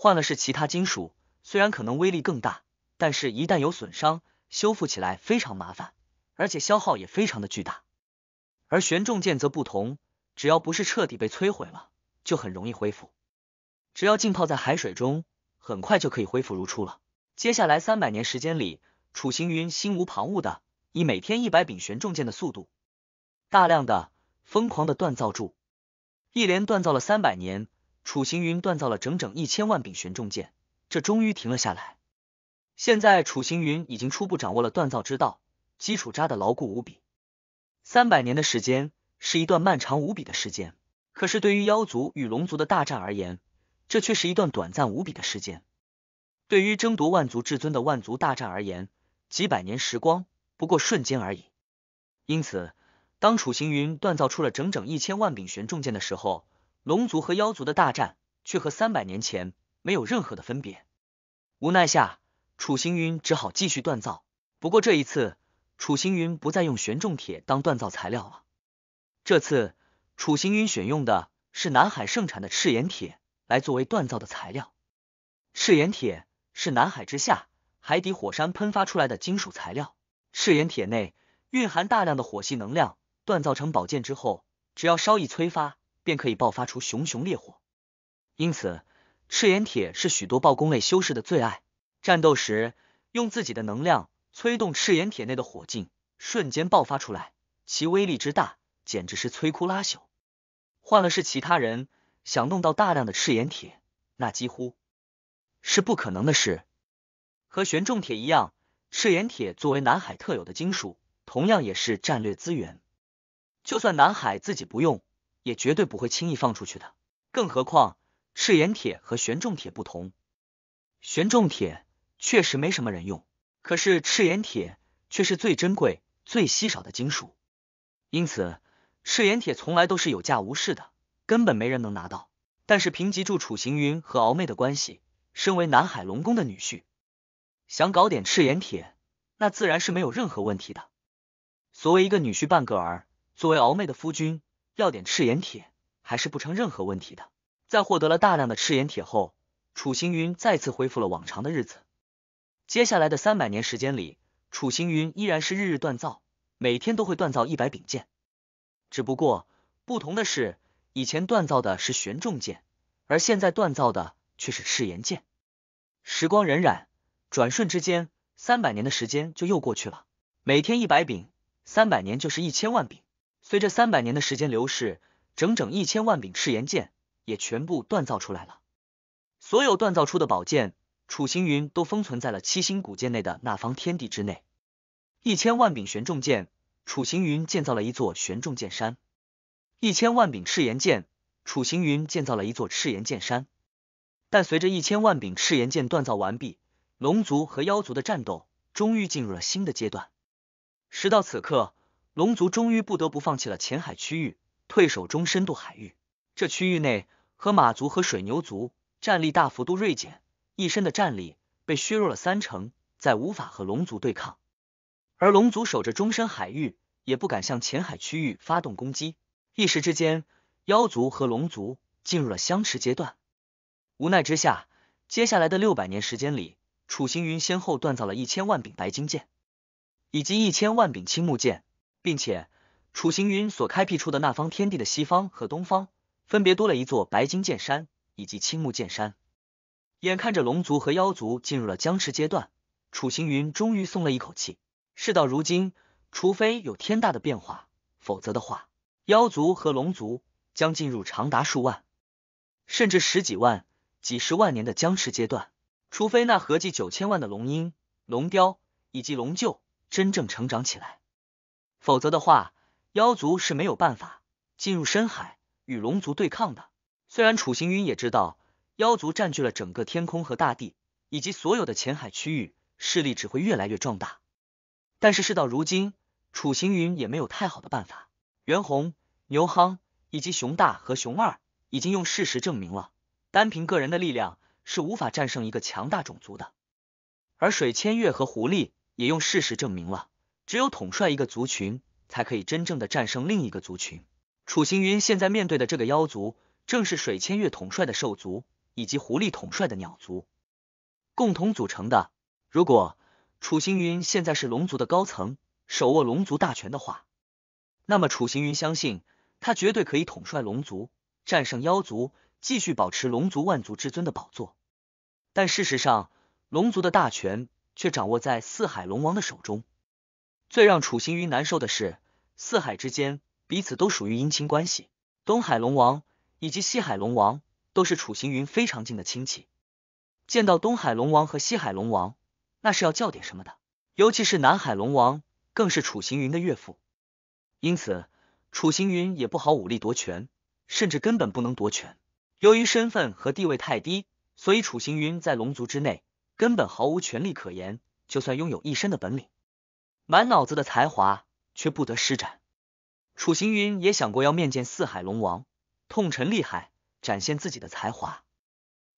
换了是其他金属，虽然可能威力更大，但是，一旦有损伤，修复起来非常麻烦，而且消耗也非常的巨大。而玄重剑则不同，只要不是彻底被摧毁了，就很容易恢复。只要浸泡在海水中，很快就可以恢复如初了。接下来三百年时间里，楚行云心无旁骛的以每天一百柄玄重剑的速度，大量的疯狂的锻造柱，一连锻造了三百年。楚行云锻造了整整一千万柄玄重剑，这终于停了下来。现在，楚行云已经初步掌握了锻造之道，基础扎的牢固无比。三百年的时间是一段漫长无比的时间，可是对于妖族与龙族的大战而言，这却是一段短暂无比的时间。对于争夺万族至尊的万族大战而言，几百年时光不过瞬间而已。因此，当楚行云锻造出了整整一千万柄玄重剑的时候。龙族和妖族的大战，却和三百年前没有任何的分别。无奈下，楚星云只好继续锻造。不过这一次，楚星云不再用玄重铁当锻造材料了。这次，楚星云选用的是南海盛产的赤岩铁来作为锻造的材料。赤岩铁是南海之下海底火山喷发出来的金属材料。赤岩铁内蕴含大量的火系能量，锻造成宝剑之后，只要稍一催发。便可以爆发出熊熊烈火，因此赤炎铁是许多爆攻类修士的最爱。战斗时，用自己的能量催动赤炎铁内的火劲，瞬间爆发出来，其威力之大，简直是摧枯拉朽。换了是其他人，想弄到大量的赤炎铁，那几乎是不可能的事。和玄重铁一样，赤炎铁作为南海特有的金属，同样也是战略资源。就算南海自己不用。也绝对不会轻易放出去的。更何况赤炎铁和玄重铁不同，玄重铁确实没什么人用，可是赤炎铁却是最珍贵、最稀少的金属，因此赤炎铁从来都是有价无市的，根本没人能拿到。但是凭借住楚行云和敖妹的关系，身为南海龙宫的女婿，想搞点赤炎铁，那自然是没有任何问题的。作为一个女婿半个儿，作为敖妹的夫君。要点赤炎铁还是不成任何问题的。在获得了大量的赤炎铁后，楚行云再次恢复了往常的日子。接下来的三百年时间里，楚行云依然是日日锻造，每天都会锻造一百柄剑。只不过不同的是，以前锻造的是玄重剑，而现在锻造的却是赤炎剑。时光荏苒，转瞬之间，三百年的时间就又过去了。每天一百柄，三百年就是一千万柄。随着三百年的时间流逝，整整一千万柄赤炎剑也全部锻造出来了。所有锻造出的宝剑，楚行云都封存在了七星古剑内的那方天地之内。一千万柄玄重剑，楚行云建造了一座玄重剑山；一千万柄赤炎剑，楚行云建造了一座赤炎剑山。但随着一千万柄赤炎剑锻造完毕，龙族和妖族的战斗终于进入了新的阶段。时到此刻。龙族终于不得不放弃了浅海区域，退守中深度海域。这区域内，和马族和水牛族战力大幅度锐减，一身的战力被削弱了三成，再无法和龙族对抗。而龙族守着中深海域，也不敢向浅海区域发动攻击。一时之间，妖族和龙族进入了相持阶段。无奈之下，接下来的六百年时间里，楚行云先后锻造了一千万柄白金剑，以及一千万柄青木剑。并且，楚行云所开辟出的那方天地的西方和东方，分别多了一座白金剑山以及青木剑山。眼看着龙族和妖族进入了僵持阶段，楚行云终于松了一口气。事到如今，除非有天大的变化，否则的话，妖族和龙族将进入长达数万、甚至十几万、几十万年的僵持阶段。除非那合计九千万的龙鹰、龙雕以及龙鹫真正成长起来。否则的话，妖族是没有办法进入深海与龙族对抗的。虽然楚行云也知道妖族占据了整个天空和大地，以及所有的浅海区域，势力只会越来越壮大。但是事到如今，楚行云也没有太好的办法。袁弘、牛夯以及熊大和熊二已经用事实证明了，单凭个人的力量是无法战胜一个强大种族的。而水千月和狐狸也用事实证明了。只有统帅一个族群，才可以真正的战胜另一个族群。楚行云现在面对的这个妖族，正是水千月统帅的兽族以及狐狸统帅的鸟族共同组成的。如果楚行云现在是龙族的高层，手握龙族大权的话，那么楚行云相信他绝对可以统帅龙族，战胜妖族，继续保持龙族万族至尊的宝座。但事实上，龙族的大权却掌握在四海龙王的手中。最让楚行云难受的是，四海之间彼此都属于姻亲关系。东海龙王以及西海龙王都是楚行云非常近的亲戚，见到东海龙王和西海龙王，那是要叫点什么的。尤其是南海龙王，更是楚行云的岳父，因此楚行云也不好武力夺权，甚至根本不能夺权。由于身份和地位太低，所以楚行云在龙族之内根本毫无权利可言，就算拥有一身的本领。满脑子的才华却不得施展。楚行云也想过要面见四海龙王，痛陈厉害，展现自己的才华。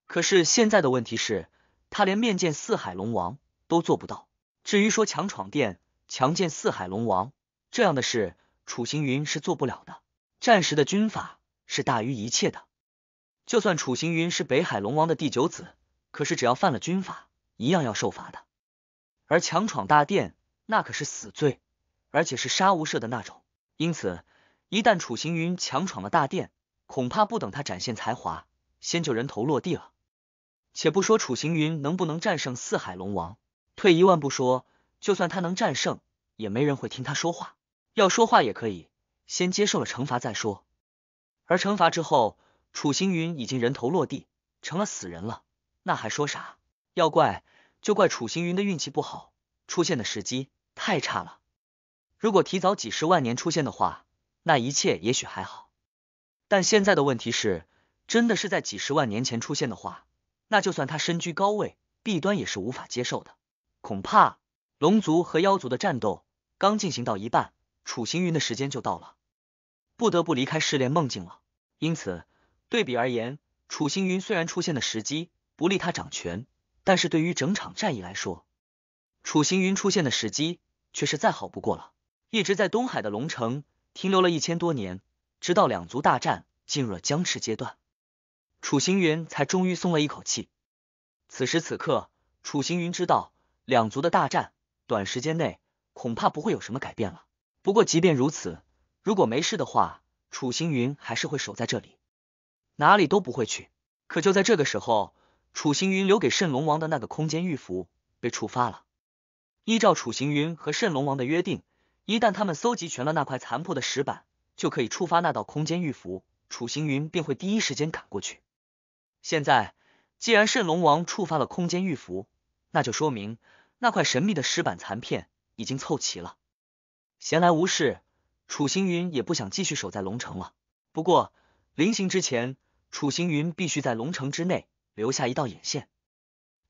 可是现在的问题是他连面见四海龙王都做不到。至于说强闯殿、强见四海龙王这样的事，楚行云是做不了的。战时的军法是大于一切的。就算楚行云是北海龙王的第九子，可是只要犯了军法，一样要受罚的。而强闯大殿。那可是死罪，而且是杀无赦的那种。因此，一旦楚行云强闯了大殿，恐怕不等他展现才华，先就人头落地了。且不说楚行云能不能战胜四海龙王，退一万步说，就算他能战胜，也没人会听他说话。要说话也可以，先接受了惩罚再说。而惩罚之后，楚行云已经人头落地，成了死人了。那还说啥？要怪就怪楚行云的运气不好，出现的时机。太差了！如果提早几十万年出现的话，那一切也许还好。但现在的问题是，真的是在几十万年前出现的话，那就算他身居高位，弊端也是无法接受的。恐怕龙族和妖族的战斗刚进行到一半，楚行云的时间就到了，不得不离开试炼梦境了。因此，对比而言，楚行云虽然出现的时机不利他掌权，但是对于整场战役来说，楚行云出现的时机。却是再好不过了。一直在东海的龙城停留了一千多年，直到两族大战进入了僵持阶段，楚行云才终于松了一口气。此时此刻，楚行云知道两族的大战短时间内恐怕不会有什么改变了。不过即便如此，如果没事的话，楚行云还是会守在这里，哪里都不会去。可就在这个时候，楚行云留给圣龙王的那个空间玉符被触发了。依照楚行云和蜃龙王的约定，一旦他们搜集全了那块残破的石板，就可以触发那道空间玉符，楚行云便会第一时间赶过去。现在既然蜃龙王触发了空间玉符，那就说明那块神秘的石板残片已经凑齐了。闲来无事，楚行云也不想继续守在龙城了。不过临行之前，楚行云必须在龙城之内留下一道眼线，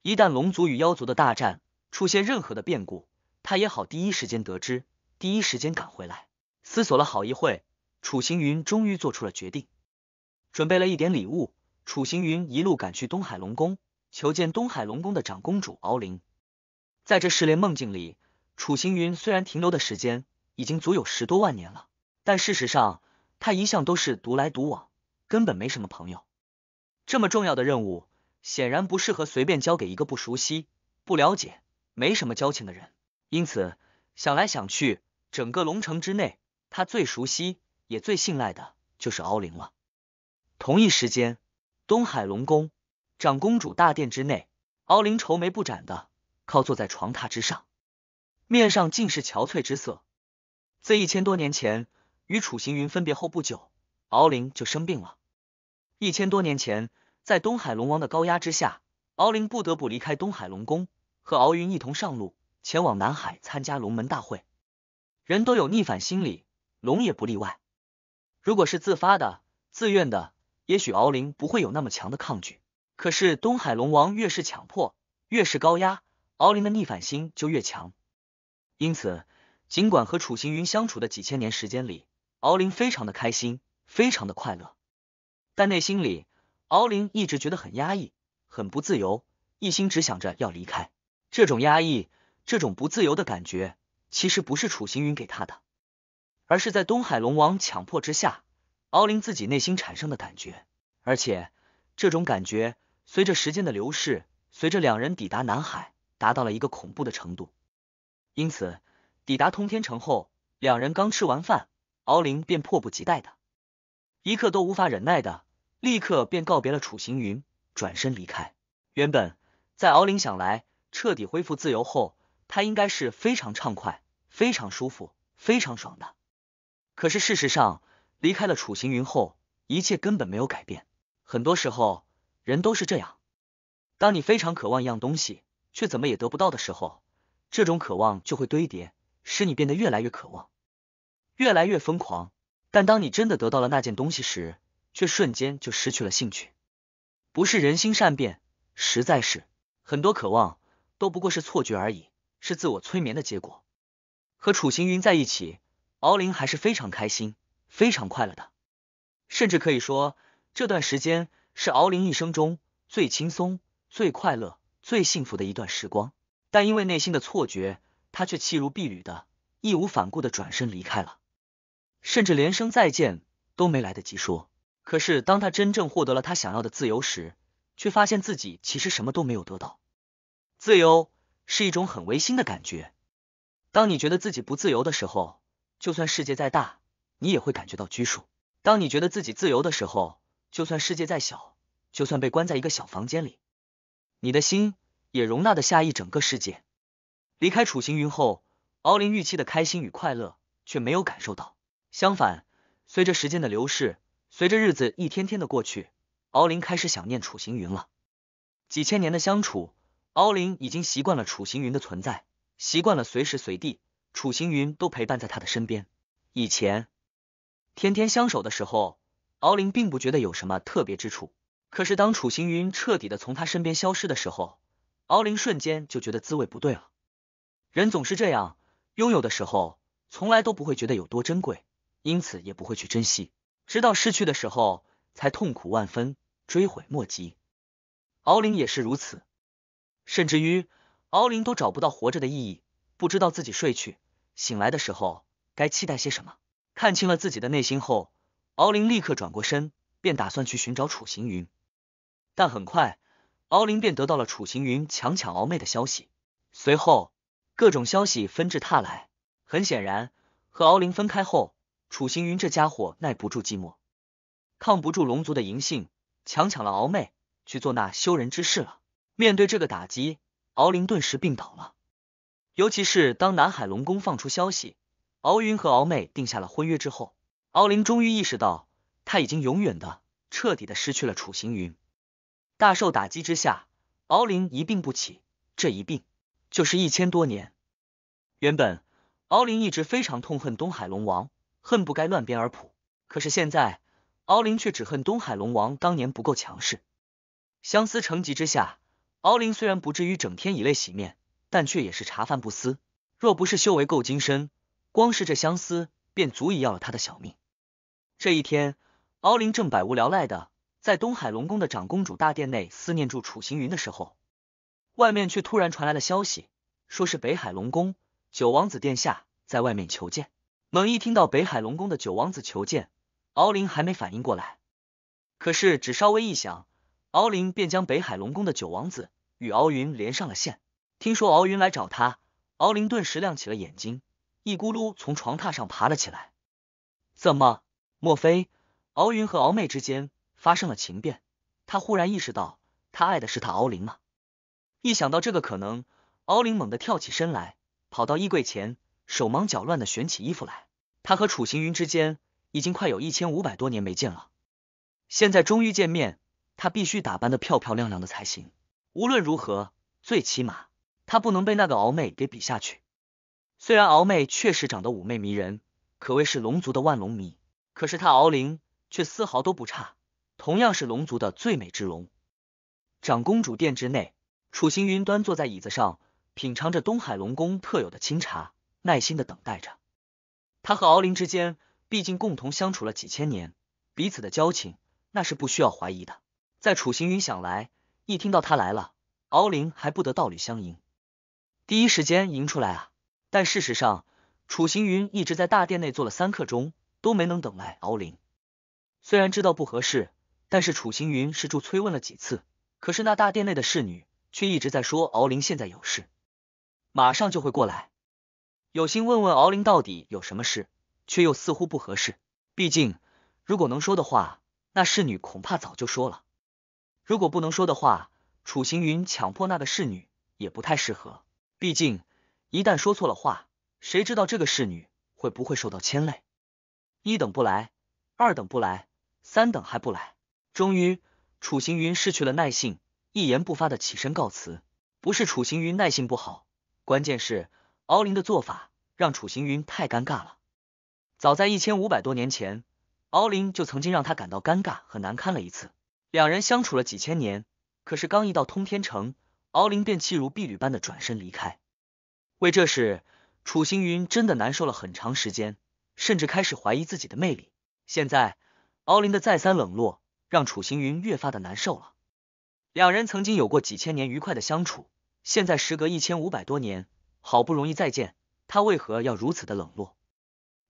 一旦龙族与妖族的大战。出现任何的变故，他也好第一时间得知，第一时间赶回来。思索了好一会，楚行云终于做出了决定，准备了一点礼物。楚行云一路赶去东海龙宫，求见东海龙宫的长公主敖灵。在这失联梦境里，楚行云虽然停留的时间已经足有十多万年了，但事实上他一向都是独来独往，根本没什么朋友。这么重要的任务，显然不适合随便交给一个不熟悉、不了解。没什么交情的人，因此想来想去，整个龙城之内，他最熟悉也最信赖的就是敖灵了。同一时间，东海龙宫长公主大殿之内，敖灵愁眉不展的靠坐在床榻之上，面上尽是憔悴之色。自一千多年前与楚行云分别后不久，敖灵就生病了。一千多年前，在东海龙王的高压之下，敖灵不得不离开东海龙宫。和敖云一同上路，前往南海参加龙门大会。人都有逆反心理，龙也不例外。如果是自发的、自愿的，也许敖灵不会有那么强的抗拒。可是东海龙王越是强迫，越是高压，敖灵的逆反心就越强。因此，尽管和楚行云相处的几千年时间里，敖灵非常的开心，非常的快乐，但内心里，敖灵一直觉得很压抑，很不自由，一心只想着要离开。这种压抑，这种不自由的感觉，其实不是楚行云给他的，而是在东海龙王强迫之下，敖林自己内心产生的感觉。而且，这种感觉随着时间的流逝，随着两人抵达南海，达到了一个恐怖的程度。因此，抵达通天城后，两人刚吃完饭，敖林便迫不及待的，一刻都无法忍耐的，立刻便告别了楚行云，转身离开。原本，在敖林想来，彻底恢复自由后，他应该是非常畅快、非常舒服、非常爽的。可是事实上，离开了楚行云后，一切根本没有改变。很多时候，人都是这样：当你非常渴望一样东西，却怎么也得不到的时候，这种渴望就会堆叠，使你变得越来越渴望，越来越疯狂。但当你真的得到了那件东西时，却瞬间就失去了兴趣。不是人心善变，实在是很多渴望。都不过是错觉而已，是自我催眠的结果。和楚行云在一起，敖林还是非常开心、非常快乐的，甚至可以说这段时间是敖林一生中最轻松、最快乐、最幸福的一段时光。但因为内心的错觉，他却气如敝履的、义无反顾的转身离开了，甚至连声再见都没来得及说。可是当他真正获得了他想要的自由时，却发现自己其实什么都没有得到。自由是一种很违心的感觉。当你觉得自己不自由的时候，就算世界再大，你也会感觉到拘束；当你觉得自己自由的时候，就算世界再小，就算被关在一个小房间里，你的心也容纳得下一整个世界。离开楚行云后，敖林预期的开心与快乐却没有感受到。相反，随着时间的流逝，随着日子一天天的过去，敖林开始想念楚行云了。几千年的相处。敖灵已经习惯了楚行云的存在，习惯了随时随地楚行云都陪伴在他的身边。以前天天相守的时候，敖林并不觉得有什么特别之处。可是当楚行云彻底的从他身边消失的时候，敖林瞬间就觉得滋味不对了。人总是这样，拥有的时候从来都不会觉得有多珍贵，因此也不会去珍惜，直到失去的时候才痛苦万分、追悔莫及。敖林也是如此。甚至于敖林都找不到活着的意义，不知道自己睡去、醒来的时候该期待些什么。看清了自己的内心后，敖林立刻转过身，便打算去寻找楚行云。但很快，敖林便得到了楚行云强抢敖妹的消息，随后各种消息纷至沓来。很显然，和敖林分开后，楚行云这家伙耐不住寂寞，抗不住龙族的淫性，强抢了敖妹去做那羞人之事了。面对这个打击，敖林顿时病倒了。尤其是当南海龙宫放出消息，敖云和敖妹定下了婚约之后，敖林终于意识到他已经永远的、彻底的失去了楚行云。大受打击之下，敖林一病不起，这一病就是一千多年。原本敖林一直非常痛恨东海龙王，恨不该乱编而谱。可是现在，敖林却只恨东海龙王当年不够强势。相思成疾之下。敖林虽然不至于整天以泪洗面，但却也是茶饭不思。若不是修为够精深，光是这相思便足以要了他的小命。这一天，敖林正百无聊赖的在东海龙宫的长公主大殿内思念住楚行云的时候，外面却突然传来了消息，说是北海龙宫九王子殿下在外面求见。猛一听到北海龙宫的九王子求见，敖林还没反应过来，可是只稍微一想。敖林便将北海龙宫的九王子与敖云连上了线。听说敖云来找他，敖林顿时亮起了眼睛，一咕噜从床榻上爬了起来。怎么？莫非敖云和敖妹之间发生了情变？他忽然意识到，他爱的是他敖林吗？一想到这个可能，敖林猛地跳起身来，跑到衣柜前，手忙脚乱的选起衣服来。他和楚行云之间已经快有一千五百多年没见了，现在终于见面。她必须打扮的漂漂亮亮的才行。无论如何，最起码她不能被那个敖妹给比下去。虽然敖妹确实长得妩媚迷人，可谓是龙族的万龙迷，可是她敖灵却丝毫都不差，同样是龙族的最美之龙。长公主殿之内，楚行云端坐在椅子上，品尝着东海龙宫特有的清茶，耐心的等待着。她和敖灵之间，毕竟共同相处了几千年，彼此的交情那是不需要怀疑的。在楚行云想来，一听到他来了，敖林还不得道理相迎，第一时间迎出来啊！但事实上，楚行云一直在大殿内坐了三刻钟，都没能等来敖林。虽然知道不合适，但是楚行云是住催问了几次，可是那大殿内的侍女却一直在说敖林现在有事，马上就会过来。有心问问敖林到底有什么事，却又似乎不合适。毕竟如果能说的话，那侍女恐怕早就说了。如果不能说的话，楚行云强迫那个侍女也不太适合。毕竟，一旦说错了话，谁知道这个侍女会不会受到牵累？一等不来，二等不来，三等还不来。终于，楚行云失去了耐性，一言不发的起身告辞。不是楚行云耐性不好，关键是敖林的做法让楚行云太尴尬了。早在一千五百多年前，敖林就曾经让他感到尴尬和难堪了一次。两人相处了几千年，可是刚一到通天城，敖灵便气如敝履般的转身离开。为这事，楚行云真的难受了很长时间，甚至开始怀疑自己的魅力。现在，敖灵的再三冷落，让楚行云越发的难受了。两人曾经有过几千年愉快的相处，现在时隔一千五百多年，好不容易再见，他为何要如此的冷落？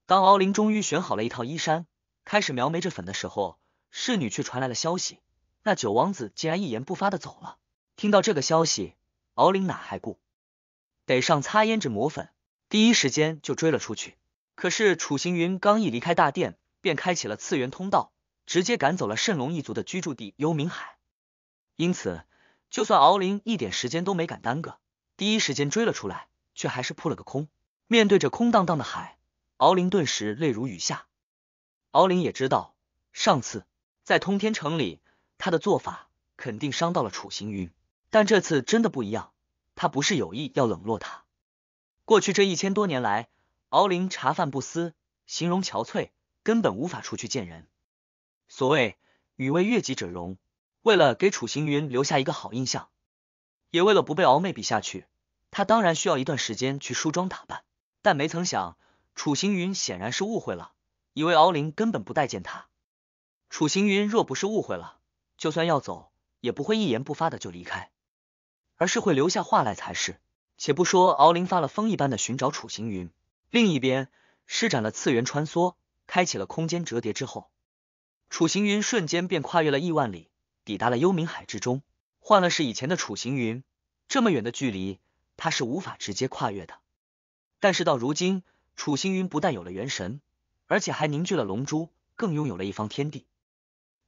当敖灵终于选好了一套衣衫，开始描眉着粉的时候，侍女却传来了消息。那九王子竟然一言不发的走了。听到这个消息，敖灵哪还顾得上擦胭脂抹粉，第一时间就追了出去。可是楚行云刚一离开大殿，便开启了次元通道，直接赶走了圣龙一族的居住地幽冥海。因此，就算敖灵一点时间都没敢耽搁，第一时间追了出来，却还是扑了个空。面对着空荡荡的海，敖林顿时泪如雨下。敖林也知道，上次在通天城里。他的做法肯定伤到了楚行云，但这次真的不一样，他不是有意要冷落他。过去这一千多年来，敖林茶饭不思，形容憔悴，根本无法出去见人。所谓“与为悦己者容”，为了给楚行云留下一个好印象，也为了不被敖妹比下去，他当然需要一段时间去梳妆打扮。但没曾想，楚行云显然是误会了，以为敖林根本不待见他。楚行云若不是误会了。就算要走，也不会一言不发的就离开，而是会留下话来才是。且不说敖灵发了疯一般的寻找楚行云，另一边施展了次元穿梭，开启了空间折叠之后，楚行云瞬间便跨越了亿万里，抵达了幽冥海之中。换了是以前的楚行云，这么远的距离他是无法直接跨越的。但是到如今，楚行云不但有了元神，而且还凝聚了龙珠，更拥有了一方天地，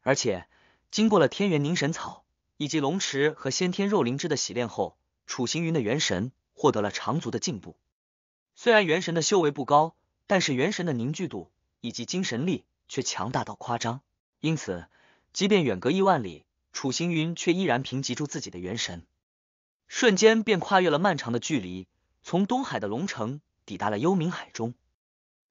而且。经过了天元凝神草以及龙池和先天肉灵芝的洗炼后，楚行云的元神获得了长足的进步。虽然元神的修为不高，但是元神的凝聚度以及精神力却强大到夸张。因此，即便远隔亿万里，楚行云却依然贫瘠住自己的元神，瞬间便跨越了漫长的距离，从东海的龙城抵达了幽冥海中。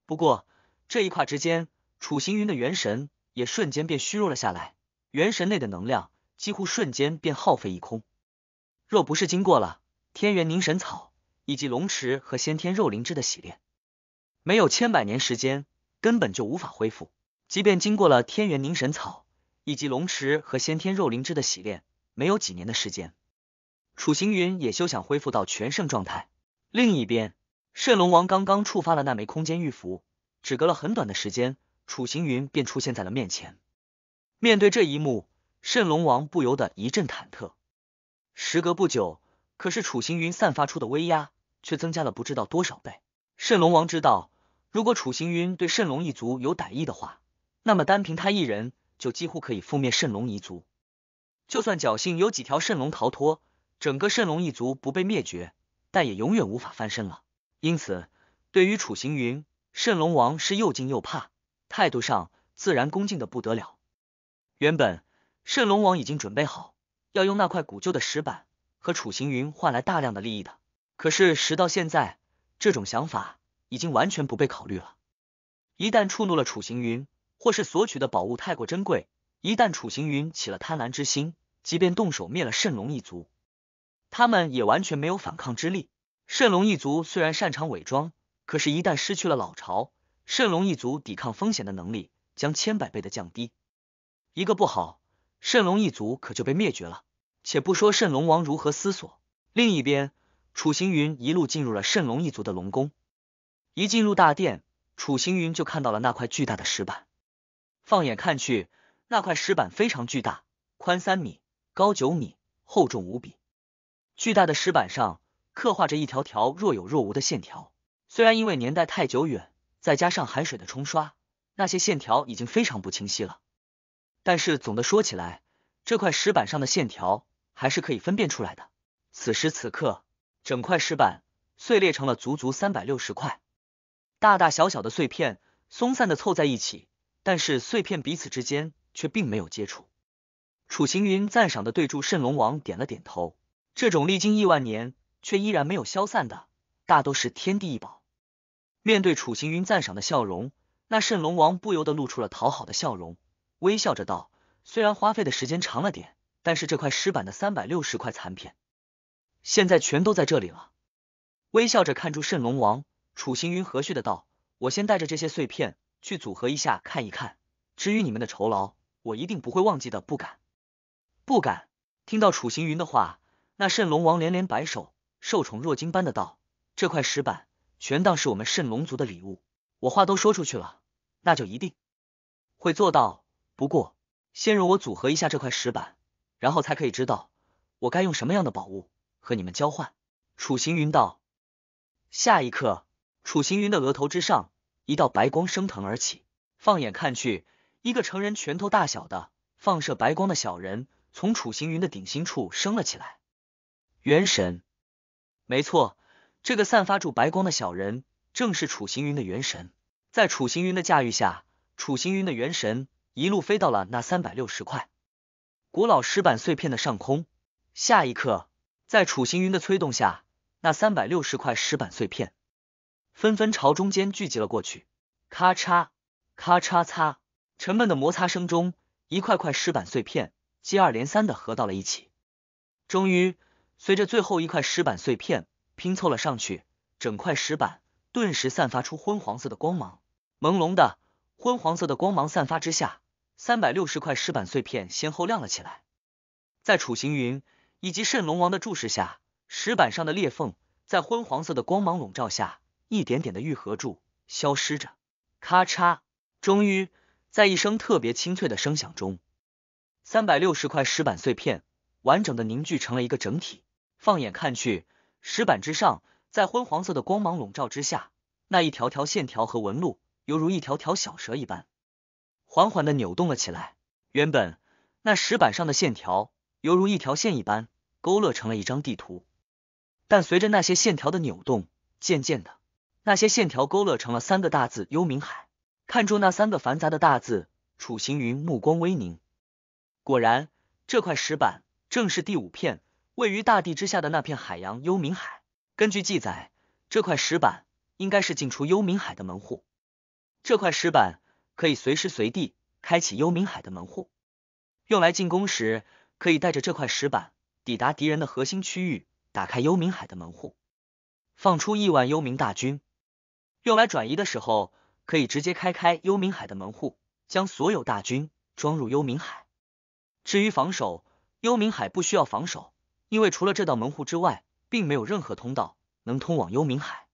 不过，这一跨之间，楚行云的元神也瞬间便虚弱了下来。元神内的能量几乎瞬间便耗费一空，若不是经过了天元凝神草以及龙池和先天肉灵芝的洗炼，没有千百年时间根本就无法恢复。即便经过了天元凝神草以及龙池和先天肉灵芝的洗炼，没有几年的时间，楚行云也休想恢复到全盛状态。另一边，圣龙王刚刚触发了那枚空间玉符，只隔了很短的时间，楚行云便出现在了面前。面对这一幕，圣龙王不由得一阵忐忑。时隔不久，可是楚行云散发出的威压却增加了不知道多少倍。圣龙王知道，如果楚行云对圣龙一族有歹意的话，那么单凭他一人就几乎可以覆灭圣龙一族。就算侥幸有几条圣龙逃脱，整个圣龙一族不被灭绝，但也永远无法翻身了。因此，对于楚行云，圣龙王是又敬又怕，态度上自然恭敬的不得了。原本圣龙王已经准备好要用那块古旧的石板和楚行云换来大量的利益的，可是时到现在，这种想法已经完全不被考虑了。一旦触怒了楚行云，或是索取的宝物太过珍贵，一旦楚行云起了贪婪之心，即便动手灭了圣龙一族，他们也完全没有反抗之力。圣龙一族虽然擅长伪装，可是一旦失去了老巢，圣龙一族抵抗风险的能力将千百倍的降低。一个不好，圣龙一族可就被灭绝了。且不说圣龙王如何思索，另一边，楚行云一路进入了圣龙一族的龙宫。一进入大殿，楚行云就看到了那块巨大的石板。放眼看去，那块石板非常巨大，宽三米，高九米，厚重无比。巨大的石板上刻画着一条条若有若无的线条，虽然因为年代太久远，再加上海水的冲刷，那些线条已经非常不清晰了。但是总的说起来，这块石板上的线条还是可以分辨出来的。此时此刻，整块石板碎裂成了足足三百六十块，大大小小的碎片松散的凑在一起，但是碎片彼此之间却并没有接触。楚行云赞赏的对住圣龙王点了点头。这种历经亿万年却依然没有消散的，大都是天地一宝。面对楚行云赞赏的笑容，那圣龙王不由得露出了讨好的笑容。微笑着道：“虽然花费的时间长了点，但是这块石板的三百六十块残片，现在全都在这里了。”微笑着看住圣龙王楚行云和煦的道：“我先带着这些碎片去组合一下，看一看。至于你们的酬劳，我一定不会忘记的。”“不敢，不敢。”听到楚行云的话，那圣龙王连连摆手，受宠若惊般的道：“这块石板全当是我们圣龙族的礼物，我话都说出去了，那就一定会做到。”不过，先容我组合一下这块石板，然后才可以知道我该用什么样的宝物和你们交换。楚行云道。下一刻，楚行云的额头之上一道白光升腾而起，放眼看去，一个成人拳头大小的放射白光的小人从楚行云的顶心处升了起来。元神，没错，这个散发住白光的小人正是楚行云的元神。在楚行云的驾驭下，楚行云的元神。一路飞到了那三百六十块古老石板碎片的上空，下一刻，在楚行云的催动下，那三百六十块石板碎片纷纷朝中间聚集了过去。咔嚓，咔嚓嚓，沉闷的摩擦声中，一块块石板碎片接二连三的合到了一起。终于，随着最后一块石板碎片拼凑了上去，整块石板顿时散发出昏黄色的光芒。朦胧的昏黄色的光芒散发之下。三百六十块石板碎片先后亮了起来，在楚行云以及圣龙王的注视下，石板上的裂缝在昏黄色的光芒笼罩下一点点的愈合住，消失着。咔嚓！终于在一声特别清脆的声响中，三百六十块石板碎片完整的凝聚成了一个整体。放眼看去，石板之上，在昏黄色的光芒笼罩之下，那一条条线条和纹路犹如一条条小蛇一般。缓缓的扭动了起来。原本那石板上的线条犹如一条线一般，勾勒成了一张地图。但随着那些线条的扭动，渐渐的，那些线条勾勒成了三个大字“幽冥海”。看住那三个繁杂的大字，楚行云目光微凝。果然，这块石板正是第五片位于大地之下的那片海洋——幽冥海。根据记载，这块石板应该是进出幽冥海的门户。这块石板。可以随时随地开启幽冥海的门户，用来进攻时，可以带着这块石板抵达敌人的核心区域，打开幽冥海的门户，放出亿万幽冥大军；用来转移的时候，可以直接开开幽冥海的门户，将所有大军装入幽冥海。至于防守，幽冥海不需要防守，因为除了这道门户之外，并没有任何通道能通往幽冥海。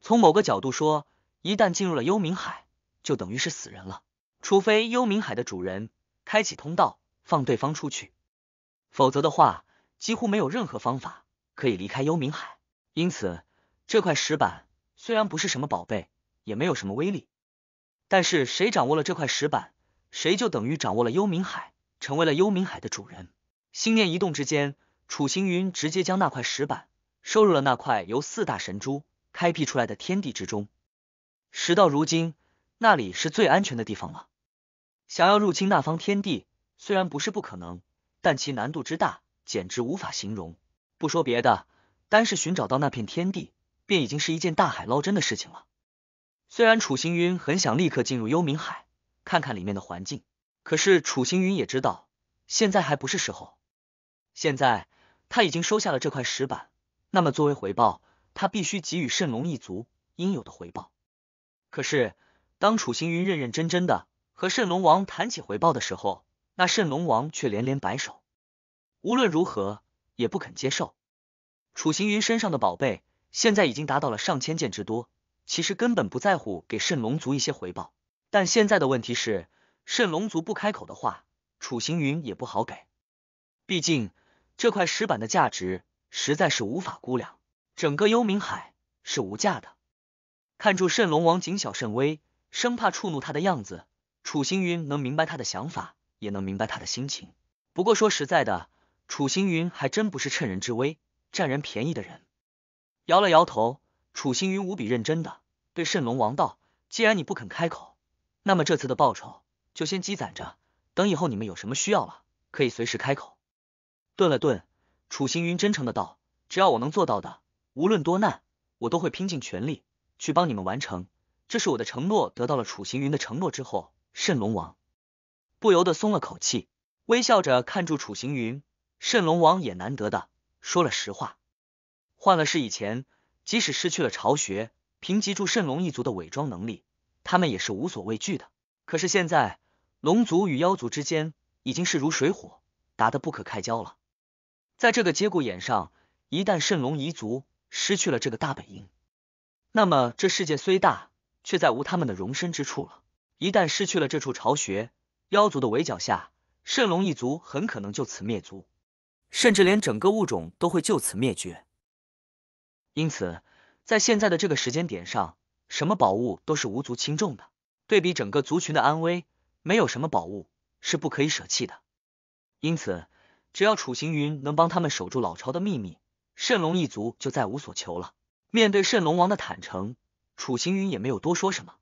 从某个角度说，一旦进入了幽冥海。就等于是死人了，除非幽冥海的主人开启通道放对方出去，否则的话，几乎没有任何方法可以离开幽冥海。因此，这块石板虽然不是什么宝贝，也没有什么威力，但是谁掌握了这块石板，谁就等于掌握了幽冥海，成为了幽冥海的主人。心念一动之间，楚行云直接将那块石板收入了那块由四大神珠开辟出来的天地之中。时到如今。那里是最安全的地方了。想要入侵那方天地，虽然不是不可能，但其难度之大，简直无法形容。不说别的，单是寻找到那片天地，便已经是一件大海捞针的事情了。虽然楚行云很想立刻进入幽冥海，看看里面的环境，可是楚行云也知道，现在还不是时候。现在他已经收下了这块石板，那么作为回报，他必须给予圣龙一族应有的回报。可是。当楚行云认认真真的和圣龙王谈起回报的时候，那圣龙王却连连摆手，无论如何也不肯接受。楚行云身上的宝贝现在已经达到了上千件之多，其实根本不在乎给圣龙族一些回报。但现在的问题是，圣龙族不开口的话，楚行云也不好给。毕竟这块石板的价值实在是无法估量，整个幽冥海是无价的。看住圣龙王谨小慎微。生怕触怒他的样子，楚星云能明白他的想法，也能明白他的心情。不过说实在的，楚星云还真不是趁人之危、占人便宜的人。摇了摇头，楚星云无比认真的对圣龙王道：“既然你不肯开口，那么这次的报酬就先积攒着，等以后你们有什么需要了，可以随时开口。”顿了顿，楚星云真诚的道：“只要我能做到的，无论多难，我都会拼尽全力去帮你们完成。”这是我的承诺。得到了楚行云的承诺之后，圣龙王不由得松了口气，微笑着看住楚行云。圣龙王也难得的说了实话。换了是以前，即使失去了巢穴，凭借住圣龙一族的伪装能力，他们也是无所畏惧的。可是现在，龙族与妖族之间已经势如水火，打得不可开交了。在这个节骨眼上，一旦圣龙一族失去了这个大本营，那么这世界虽大，却再无他们的容身之处了。一旦失去了这处巢穴，妖族的围剿下，圣龙一族很可能就此灭族，甚至连整个物种都会就此灭绝。因此，在现在的这个时间点上，什么宝物都是无足轻重的。对比整个族群的安危，没有什么宝物是不可以舍弃的。因此，只要楚行云能帮他们守住老巢的秘密，圣龙一族就再无所求了。面对圣龙王的坦诚。楚行云也没有多说什么，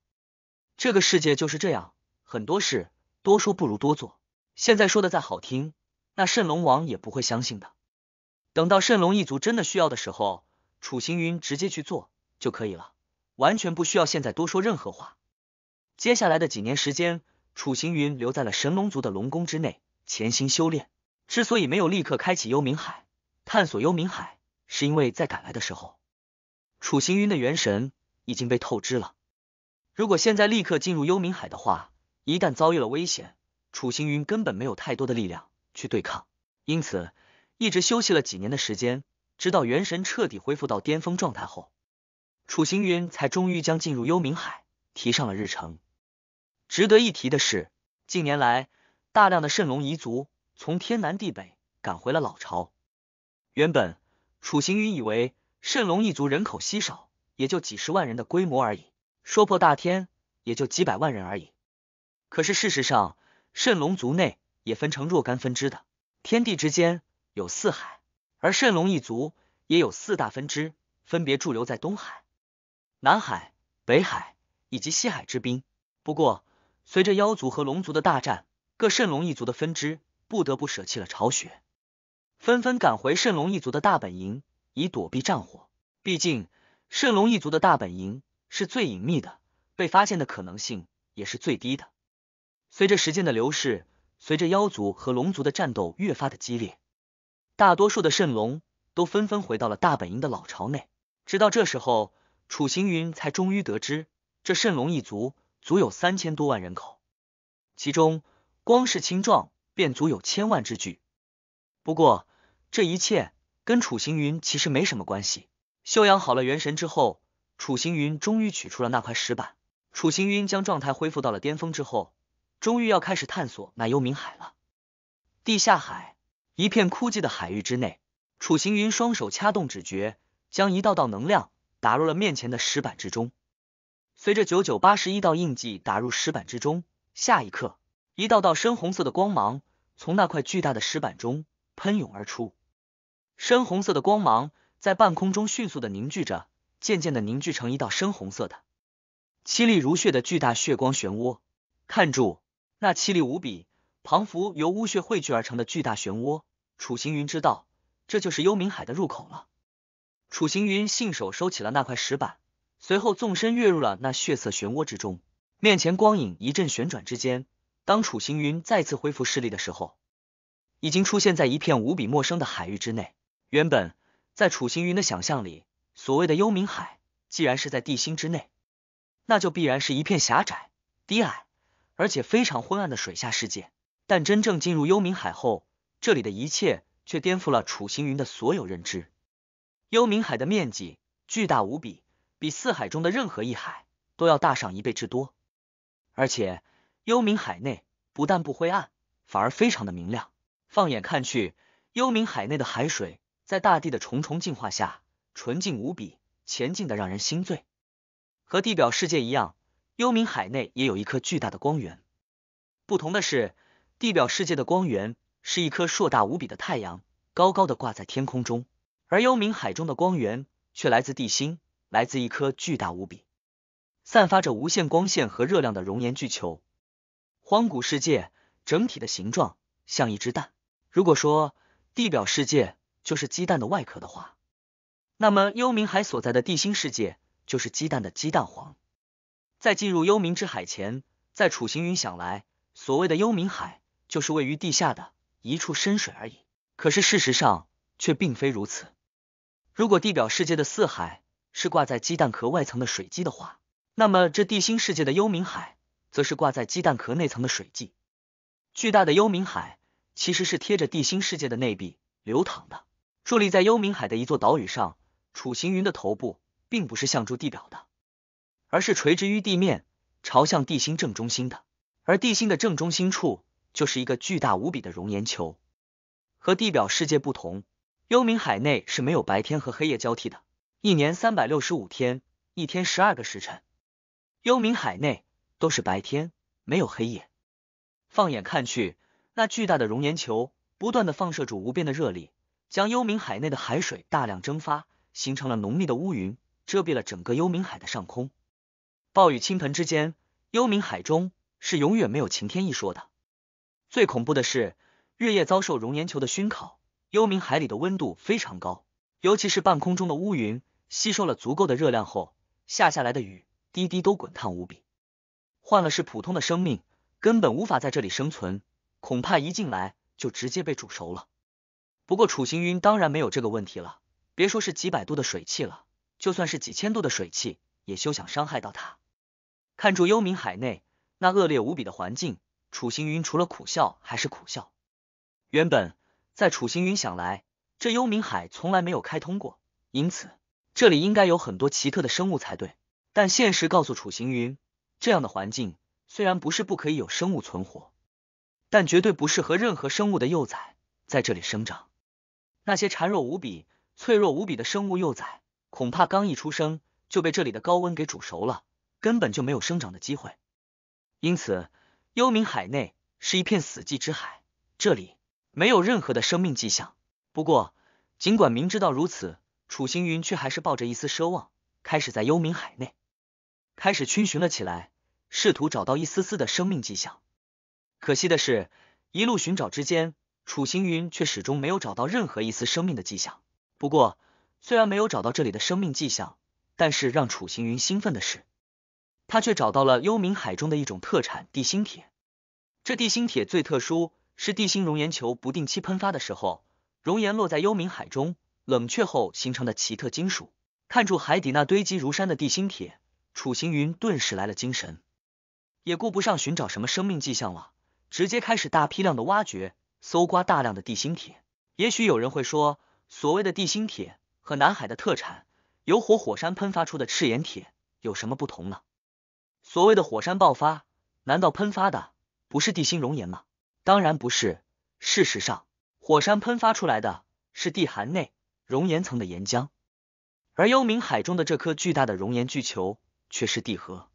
这个世界就是这样，很多事多说不如多做。现在说的再好听，那圣龙王也不会相信的。等到圣龙一族真的需要的时候，楚行云直接去做就可以了，完全不需要现在多说任何话。接下来的几年时间，楚行云留在了神龙族的龙宫之内潜心修炼。之所以没有立刻开启幽冥海，探索幽冥海，是因为在赶来的时候，楚行云的元神。已经被透支了。如果现在立刻进入幽冥海的话，一旦遭遇了危险，楚行云根本没有太多的力量去对抗。因此，一直休息了几年的时间，直到元神彻底恢复到巅峰状态后，楚行云才终于将进入幽冥海提上了日程。值得一提的是，近年来，大量的圣龙一族从天南地北赶回了老巢。原本楚行云以为圣龙一族人口稀少。也就几十万人的规模而已，说破大天也就几百万人而已。可是事实上，圣龙族内也分成若干分支的。天地之间有四海，而圣龙一族也有四大分支，分别驻留在东海、南海、北海以及西海之滨。不过，随着妖族和龙族的大战，各圣龙一族的分支不得不舍弃了巢穴，纷纷赶回圣龙一族的大本营，以躲避战火。毕竟。圣龙一族的大本营是最隐秘的，被发现的可能性也是最低的。随着时间的流逝，随着妖族和龙族的战斗越发的激烈，大多数的圣龙都纷纷回到了大本营的老巢内。直到这时候，楚行云才终于得知，这圣龙一族足有三千多万人口，其中光是青壮便足有千万之巨。不过，这一切跟楚行云其实没什么关系。修养好了元神之后，楚行云终于取出了那块石板。楚行云将状态恢复到了巅峰之后，终于要开始探索那幽冥海了。地下海，一片枯寂的海域之内，楚行云双手掐动指诀，将一道道能量打入了面前的石板之中。随着九九八十一道印记打入石板之中，下一刻，一道道深红色的光芒从那块巨大的石板中喷涌而出，深红色的光芒。在半空中迅速的凝聚着，渐渐的凝聚成一道深红色的、凄厉如血的巨大血光漩涡。看住那凄厉无比、彷佛由污血汇聚而成的巨大漩涡，楚行云知道这就是幽冥海的入口了。楚行云信手收起了那块石板，随后纵身跃入了那血色漩涡之中。面前光影一阵旋转之间，当楚行云再次恢复视力的时候，已经出现在一片无比陌生的海域之内。原本。在楚行云的想象里，所谓的幽冥海，既然是在地心之内，那就必然是一片狭窄、低矮，而且非常昏暗的水下世界。但真正进入幽冥海后，这里的一切却颠覆了楚行云的所有认知。幽冥海的面积巨大无比，比四海中的任何一海都要大上一倍之多。而且，幽冥海内不但不灰暗，反而非常的明亮。放眼看去，幽冥海内的海水。在大地的重重净化下，纯净无比，前进的让人心醉。和地表世界一样，幽冥海内也有一颗巨大的光源。不同的是，地表世界的光源是一颗硕大无比的太阳，高高的挂在天空中；而幽冥海中的光源却来自地心，来自一颗巨大无比、散发着无限光线和热量的熔岩巨球。荒古世界整体的形状像一只蛋。如果说地表世界，就是鸡蛋的外壳的话，那么幽冥海所在的地心世界就是鸡蛋的鸡蛋黄。在进入幽冥之海前，在楚行云想来，所谓的幽冥海就是位于地下的一处深水而已。可是事实上却并非如此。如果地表世界的四海是挂在鸡蛋壳外层的水迹的话，那么这地心世界的幽冥海则是挂在鸡蛋壳内层的水迹。巨大的幽冥海其实是贴着地心世界的内壁流淌的。伫立在幽冥海的一座岛屿上，楚行云的头部并不是向住地表的，而是垂直于地面，朝向地心正中心的。而地心的正中心处就是一个巨大无比的熔岩球。和地表世界不同，幽冥海内是没有白天和黑夜交替的，一年三百六十五天，一天十二个时辰，幽冥海内都是白天，没有黑夜。放眼看去，那巨大的熔岩球不断的放射出无边的热力。将幽冥海内的海水大量蒸发，形成了浓密的乌云，遮蔽了整个幽冥海的上空。暴雨倾盆之间，幽冥海中是永远没有晴天一说的。最恐怖的是，日夜遭受熔岩球的熏烤，幽冥海里的温度非常高，尤其是半空中的乌云吸收了足够的热量后，下下来的雨滴滴都滚烫无比。换了是普通的生命，根本无法在这里生存，恐怕一进来就直接被煮熟了。不过楚行云当然没有这个问题了，别说是几百度的水汽了，就算是几千度的水汽，也休想伤害到他。看住幽冥海内那恶劣无比的环境，楚行云除了苦笑还是苦笑。原本在楚行云想来，这幽冥海从来没有开通过，因此这里应该有很多奇特的生物才对。但现实告诉楚行云，这样的环境虽然不是不可以有生物存活，但绝对不适合任何生物的幼崽在这里生长。那些孱弱无比、脆弱无比的生物幼崽，恐怕刚一出生就被这里的高温给煮熟了，根本就没有生长的机会。因此，幽冥海内是一片死寂之海，这里没有任何的生命迹象。不过，尽管明知道如此，楚行云却还是抱着一丝奢望，开始在幽冥海内开始逡寻了起来，试图找到一丝丝的生命迹象。可惜的是，一路寻找之间。楚行云却始终没有找到任何一丝生命的迹象。不过，虽然没有找到这里的生命迹象，但是让楚行云兴奋的是，他却找到了幽冥海中的一种特产地心铁。这地心铁最特殊，是地心熔岩球不定期喷发的时候，熔岩落在幽冥海中冷却后形成的奇特金属。看住海底那堆积如山的地心铁，楚行云顿时来了精神，也顾不上寻找什么生命迹象了，直接开始大批量的挖掘。搜刮大量的地心铁，也许有人会说，所谓的地心铁和南海的特产由火火山喷发出的赤岩铁有什么不同呢？所谓的火山爆发，难道喷发的不是地心熔岩吗？当然不是，事实上，火山喷发出来的是地函内熔岩层的岩浆，而幽冥海中的这颗巨大的熔岩巨球却是地核。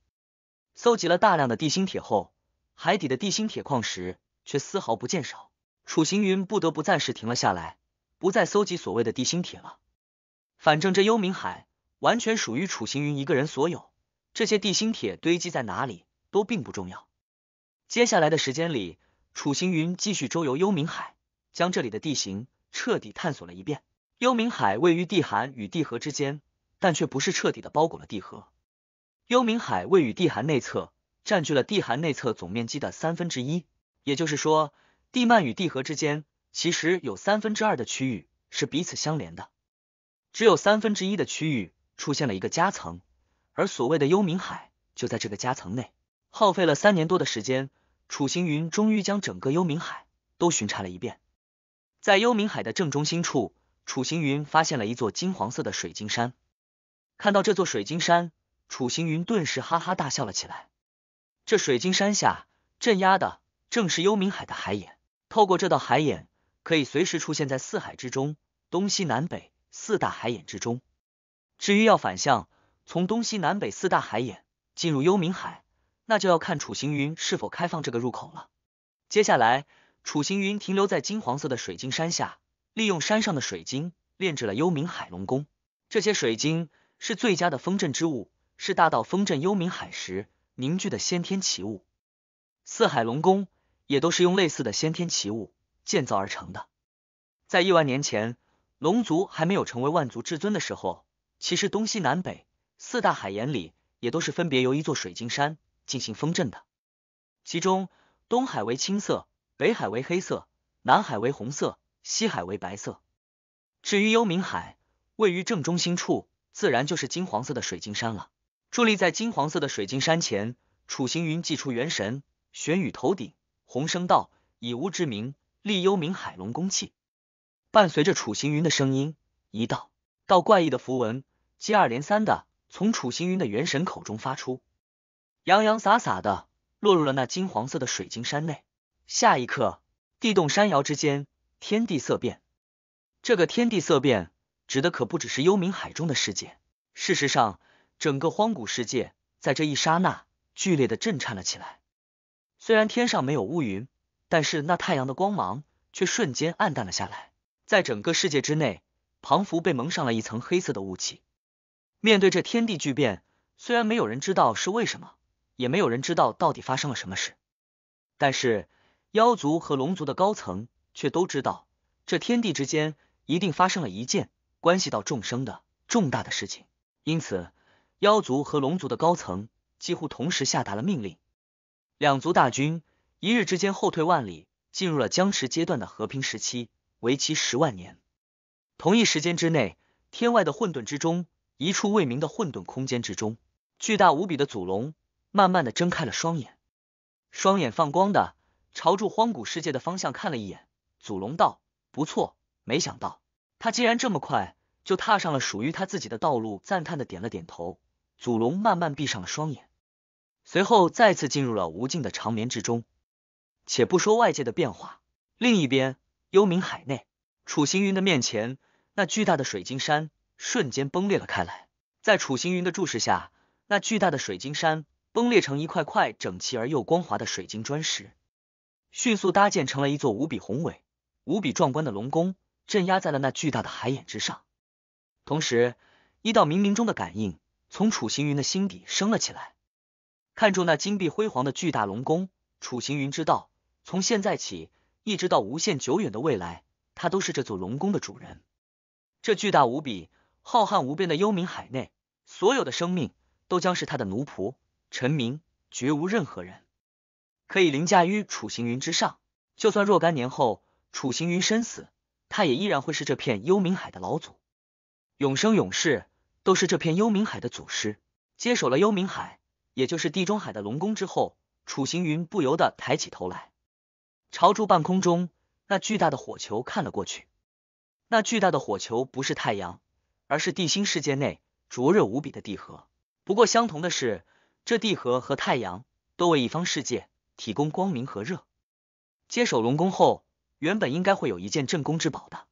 搜集了大量的地心铁后，海底的地心铁矿石却丝毫不见少。楚行云不得不暂时停了下来，不再搜集所谓的地心铁了。反正这幽冥海完全属于楚行云一个人所有，这些地心铁堆积在哪里都并不重要。接下来的时间里，楚行云继续周游幽冥海，将这里的地形彻底探索了一遍。幽冥海位于地寒与地核之间，但却不是彻底的包裹了地核。幽冥海位于地寒内侧，占据了地寒内侧总面积的三分之一，也就是说。地幔与地核之间其实有三分之二的区域是彼此相连的，只有三分之一的区域出现了一个夹层，而所谓的幽冥海就在这个夹层内。耗费了三年多的时间，楚行云终于将整个幽冥海都巡查了一遍。在幽冥海的正中心处，楚行云发现了一座金黄色的水晶山。看到这座水晶山，楚行云顿时哈哈大笑了起来。这水晶山下镇压的正是幽冥海的海眼。透过这道海眼，可以随时出现在四海之中，东西南北四大海眼之中。至于要反向从东西南北四大海眼进入幽冥海，那就要看楚行云是否开放这个入口了。接下来，楚行云停留在金黄色的水晶山下，利用山上的水晶炼制了幽冥海龙宫。这些水晶是最佳的风阵之物，是大道风阵幽冥海时凝聚的先天奇物。四海龙宫。也都是用类似的先天奇物建造而成的。在亿万年前，龙族还没有成为万族至尊的时候，其实东西南北四大海眼里也都是分别由一座水晶山进行封镇的。其中，东海为青色，北海为黑色，南海为红色，西海为白色。至于幽冥海，位于正中心处，自然就是金黄色的水晶山了。伫立在金黄色的水晶山前，楚行云祭出元神，玄宇头顶。洪声道：“以吾之名，立幽冥海龙宫器。”伴随着楚行云的声音，一道道怪异的符文接二连三的从楚行云的元神口中发出，洋洋洒洒的落入了那金黄色的水晶山内。下一刻，地动山摇之间，天地色变。这个天地色变，指的可不只是幽冥海中的世界。事实上，整个荒古世界在这一刹那剧烈的震颤了起来。虽然天上没有乌云，但是那太阳的光芒却瞬间暗淡了下来，在整个世界之内，庞佛被蒙上了一层黑色的雾气。面对这天地巨变，虽然没有人知道是为什么，也没有人知道到底发生了什么事，但是妖族和龙族的高层却都知道，这天地之间一定发生了一件关系到众生的重大的事情。因此，妖族和龙族的高层几乎同时下达了命令。两族大军一日之间后退万里，进入了僵持阶段的和平时期，为期十万年。同一时间之内，天外的混沌之中，一处未明的混沌空间之中，巨大无比的祖龙慢慢的睁开了双眼，双眼放光的朝住荒古世界的方向看了一眼。祖龙道：“不错，没想到他竟然这么快就踏上了属于他自己的道路。”赞叹的点了点头。祖龙慢慢闭上了双眼。随后再次进入了无尽的长眠之中。且不说外界的变化，另一边幽冥海内，楚行云的面前那巨大的水晶山瞬间崩裂了开来。在楚行云的注视下，那巨大的水晶山崩裂成一块块整齐而又光滑的水晶砖石，迅速搭建成了一座无比宏伟、无比壮观的龙宫，镇压在了那巨大的海眼之上。同时，一道冥冥中的感应从楚行云的心底升了起来。看住那金碧辉煌的巨大龙宫，楚行云知道，从现在起一直到无限久远的未来，他都是这座龙宫的主人。这巨大无比、浩瀚无边的幽冥海内，所有的生命都将是他的奴仆、臣民，绝无任何人可以凌驾于楚行云之上。就算若干年后楚行云身死，他也依然会是这片幽冥海的老祖，永生永世都是这片幽冥海的祖师。接手了幽冥海。也就是地中海的龙宫之后，楚行云不由得抬起头来，朝住半空中那巨大的火球看了过去。那巨大的火球不是太阳，而是地心世界内灼热无比的地核。不过相同的是，这地核和太阳都为一方世界提供光明和热。接手龙宫后，原本应该会有一件镇宫之宝的。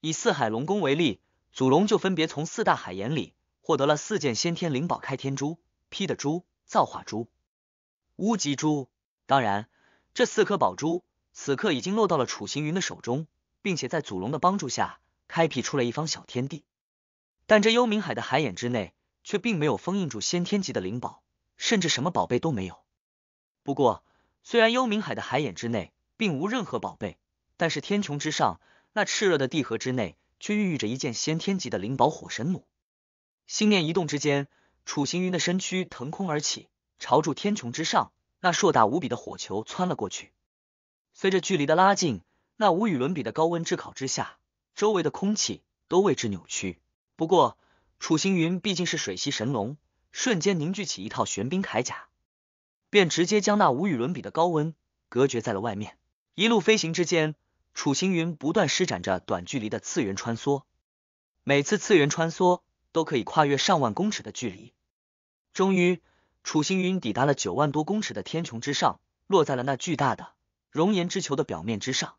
以四海龙宫为例，祖龙就分别从四大海眼里获得了四件先天灵宝——开天珠。劈的珠、造化珠、乌极珠，当然，这四颗宝珠此刻已经落到了楚行云的手中，并且在祖龙的帮助下开辟出了一方小天地。但这幽冥海的海眼之内，却并没有封印住先天级的灵宝，甚至什么宝贝都没有。不过，虽然幽冥海的海眼之内并无任何宝贝，但是天穹之上那炽热的地核之内，却孕育着一件先天级的灵宝——火神弩。心念一动之间。楚行云的身躯腾空而起，朝住天穹之上那硕大无比的火球窜了过去。随着距离的拉近，那无与伦比的高温炙烤之下，周围的空气都为之扭曲。不过，楚行云毕竟是水系神龙，瞬间凝聚起一套玄冰铠甲，便直接将那无与伦比的高温隔绝在了外面。一路飞行之间，楚行云不断施展着短距离的次元穿梭，每次次元穿梭。都可以跨越上万公尺的距离。终于，楚行云抵达了九万多公尺的天穹之上，落在了那巨大的熔岩之球的表面之上，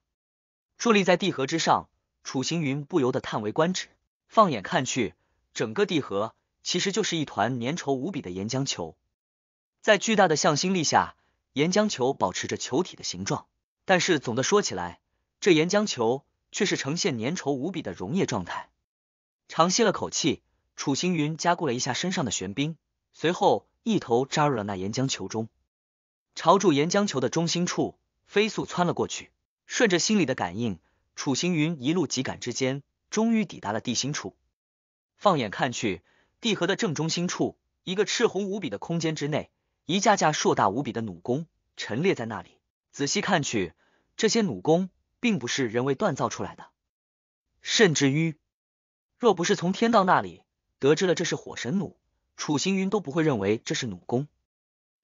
伫立在地核之上。楚行云不由得叹为观止，放眼看去，整个地核其实就是一团粘稠无比的岩浆球。在巨大的向心力下，岩浆球保持着球体的形状，但是总的说起来，这岩浆球却是呈现粘稠无比的溶液状态。长吸了口气。楚星云加固了一下身上的玄冰，随后一头扎入了那岩浆球中，朝住岩浆球的中心处飞速窜了过去。顺着心里的感应，楚星云一路急赶之间，终于抵达了地心处。放眼看去，地核的正中心处，一个赤红无比的空间之内，一架架硕大无比的弩弓陈列在那里。仔细看去，这些弩弓并不是人为锻造出来的，甚至于，若不是从天道那里。得知了这是火神弩，楚行云都不会认为这是弩弓。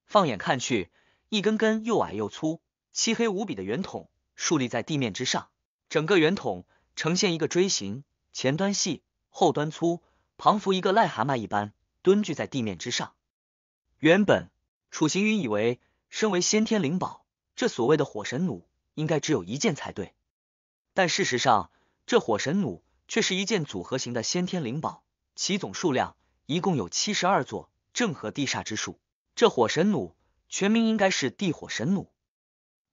放眼看去，一根根又矮又粗、漆黑无比的圆筒竖立在地面之上，整个圆筒呈现一个锥形，前端细，后端粗，彷佛一个癞蛤蟆一般蹲踞在地面之上。原本楚行云以为，身为先天灵宝，这所谓的火神弩应该只有一件才对，但事实上，这火神弩却是一件组合型的先天灵宝。其总数量一共有七十二座，正合地煞之数。这火神弩全名应该是地火神弩。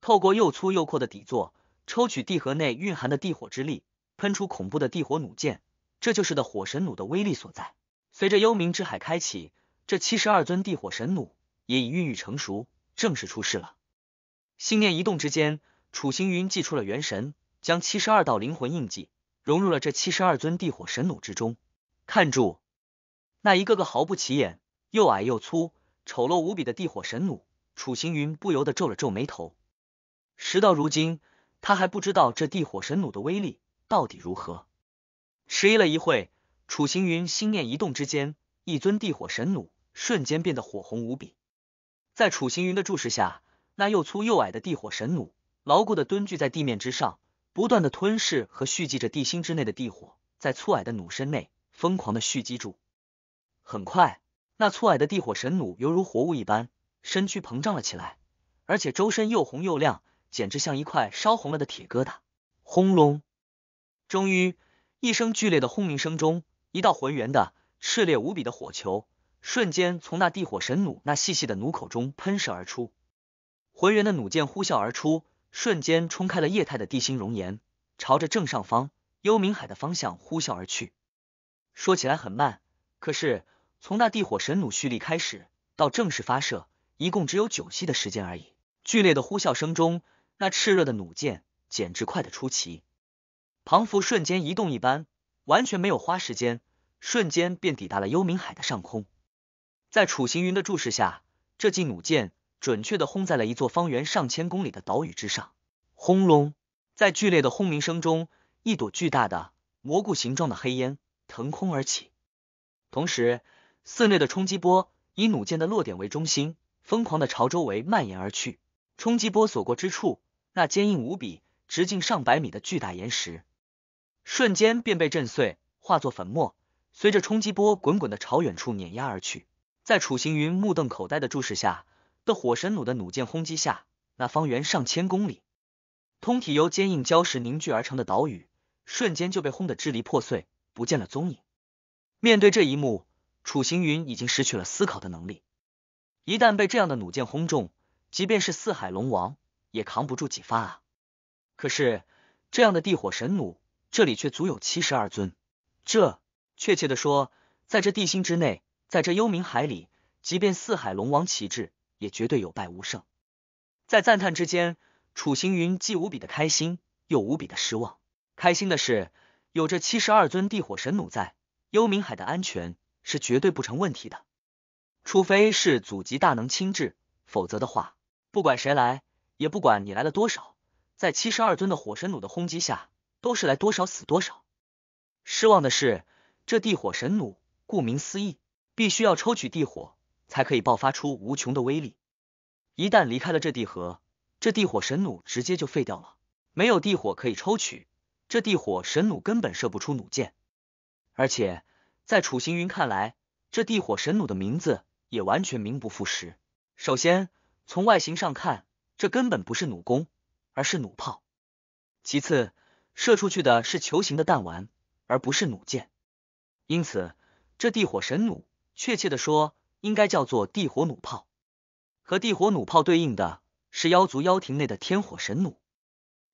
透过又粗又阔的底座，抽取地核内蕴含的地火之力，喷出恐怖的地火弩箭，这就是的火神弩的威力所在。随着幽冥之海开启，这七十二尊地火神弩也已孕育成熟，正式出世了。心念一动之间，楚行云祭出了元神，将七十二道灵魂印记融入了这七十二尊地火神弩之中。看住那一个个毫不起眼、又矮又粗、丑陋无比的地火神弩，楚行云不由得皱了皱眉头。时到如今，他还不知道这地火神弩的威力到底如何。迟疑了一会，楚行云心念一动之间，一尊地火神弩瞬间变得火红无比。在楚行云的注视下，那又粗又矮的地火神弩牢固的蹲踞在地面之上，不断的吞噬和蓄积着地心之内的地火，在粗矮的弩身内。疯狂的蓄积住，很快，那粗矮的地火神弩犹如活物一般，身躯膨胀了起来，而且周身又红又亮，简直像一块烧红了的铁疙瘩。轰隆！终于，一声剧烈的轰鸣声中，一道浑圆的、炽烈无比的火球，瞬间从那地火神弩那细细的弩口中喷射而出。浑圆的弩箭呼啸而出，瞬间冲开了液态的地心熔岩，朝着正上方幽冥海的方向呼啸而去。说起来很慢，可是从那地火神弩蓄力开始到正式发射，一共只有九息的时间而已。剧烈的呼啸声中，那炽热的弩箭简直快得出奇，庞福瞬间移动一般，完全没有花时间，瞬间便抵达了幽冥海的上空。在楚行云的注视下，这记弩箭准确的轰在了一座方圆上千公里的岛屿之上。轰隆，在剧烈的轰鸣声中，一朵巨大的蘑菇形状的黑烟。腾空而起，同时，寺内的冲击波以弩箭的落点为中心，疯狂的朝周围蔓延而去。冲击波所过之处，那坚硬无比、直径上百米的巨大岩石，瞬间便被震碎，化作粉末，随着冲击波滚滚的朝远处碾压而去。在楚行云目瞪口呆的注视下，的火神弩的弩箭轰击下，那方圆上千公里、通体由坚硬礁石凝聚而成的岛屿，瞬间就被轰得支离破碎。不见了踪影。面对这一幕，楚行云已经失去了思考的能力。一旦被这样的弩箭轰中，即便是四海龙王也扛不住几发啊！可是，这样的地火神弩，这里却足有七十二尊。这，确切的说，在这地心之内，在这幽冥海里，即便四海龙王旗帜，也绝对有败无胜。在赞叹之间，楚行云既无比的开心，又无比的失望。开心的是。有这七十二尊地火神弩在，幽冥海的安全是绝对不成问题的。除非是祖籍大能亲至，否则的话，不管谁来，也不管你来了多少，在七十二尊的火神弩的轰击下，都是来多少死多少。失望的是，这地火神弩，顾名思义，必须要抽取地火才可以爆发出无穷的威力。一旦离开了这地核，这地火神弩直接就废掉了，没有地火可以抽取。这地火神弩根本射不出弩箭，而且在楚行云看来，这地火神弩的名字也完全名不副实。首先，从外形上看，这根本不是弩弓，而是弩炮；其次，射出去的是球形的弹丸，而不是弩箭。因此，这地火神弩，确切的说，应该叫做地火弩炮。和地火弩炮对应的是妖族妖庭内的天火神弩，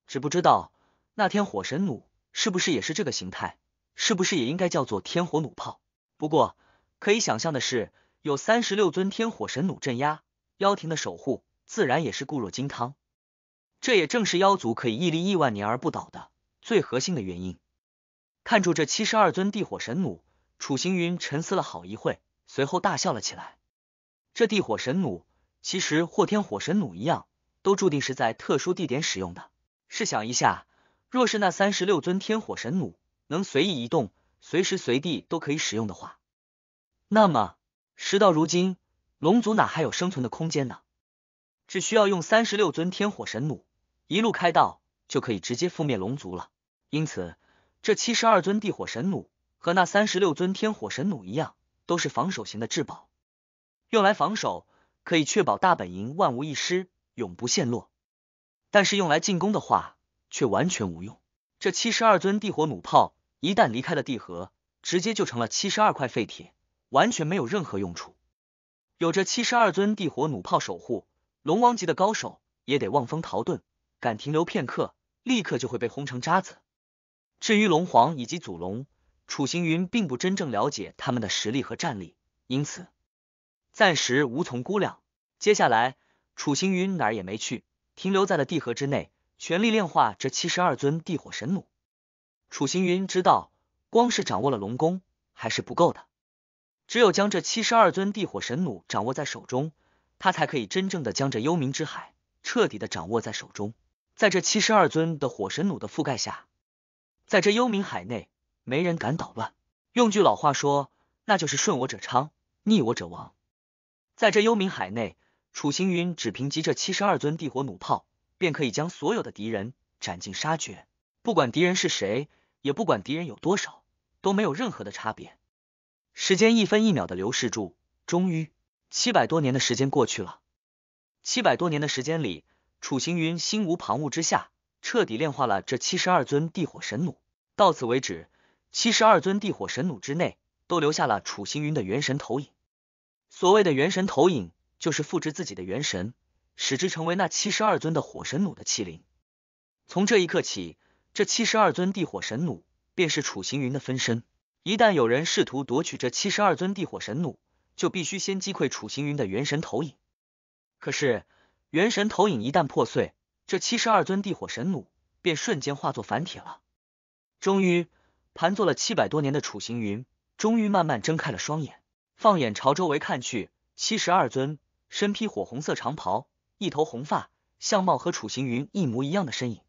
只不知道？那天火神弩是不是也是这个形态？是不是也应该叫做天火弩炮？不过可以想象的是，有三十六尊天火神弩镇压妖庭的守护，自然也是固若金汤。这也正是妖族可以屹立亿万年而不倒的最核心的原因。看住这七十二尊地火神弩，楚行云沉思了好一会，随后大笑了起来。这地火神弩其实或天火神弩一样，都注定是在特殊地点使用的。试想一下。若是那三十六尊天火神弩能随意移动，随时随地都可以使用的话，那么事到如今，龙族哪还有生存的空间呢？只需要用三十六尊天火神弩一路开道，就可以直接覆灭龙族了。因此，这七十二尊地火神弩和那三十六尊天火神弩一样，都是防守型的至宝，用来防守可以确保大本营万无一失，永不陷落。但是用来进攻的话。却完全无用。这七十二尊地火弩炮一旦离开了地核，直接就成了七十二块废铁，完全没有任何用处。有这七十二尊地火弩炮守护，龙王级的高手也得望风逃遁，敢停留片刻，立刻就会被轰成渣子。至于龙皇以及祖龙，楚行云并不真正了解他们的实力和战力，因此暂时无从估量。接下来，楚行云哪儿也没去，停留在了地核之内。全力炼化这七十二尊地火神弩。楚行云知道，光是掌握了龙宫还是不够的，只有将这七十二尊地火神弩掌握在手中，他才可以真正的将这幽冥之海彻底的掌握在手中。在这七十二尊的火神弩的覆盖下，在这幽冥海内，没人敢捣乱。用句老话说，那就是顺我者昌，逆我者亡。在这幽冥海内，楚行云只凭借这七十二尊地火弩炮。便可以将所有的敌人斩尽杀绝，不管敌人是谁，也不管敌人有多少，都没有任何的差别。时间一分一秒的流逝住，终于，七百多年的时间过去了。七百多年的时间里，楚行云心无旁骛之下，彻底炼化了这七十二尊地火神弩。到此为止，七十二尊地火神弩之内，都留下了楚行云的元神投影。所谓的元神投影，就是复制自己的元神。使之成为那七十二尊的火神弩的器灵。从这一刻起，这七十二尊地火神弩便是楚行云的分身。一旦有人试图夺取这七十二尊地火神弩，就必须先击溃楚行云的元神投影。可是，元神投影一旦破碎，这七十二尊地火神弩便瞬间化作凡铁了。终于，盘坐了七百多年的楚行云终于慢慢睁开了双眼，放眼朝周围看去，七十二尊身披火红色长袍。一头红发，相貌和楚行云一模一样的身影，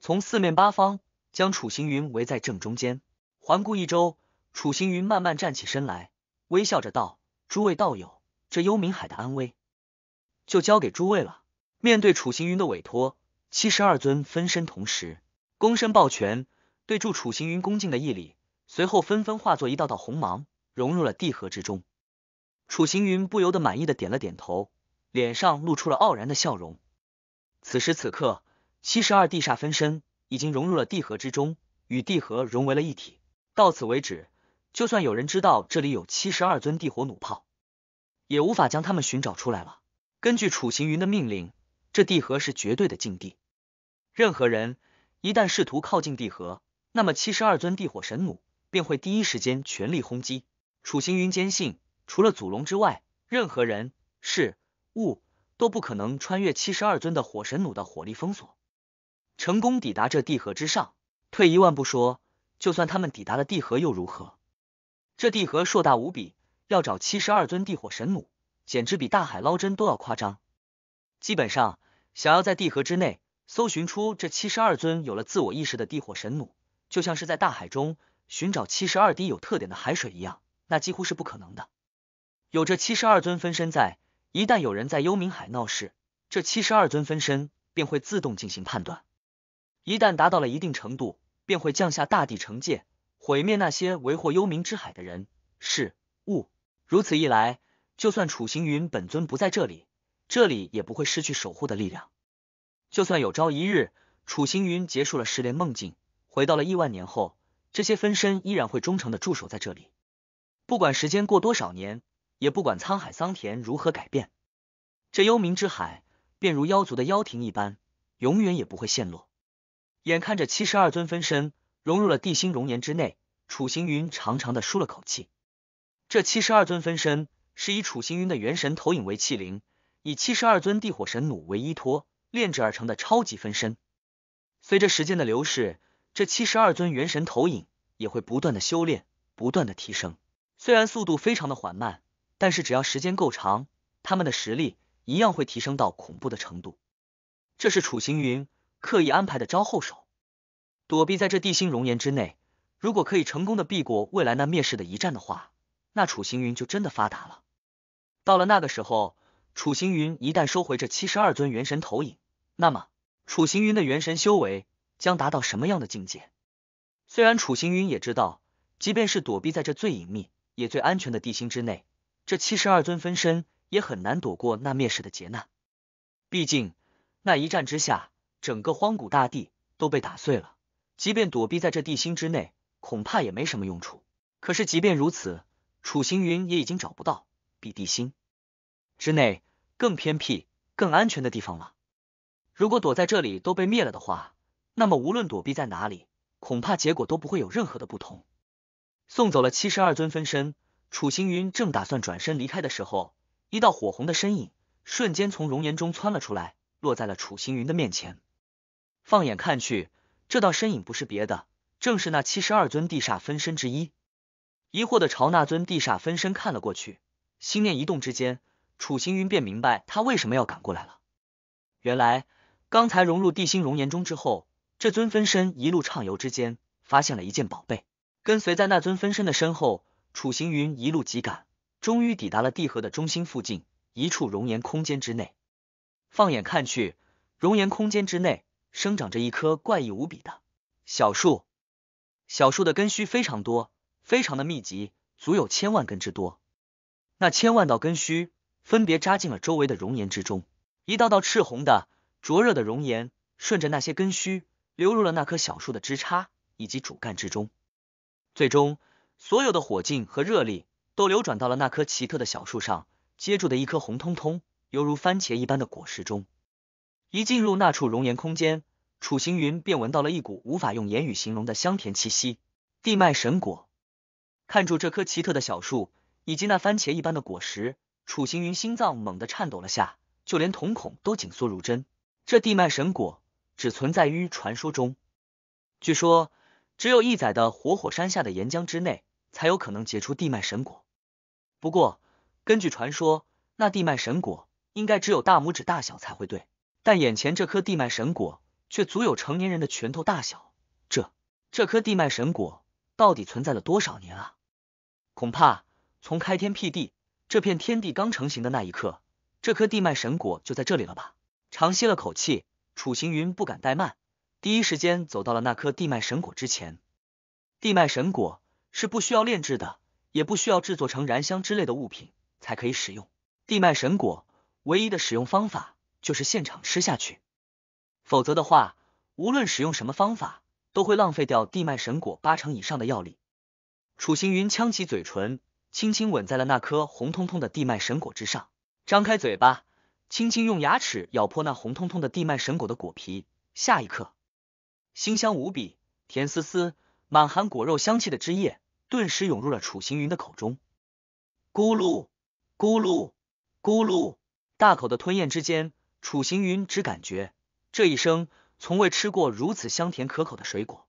从四面八方将楚行云围在正中间。环顾一周，楚行云慢慢站起身来，微笑着道：“诸位道友，这幽冥海的安危，就交给诸位了。”面对楚行云的委托，七十二尊分身同时躬身抱拳，对住楚行云恭敬的一礼，随后纷纷化作一道道红芒，融入了地核之中。楚行云不由得满意的点了点头。脸上露出了傲然的笑容。此时此刻，七十二地煞分身已经融入了地核之中，与地核融为了一体。到此为止，就算有人知道这里有七十二尊地火弩炮，也无法将他们寻找出来了。根据楚行云的命令，这地核是绝对的禁地。任何人一旦试图靠近地核，那么七十二尊地火神弩便会第一时间全力轰击。楚行云坚信，除了祖龙之外，任何人是。物都不可能穿越七十二尊的火神弩的火力封锁，成功抵达这地核之上。退一万步说，就算他们抵达了地核又如何？这地核硕大无比，要找七十二尊地火神弩，简直比大海捞针都要夸张。基本上，想要在地核之内搜寻出这七十二尊有了自我意识的地火神弩，就像是在大海中寻找七十二滴有特点的海水一样，那几乎是不可能的。有这七十二尊分身在。一旦有人在幽冥海闹事，这七十二尊分身便会自动进行判断。一旦达到了一定程度，便会降下大地惩戒，毁灭那些为祸幽冥之海的人、事物。如此一来，就算楚行云本尊不在这里，这里也不会失去守护的力量。就算有朝一日楚行云结束了十连梦境，回到了亿万年后，这些分身依然会忠诚的驻守在这里。不管时间过多少年。也不管沧海桑田如何改变，这幽冥之海便如妖族的妖庭一般，永远也不会陷落。眼看着七十二尊分身融入了地心熔岩之内，楚行云长长的舒了口气。这七十二尊分身是以楚行云的元神投影为器灵，以七十二尊地火神弩为依托炼制而成的超级分身。随着时间的流逝，这七十二尊元神投影也会不断的修炼，不断的提升，虽然速度非常的缓慢。但是只要时间够长，他们的实力一样会提升到恐怖的程度。这是楚行云刻意安排的招后手，躲避在这地心熔岩之内。如果可以成功的避过未来那灭世的一战的话，那楚行云就真的发达了。到了那个时候，楚行云一旦收回这七十二尊元神投影，那么楚行云的元神修为将达到什么样的境界？虽然楚行云也知道，即便是躲避在这最隐秘也最安全的地心之内。这七十二尊分身也很难躲过那灭世的劫难，毕竟那一战之下，整个荒古大地都被打碎了。即便躲避在这地心之内，恐怕也没什么用处。可是，即便如此，楚行云也已经找不到比地心之内更偏僻、更安全的地方了。如果躲在这里都被灭了的话，那么无论躲避在哪里，恐怕结果都不会有任何的不同。送走了七十二尊分身。楚行云正打算转身离开的时候，一道火红的身影瞬间从熔岩中窜了出来，落在了楚行云的面前。放眼看去，这道身影不是别的，正是那七十二尊地煞分身之一。疑惑的朝那尊地煞分身看了过去，心念一动之间，楚行云便明白他为什么要赶过来了。原来，刚才融入地心熔岩中之后，这尊分身一路畅游之间，发现了一件宝贝。跟随在那尊分身的身后。楚行云一路疾赶，终于抵达了地核的中心附近一处熔岩空间之内。放眼看去，熔岩空间之内生长着一棵怪异无比的小树。小树的根须非常多，非常的密集，足有千万根之多。那千万道根须分别扎进了周围的熔岩之中，一道道赤红的、灼热的熔岩顺着那些根须流入了那棵小树的枝杈以及主干之中，最终。所有的火劲和热力都流转到了那棵奇特的小树上，结住的一颗红彤彤、犹如番茄一般的果实中。一进入那处熔岩空间，楚行云便闻到了一股无法用言语形容的香甜气息。地脉神果，看住这棵奇特的小树以及那番茄一般的果实，楚行云心脏猛地颤抖了下，就连瞳孔都紧缩如针。这地脉神果只存在于传说中，据说。只有一载的活火山下的岩浆之内，才有可能结出地脉神果。不过，根据传说，那地脉神果应该只有大拇指大小才会对。但眼前这颗地脉神果却足有成年人的拳头大小。这这颗地脉神果到底存在了多少年啊？恐怕从开天辟地这片天地刚成型的那一刻，这颗地脉神果就在这里了吧？长吸了口气，楚行云不敢怠慢。第一时间走到了那颗地脉神果之前。地脉神果是不需要炼制的，也不需要制作成燃香之类的物品才可以使用。地脉神果唯一的使用方法就是现场吃下去，否则的话，无论使用什么方法，都会浪费掉地脉神果八成以上的药力。楚行云呛起嘴唇，轻轻吻在了那颗红彤彤的地脉神果之上，张开嘴巴，轻轻用牙齿咬破那红彤彤的地脉神果的果皮，下一刻。馨香无比，甜丝丝、满含果肉香气的汁液顿时涌入了楚行云的口中，咕噜咕噜咕噜，大口的吞咽之间，楚行云只感觉这一生从未吃过如此香甜可口的水果。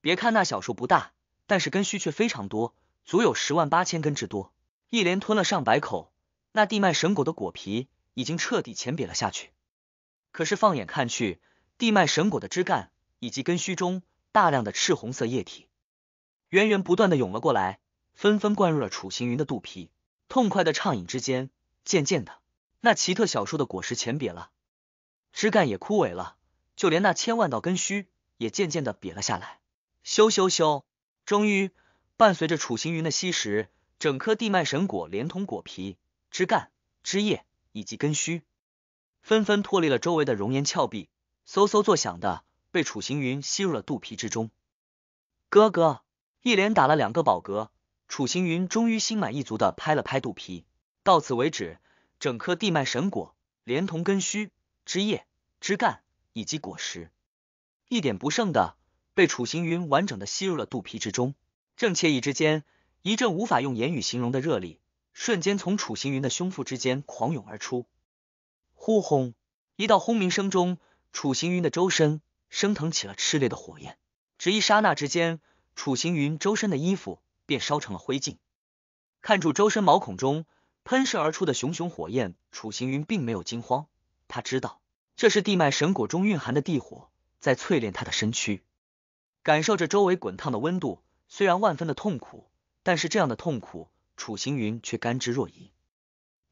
别看那小树不大，但是根须却非常多，足有十万八千根之多。一连吞了上百口，那地脉神果的果皮已经彻底浅瘪了下去。可是放眼看去，地脉神果的枝干。以及根须中大量的赤红色液体源源不断的涌了过来，纷纷灌入了楚行云的肚皮。痛快的畅饮之间，渐渐的，那奇特小树的果实浅瘪了，枝干也枯萎了，就连那千万道根须也渐渐的瘪了下来。咻咻咻！终于，伴随着楚行云的吸食，整颗地脉神果连同果皮、枝干、枝叶以及根须，纷纷脱离了周围的熔岩峭壁，嗖嗖作响的。被楚行云吸入了肚皮之中。哥哥一连打了两个饱嗝，楚行云终于心满意足的拍了拍肚皮。到此为止，整颗地脉神果，连同根须、枝叶、枝干以及果实，一点不剩的被楚行云完整的吸入了肚皮之中。正惬意之间，一阵无法用言语形容的热力，瞬间从楚行云的胸腹之间狂涌而出。呼轰！一道轰鸣声中，楚行云的周身。升腾起了炽烈的火焰，只一刹那之间，楚行云周身的衣服便烧成了灰烬。看住周身毛孔中喷射而出的熊熊火焰，楚行云并没有惊慌，他知道这是地脉神果中蕴含的地火在淬炼他的身躯。感受着周围滚烫的温度，虽然万分的痛苦，但是这样的痛苦楚行云却甘之若饴。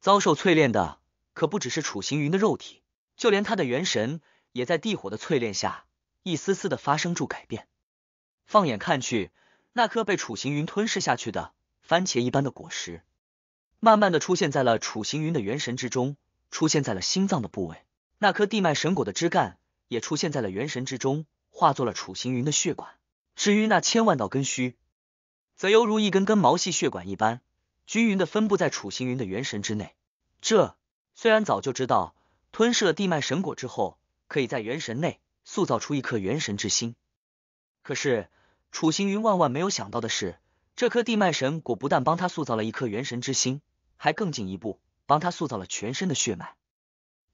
遭受淬炼的可不只是楚行云的肉体，就连他的元神。也在地火的淬炼下，一丝丝的发生住改变。放眼看去，那颗被楚行云吞噬下去的番茄一般的果实，慢慢的出现在了楚行云的元神之中，出现在了心脏的部位。那颗地脉神果的枝干，也出现在了元神之中，化作了楚行云的血管。至于那千万道根须，则犹如一根根毛细血管一般，均匀的分布在楚行云的元神之内。这虽然早就知道，吞噬了地脉神果之后。可以在元神内塑造出一颗元神之心，可是楚行云万万没有想到的是，这颗地脉神果不但帮他塑造了一颗元神之心，还更进一步帮他塑造了全身的血脉。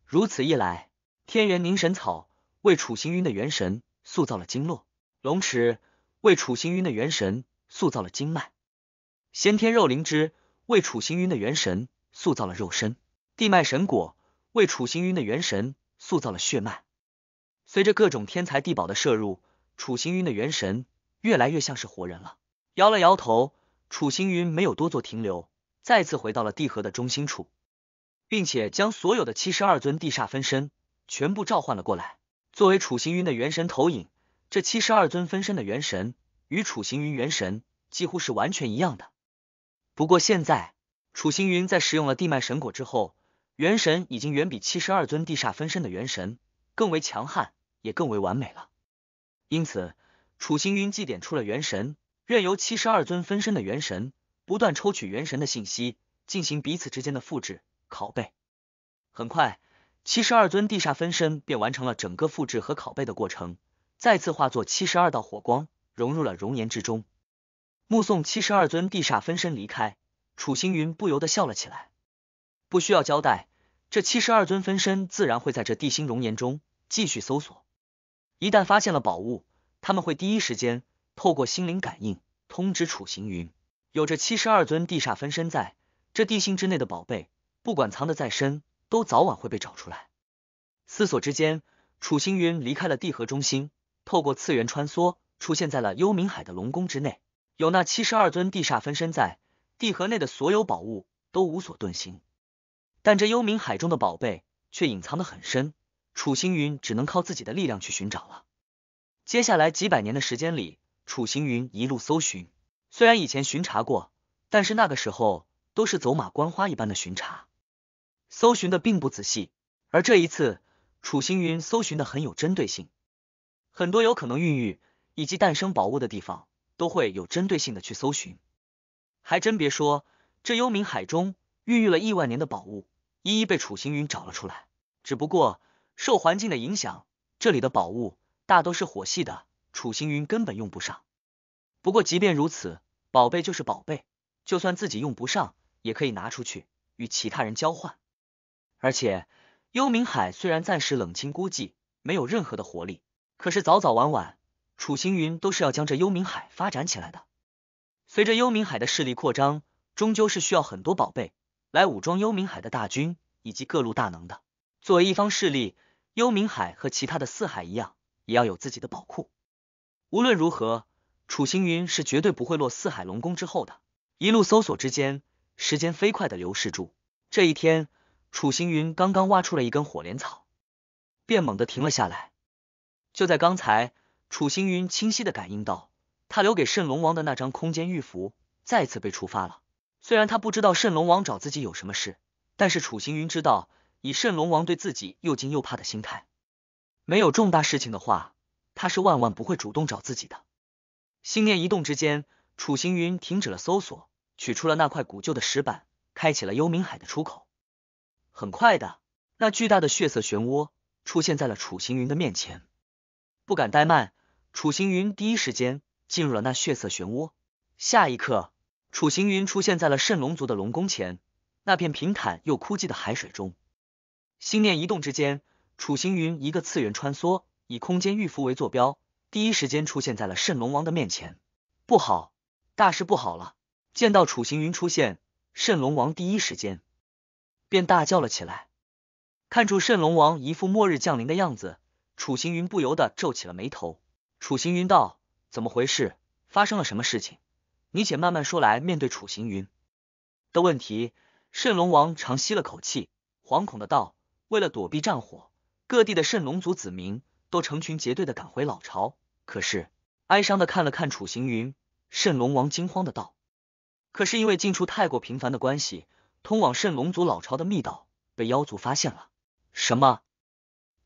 如此一来，天元凝神草为楚行云的元神塑造了经络，龙池为楚行云的元神塑造了经脉，先天肉灵芝为楚行云的元神塑造了肉身，地脉神果为楚行云的元神塑造了血脉。随着各种天才地宝的摄入，楚行云的元神越来越像是活人了。摇了摇头，楚行云没有多做停留，再次回到了地核的中心处，并且将所有的七十二尊地煞分身全部召唤了过来，作为楚行云的元神投影。这七十二尊分身的元神与楚行云元神几乎是完全一样的。不过现在，楚行云在食用了地脉神果之后，元神已经远比七十二尊地煞分身的元神更为强悍。也更为完美了。因此，楚星云祭点出了元神，任由七十二尊分身的元神不断抽取元神的信息，进行彼此之间的复制、拷贝。很快，七十二尊地煞分身便完成了整个复制和拷贝的过程，再次化作七十二道火光，融入了熔岩之中。目送七十二尊地煞分身离开，楚星云不由得笑了起来。不需要交代，这七十二尊分身自然会在这地心熔岩中继续搜索。一旦发现了宝物，他们会第一时间透过心灵感应通知楚行云。有这七十二尊地煞分身在，这地心之内的宝贝，不管藏的再深，都早晚会被找出来。思索之间，楚行云离开了地核中心，透过次元穿梭，出现在了幽冥海的龙宫之内。有那七十二尊地煞分身在，地核内的所有宝物都无所遁形。但这幽冥海中的宝贝，却隐藏的很深。楚星云只能靠自己的力量去寻找了。接下来几百年的时间里，楚行云一路搜寻。虽然以前巡查过，但是那个时候都是走马观花一般的巡查，搜寻的并不仔细。而这一次，楚星云搜寻的很有针对性，很多有可能孕育以及诞生宝物的地方，都会有针对性的去搜寻。还真别说，这幽冥海中孕育了亿万年的宝物，一一被楚行云找了出来。只不过。受环境的影响，这里的宝物大都是火系的，楚行云根本用不上。不过，即便如此，宝贝就是宝贝，就算自己用不上，也可以拿出去与其他人交换。而且，幽冥海虽然暂时冷清孤寂，没有任何的活力，可是早早晚晚，楚行云都是要将这幽冥海发展起来的。随着幽冥海的势力扩张，终究是需要很多宝贝来武装幽冥海的大军以及各路大能的。作为一方势力。幽冥海和其他的四海一样，也要有自己的宝库。无论如何，楚行云是绝对不会落四海龙宫之后的。一路搜索之间，时间飞快的流逝住。这一天，楚行云刚刚挖出了一根火莲草，便猛地停了下来。就在刚才，楚行云清晰的感应到，他留给圣龙王的那张空间玉符再次被触发了。虽然他不知道圣龙王找自己有什么事，但是楚行云知道。以圣龙王对自己又惊又怕的心态，没有重大事情的话，他是万万不会主动找自己的。心念一动之间，楚行云停止了搜索，取出了那块古旧的石板，开启了幽冥海的出口。很快的，那巨大的血色漩涡出现在了楚行云的面前。不敢怠慢，楚行云第一时间进入了那血色漩涡。下一刻，楚行云出现在了圣龙族的龙宫前，那片平坦又枯寂的海水中。心念一动之间，楚行云一个次元穿梭，以空间玉符为坐标，第一时间出现在了圣龙王的面前。不好，大事不好了！见到楚行云出现，圣龙王第一时间便大叫了起来。看出圣龙王一副末日降临的样子，楚行云不由得皱起了眉头。楚行云道：“怎么回事？发生了什么事情？你且慢慢说来。”面对楚行云的问题，圣龙王长吸了口气，惶恐的道。为了躲避战火，各地的圣龙族子民都成群结队的赶回老巢。可是，哀伤的看了看楚行云，圣龙王惊慌的道：“可是因为进出太过频繁的关系，通往圣龙族老巢的密道被妖族发现了。”什么？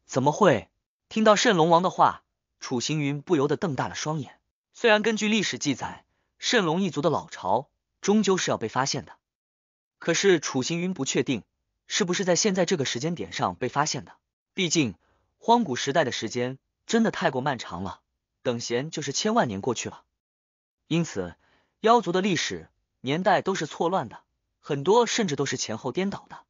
怎么会？听到圣龙王的话，楚行云不由得瞪大了双眼。虽然根据历史记载，圣龙一族的老巢终究是要被发现的，可是楚行云不确定。是不是在现在这个时间点上被发现的？毕竟荒古时代的时间真的太过漫长了，等闲就是千万年过去了。因此，妖族的历史年代都是错乱的，很多甚至都是前后颠倒的。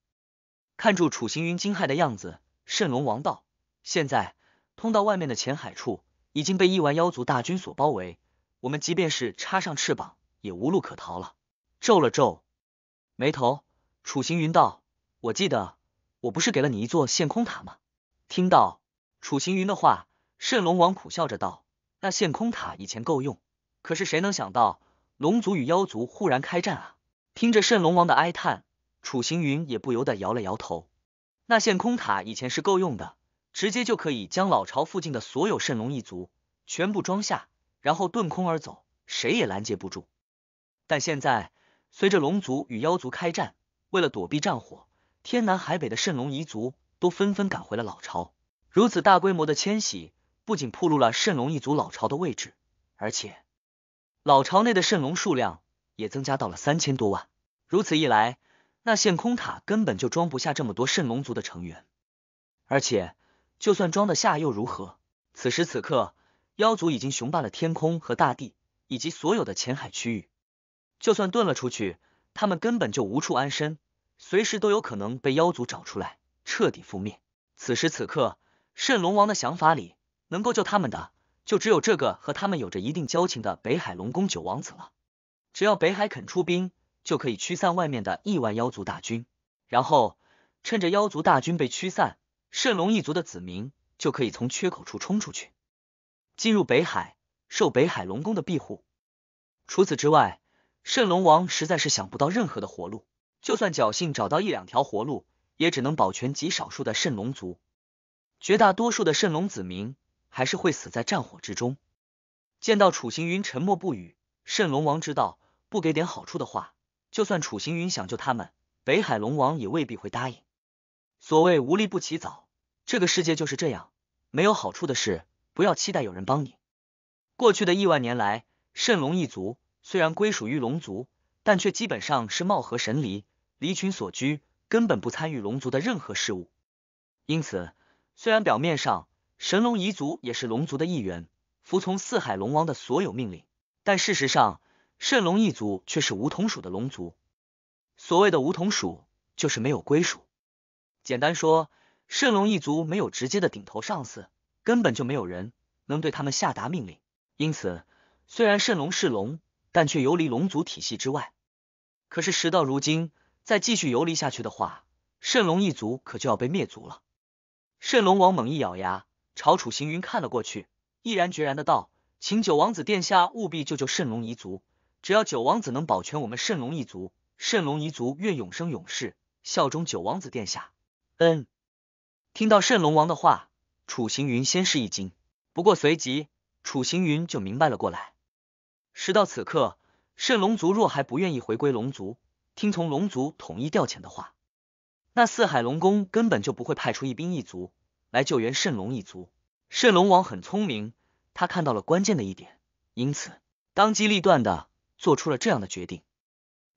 看住楚行云惊骇的样子，圣龙王道：“现在通道外面的浅海处已经被亿万妖族大军所包围，我们即便是插上翅膀也无路可逃了。”皱了皱眉头，楚行云道。我记得，我不是给了你一座陷空塔吗？听到楚行云的话，圣龙王苦笑着道：“那陷空塔以前够用，可是谁能想到龙族与妖族忽然开战啊？”听着圣龙王的哀叹，楚行云也不由得摇了摇头。那陷空塔以前是够用的，直接就可以将老巢附近的所有圣龙一族全部装下，然后遁空而走，谁也拦截不住。但现在随着龙族与妖族开战，为了躲避战火。天南海北的圣龙一族都纷纷赶回了老巢。如此大规模的迁徙，不仅暴露了圣龙一族老巢的位置，而且老巢内的圣龙数量也增加到了三千多万。如此一来，那陷空塔根本就装不下这么多圣龙族的成员。而且，就算装得下又如何？此时此刻，妖族已经雄霸了天空和大地，以及所有的浅海区域。就算遁了出去，他们根本就无处安身。随时都有可能被妖族找出来，彻底覆灭。此时此刻，圣龙王的想法里，能够救他们的，就只有这个和他们有着一定交情的北海龙宫九王子了。只要北海肯出兵，就可以驱散外面的亿万妖族大军，然后趁着妖族大军被驱散，圣龙一族的子民就可以从缺口处冲出去，进入北海，受北海龙宫的庇护。除此之外，圣龙王实在是想不到任何的活路。就算侥幸找到一两条活路，也只能保全极少数的圣龙族，绝大多数的圣龙子民还是会死在战火之中。见到楚行云沉默不语，圣龙王知道，不给点好处的话，就算楚行云想救他们，北海龙王也未必会答应。所谓无利不起早，这个世界就是这样，没有好处的事，不要期待有人帮你。过去的亿万年来，圣龙一族虽然归属于龙族，但却基本上是貌合神离。离群所居，根本不参与龙族的任何事务。因此，虽然表面上神龙一族也是龙族的一员，服从四海龙王的所有命令，但事实上，圣龙一族却是梧桐鼠的龙族。所谓的梧桐鼠，就是没有归属。简单说，圣龙一族没有直接的顶头上司，根本就没有人能对他们下达命令。因此，虽然圣龙是龙，但却游离龙族体系之外。可是，事到如今。再继续游离下去的话，圣龙一族可就要被灭族了。圣龙王猛一咬牙，朝楚行云看了过去，毅然决然的道：“请九王子殿下务必救救圣龙一族，只要九王子能保全我们圣龙一族，圣龙一族愿永生永世效忠九王子殿下。”嗯，听到圣龙王的话，楚行云先是一惊，不过随即楚行云就明白了过来。时到此刻，圣龙族若还不愿意回归龙族，听从龙族统一调遣的话，那四海龙宫根本就不会派出一兵一卒来救援圣龙一族。圣龙王很聪明，他看到了关键的一点，因此当机立断的做出了这样的决定。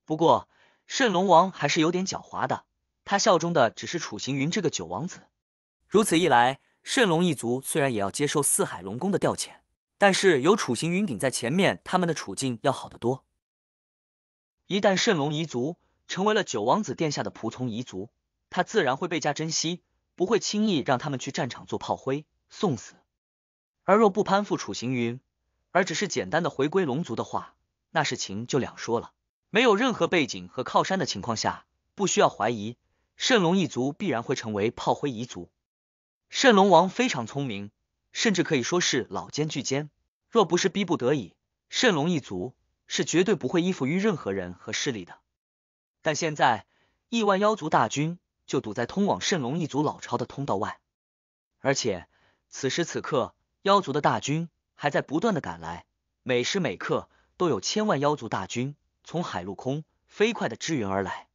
不过，圣龙王还是有点狡猾的，他效忠的只是楚行云这个九王子。如此一来，圣龙一族虽然也要接受四海龙宫的调遣，但是有楚行云顶在前面，他们的处境要好得多。一旦圣龙一族成为了九王子殿下的仆从一族，他自然会倍加珍惜，不会轻易让他们去战场做炮灰送死。而若不攀附楚行云，而只是简单的回归龙族的话，那事情就两说了。没有任何背景和靠山的情况下，不需要怀疑，圣龙一族必然会成为炮灰一族。圣龙王非常聪明，甚至可以说是老奸巨奸。若不是逼不得已，圣龙一族。是绝对不会依附于任何人和势力的。但现在，亿万妖族大军就堵在通往圣龙一族老巢的通道外，而且此时此刻，妖族的大军还在不断的赶来，每时每刻都有千万妖族大军从海陆空飞快的支援而来。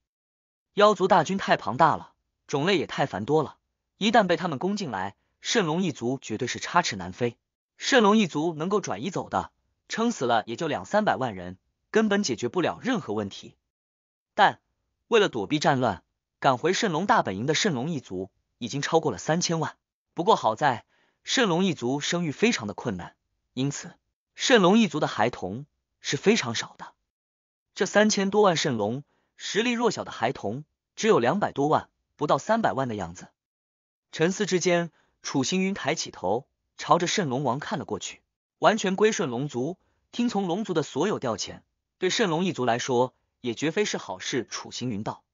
妖族大军太庞大了，种类也太繁多了，一旦被他们攻进来，圣龙一族绝对是插翅难飞。圣龙一族能够转移走的。撑死了也就两三百万人，根本解决不了任何问题。但为了躲避战乱，赶回圣龙大本营的圣龙一族已经超过了三千万。不过好在圣龙一族生育非常的困难，因此圣龙一族的孩童是非常少的。这三千多万圣龙实力弱小的孩童只有两百多万，不到三百万的样子。沉思之间，楚行云抬起头，朝着圣龙王看了过去。完全归顺龙族，听从龙族的所有调遣，对圣龙一族来说也绝非是好事。楚行云道，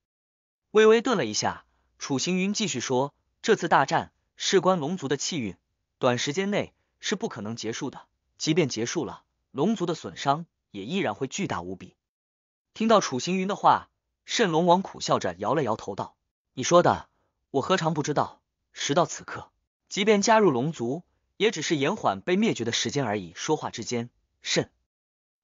微微顿了一下，楚行云继续说：“这次大战事关龙族的气运，短时间内是不可能结束的。即便结束了，龙族的损伤也依然会巨大无比。”听到楚行云的话，圣龙王苦笑着摇了摇头道：“你说的，我何尝不知道。时到此刻，即便加入龙族。”也只是延缓被灭绝的时间而已。说话之间，慎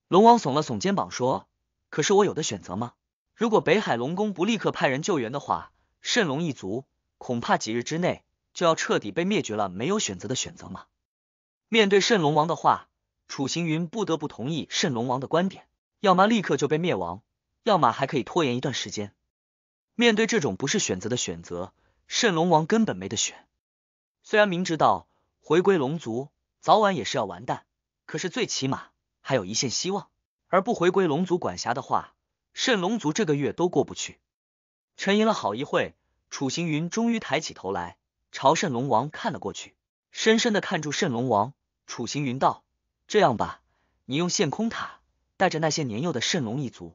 龙王耸了耸肩膀说：“可是我有的选择吗？如果北海龙宫不立刻派人救援的话，慎龙一族恐怕几日之内就要彻底被灭绝了。没有选择的选择吗？”面对慎龙王的话，楚行云不得不同意慎龙王的观点：要么立刻就被灭亡，要么还可以拖延一段时间。面对这种不是选择的选择，慎龙王根本没得选。虽然明知道。回归龙族，早晚也是要完蛋。可是最起码还有一线希望。而不回归龙族管辖的话，圣龙族这个月都过不去。沉吟了好一会，楚行云终于抬起头来，朝圣龙王看了过去，深深的看住圣龙王。楚行云道：“这样吧，你用陷空塔带着那些年幼的圣龙一族，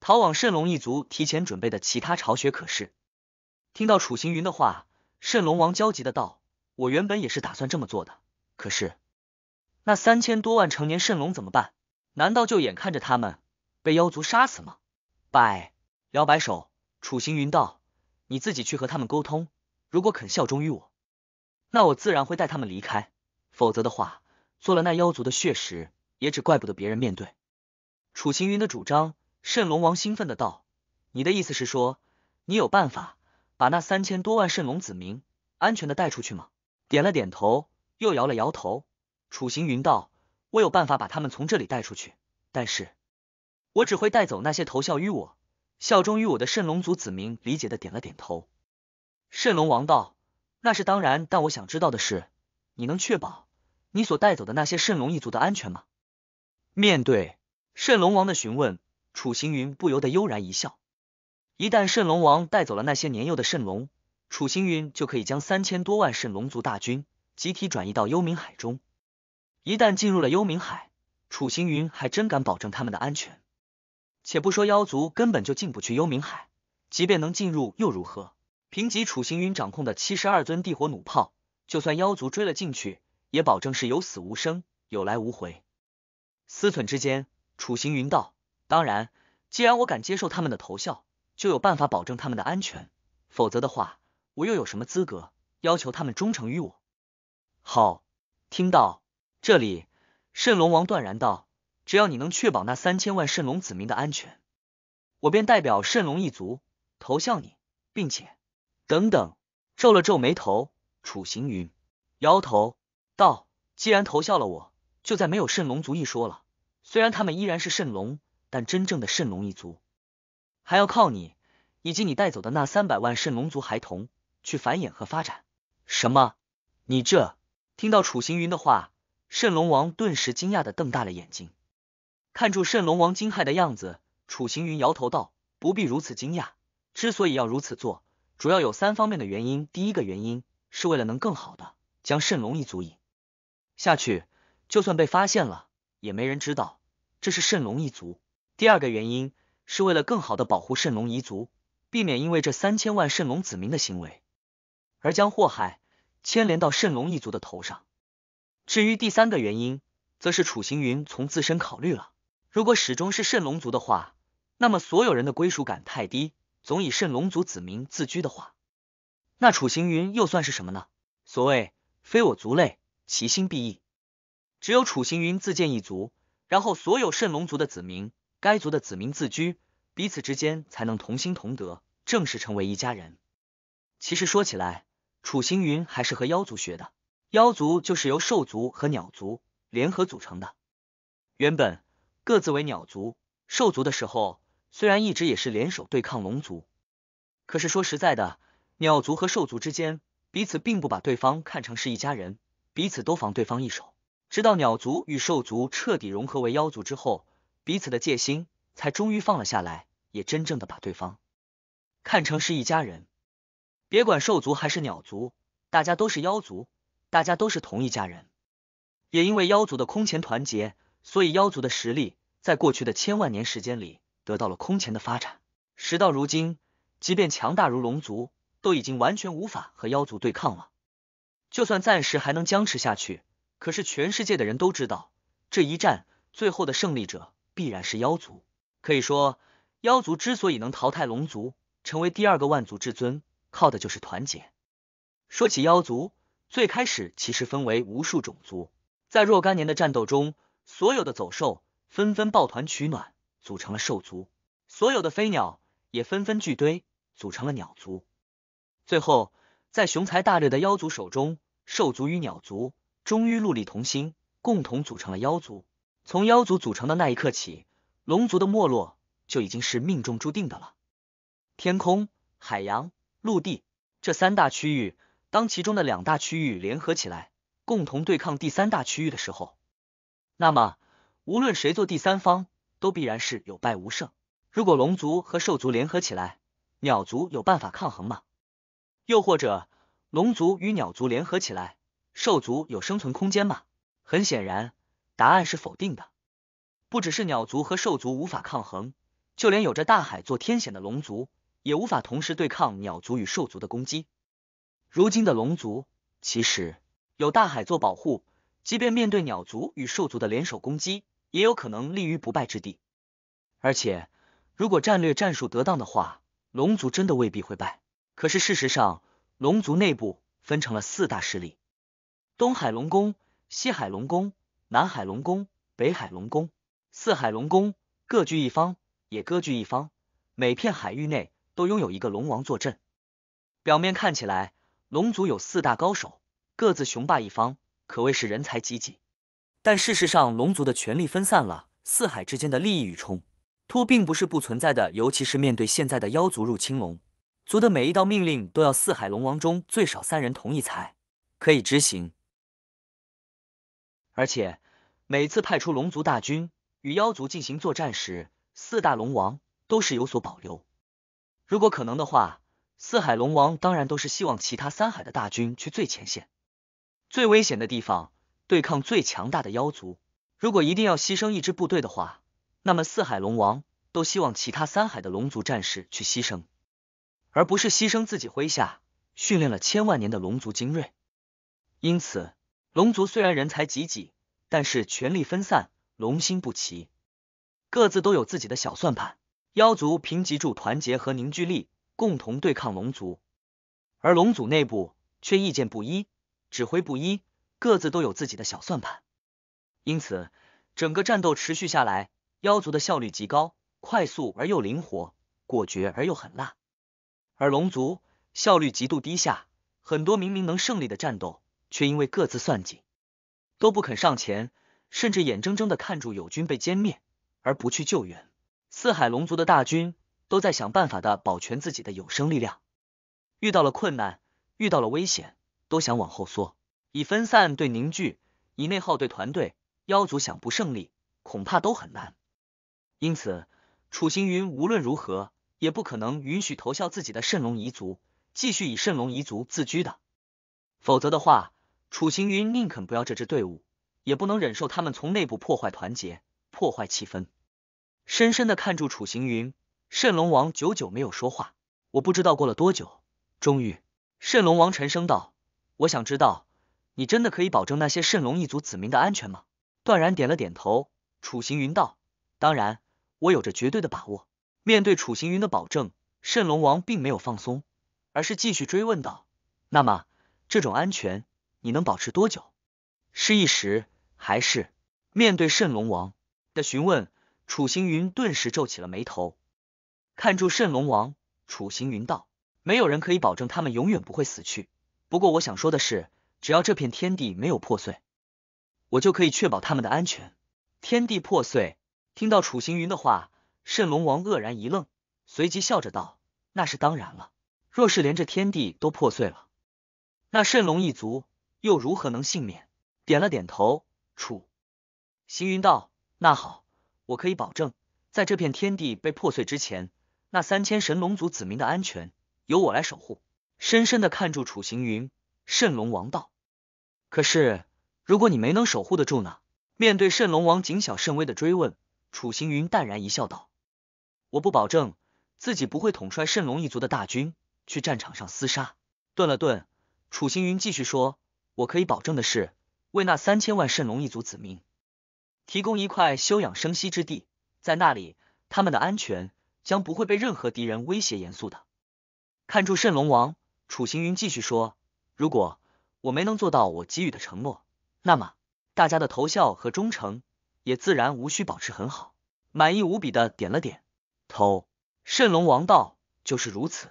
逃往圣龙一族提前准备的其他巢穴。”可是，听到楚行云的话，圣龙王焦急的道。我原本也是打算这么做的，可是那三千多万成年圣龙怎么办？难道就眼看着他们被妖族杀死吗？摆，摇摆手，楚行云道：“你自己去和他们沟通，如果肯效忠于我，那我自然会带他们离开；否则的话，做了那妖族的血食，也只怪不得别人。”面对楚行云的主张，圣龙王兴奋的道：“你的意思是说，你有办法把那三千多万圣龙子民安全的带出去吗？”点了点头，又摇了摇头。楚行云道：“我有办法把他们从这里带出去，但是，我只会带走那些投效于我、效忠于我的圣龙族子民。”理解的点了点头。圣龙王道：“那是当然，但我想知道的是，你能确保你所带走的那些圣龙一族的安全吗？”面对圣龙王的询问，楚行云不由得悠然一笑。一旦圣龙王带走了那些年幼的圣龙，楚行云就可以将三千多万圣龙族大军集体转移到幽冥海中。一旦进入了幽冥海，楚行云还真敢保证他们的安全。且不说妖族根本就进不去幽冥海，即便能进入又如何？凭及楚行云掌控的七十二尊地火弩炮，就算妖族追了进去，也保证是有死无生，有来无回。思忖之间，楚行云道：“当然，既然我敢接受他们的投效，就有办法保证他们的安全。否则的话。”我又有什么资格要求他们忠诚于我？好，听到这里，圣龙王断然道：“只要你能确保那三千万圣龙子民的安全，我便代表圣龙一族投向你，并且……”等等，皱了皱眉头，楚行云摇头道：“既然投效了我，就再没有圣龙族一说了。虽然他们依然是圣龙，但真正的圣龙一族，还要靠你以及你带走的那三百万圣龙族孩童。”去繁衍和发展。什么？你这听到楚行云的话，圣龙王顿时惊讶的瞪大了眼睛。看住圣龙王惊骇的样子，楚行云摇头道：“不必如此惊讶。之所以要如此做，主要有三方面的原因。第一个原因是为了能更好的将圣龙一族引下去，就算被发现了，也没人知道这是圣龙一族。第二个原因是为了更好的保护圣龙一族，避免因为这三千万圣龙子民的行为。”而将祸害牵连到圣龙一族的头上。至于第三个原因，则是楚行云从自身考虑了：如果始终是圣龙族的话，那么所有人的归属感太低，总以圣龙族子民自居的话，那楚行云又算是什么呢？所谓非我族类，其心必异。只有楚行云自建一族，然后所有圣龙族的子民、该族的子民自居，彼此之间才能同心同德，正式成为一家人。其实说起来。楚星云还是和妖族学的，妖族就是由兽族和鸟族联合组成的。原本各自为鸟族、兽族的时候，虽然一直也是联手对抗龙族，可是说实在的，鸟族和兽族之间彼此并不把对方看成是一家人，彼此都防对方一手。直到鸟族与兽族彻底融合为妖族之后，彼此的戒心才终于放了下来，也真正的把对方看成是一家人。别管兽族还是鸟族，大家都是妖族，大家都是同一家人。也因为妖族的空前团结，所以妖族的实力在过去的千万年时间里得到了空前的发展。时到如今，即便强大如龙族，都已经完全无法和妖族对抗了。就算暂时还能僵持下去，可是全世界的人都知道，这一战最后的胜利者必然是妖族。可以说，妖族之所以能淘汰龙族，成为第二个万族至尊。靠的就是团结。说起妖族，最开始其实分为无数种族，在若干年的战斗中，所有的走兽纷纷抱团取暖，组成了兽族；所有的飞鸟也纷纷聚堆，组成了鸟族。最后，在雄才大略的妖族手中，兽族与鸟族终于戮力同心，共同组成了妖族。从妖族组成的那一刻起，龙族的没落就已经是命中注定的了。天空，海洋。陆地这三大区域，当其中的两大区域联合起来，共同对抗第三大区域的时候，那么无论谁做第三方，都必然是有败无胜。如果龙族和兽族联合起来，鸟族有办法抗衡吗？又或者龙族与鸟族联合起来，兽族有生存空间吗？很显然，答案是否定的。不只是鸟族和兽族无法抗衡，就连有着大海做天险的龙族。也无法同时对抗鸟族与兽族的攻击。如今的龙族其实有大海做保护，即便面对鸟族与兽族的联手攻击，也有可能立于不败之地。而且，如果战略战术得当的话，龙族真的未必会败。可是事实上，龙族内部分成了四大势力：东海龙宫、西海龙宫、南海龙宫、北海龙宫。四海龙宫各据一方，也各据一方，每片海域内。都拥有一个龙王坐镇，表面看起来龙族有四大高手，各自雄霸一方，可谓是人才济济。但事实上，龙族的权力分散了，四海之间的利益与冲突并不是不存在的。尤其是面对现在的妖族入侵，龙族的每一道命令都要四海龙王中最少三人同意才可以执行。而且每次派出龙族大军与妖族进行作战时，四大龙王都是有所保留。如果可能的话，四海龙王当然都是希望其他三海的大军去最前线、最危险的地方对抗最强大的妖族。如果一定要牺牲一支部队的话，那么四海龙王都希望其他三海的龙族战士去牺牲，而不是牺牲自己麾下训练了千万年的龙族精锐。因此，龙族虽然人才济济，但是权力分散，龙心不齐，各自都有自己的小算盘。妖族凭借住团结和凝聚力，共同对抗龙族；而龙族内部却意见不一，指挥不一，各自都有自己的小算盘。因此，整个战斗持续下来，妖族的效率极高，快速而又灵活，果决而又狠辣；而龙族效率极度低下，很多明明能胜利的战斗，却因为各自算计，都不肯上前，甚至眼睁睁的看住友军被歼灭而不去救援。四海龙族的大军都在想办法的保全自己的有生力量，遇到了困难，遇到了危险，都想往后缩，以分散对凝聚，以内耗对团队。妖族想不胜利，恐怕都很难。因此，楚行云无论如何也不可能允许投效自己的圣龙一族继续以圣龙一族自居的，否则的话，楚行云宁肯不要这支队伍，也不能忍受他们从内部破坏团结，破坏气氛。深深的看住楚行云，圣龙王久久没有说话。我不知道过了多久，终于，圣龙王沉声道：“我想知道，你真的可以保证那些圣龙一族子民的安全吗？”断然点了点头，楚行云道：“当然，我有着绝对的把握。”面对楚行云的保证，圣龙王并没有放松，而是继续追问道：“那么，这种安全你能保持多久？是一时，还是……”面对圣龙王的询问。楚行云顿时皱起了眉头，看住圣龙王。楚行云道：“没有人可以保证他们永远不会死去。不过，我想说的是，只要这片天地没有破碎，我就可以确保他们的安全。天地破碎。”听到楚行云的话，圣龙王愕然一愣，随即笑着道：“那是当然了。若是连这天地都破碎了，那圣龙一族又如何能幸免？”点了点头，楚行云道：“那好。”我可以保证，在这片天地被破碎之前，那三千神龙族子民的安全由我来守护。深深的看住楚行云，圣龙王道。可是，如果你没能守护得住呢？面对圣龙王谨小慎微的追问，楚行云淡然一笑，道：“我不保证自己不会统帅圣龙一族的大军去战场上厮杀。”顿了顿，楚行云继续说：“我可以保证的是，为那三千万圣龙一族子民。”提供一块休养生息之地，在那里，他们的安全将不会被任何敌人威胁。严肃的看住圣龙王，楚行云继续说：“如果我没能做到我给予的承诺，那么大家的头效和忠诚也自然无需保持很好。”满意无比的点了点头，圣龙王道：“就是如此，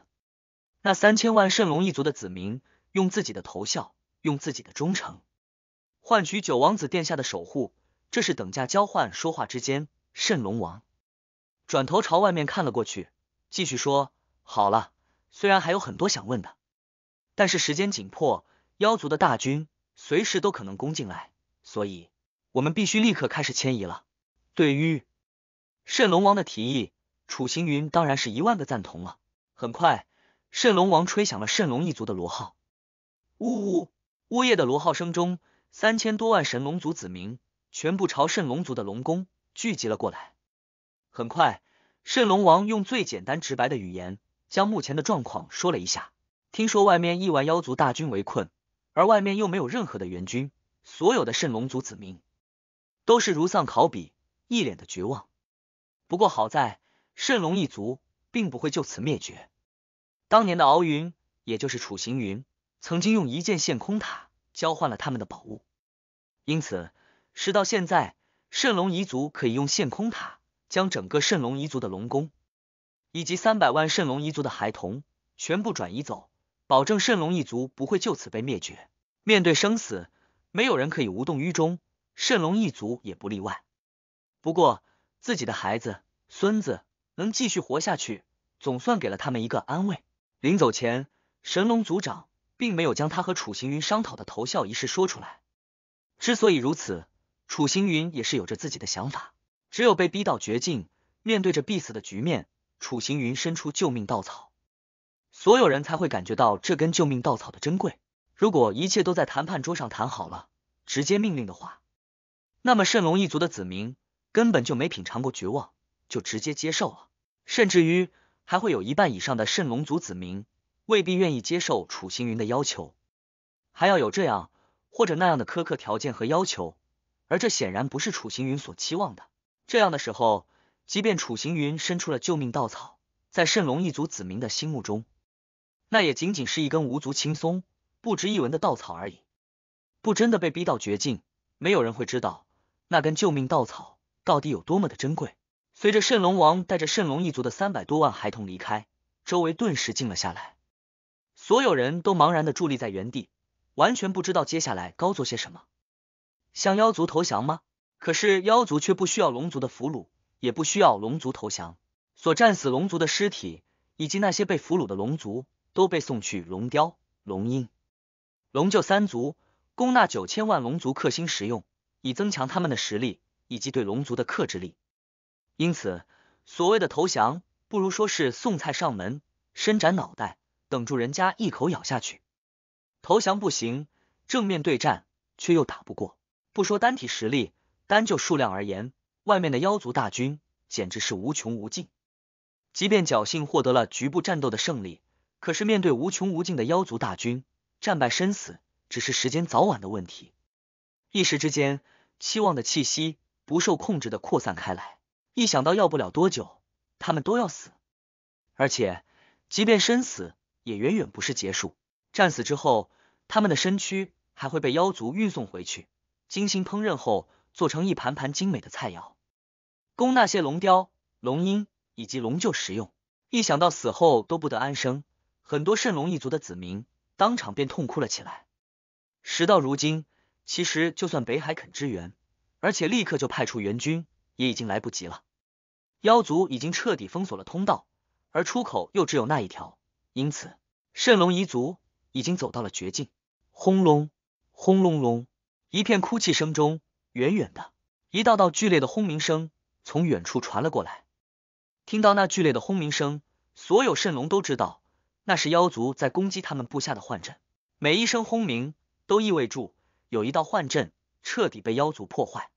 那三千万圣龙一族的子民用自己的头效，用自己的忠诚，换取九王子殿下的守护。”这是等价交换。说话之间，圣龙王转头朝外面看了过去，继续说：“好了，虽然还有很多想问的，但是时间紧迫，妖族的大军随时都可能攻进来，所以我们必须立刻开始迁移了。”对于圣龙王的提议，楚行云当然是一万个赞同了。很快，圣龙王吹响了圣龙一族的罗号，呜呜呜咽的罗号声中，三千多万神龙族子民。全部朝圣龙族的龙宫聚集了过来。很快，圣龙王用最简单直白的语言将目前的状况说了一下。听说外面亿万妖族大军围困，而外面又没有任何的援军，所有的圣龙族子民都是如丧考妣，一脸的绝望。不过好在圣龙一族并不会就此灭绝。当年的敖云，也就是楚行云，曾经用一剑陷空塔交换了他们的宝物，因此。时到现在，圣龙一族可以用陷空塔将整个圣龙一族的龙宫以及三百万圣龙一族的孩童全部转移走，保证圣龙一族不会就此被灭绝。面对生死，没有人可以无动于衷，圣龙一族也不例外。不过，自己的孩子、孙子能继续活下去，总算给了他们一个安慰。临走前，神龙族长并没有将他和楚行云商讨的头效一事说出来。之所以如此。楚行云也是有着自己的想法，只有被逼到绝境，面对着必死的局面，楚行云伸出救命稻草，所有人才会感觉到这根救命稻草的珍贵。如果一切都在谈判桌上谈好了，直接命令的话，那么圣龙一族的子民根本就没品尝过绝望，就直接接受了，甚至于还会有一半以上的圣龙族子民未必愿意接受楚行云的要求，还要有这样或者那样的苛刻条件和要求。而这显然不是楚行云所期望的。这样的时候，即便楚行云伸出了救命稻草，在圣龙一族子民的心目中，那也仅仅是一根无足轻松、不值一文的稻草而已。不真的被逼到绝境，没有人会知道那根救命稻草到底有多么的珍贵。随着圣龙王带着圣龙一族的三百多万孩童离开，周围顿时静了下来，所有人都茫然的伫立在原地，完全不知道接下来该做些什么。向妖族投降吗？可是妖族却不需要龙族的俘虏，也不需要龙族投降。所战死龙族的尸体，以及那些被俘虏的龙族，都被送去龙雕、龙鹰、龙鹫三族，供那九千万龙族克星食用，以增强他们的实力以及对龙族的克制力。因此，所谓的投降，不如说是送菜上门，伸展脑袋，等住人家一口咬下去。投降不行，正面对战却又打不过。不说单体实力，单就数量而言，外面的妖族大军简直是无穷无尽。即便侥幸获得了局部战斗的胜利，可是面对无穷无尽的妖族大军，战败身死只是时间早晚的问题。一时之间，期望的气息不受控制的扩散开来。一想到要不了多久，他们都要死，而且即便身死，也远远不是结束。战死之后，他们的身躯还会被妖族运送回去。精心烹饪后，做成一盘盘精美的菜肴，供那些龙雕、龙鹰以及龙鹫食用。一想到死后都不得安生，很多圣龙一族的子民当场便痛哭了起来。时到如今，其实就算北海肯支援，而且立刻就派出援军，也已经来不及了。妖族已经彻底封锁了通道，而出口又只有那一条，因此圣龙一族已经走到了绝境。轰隆，轰隆隆。一片哭泣声中，远远的一道道剧烈的轰鸣声从远处传了过来。听到那剧烈的轰鸣声，所有圣龙都知道那是妖族在攻击他们布下的幻阵。每一声轰鸣都意味住有一道幻阵彻底被妖族破坏。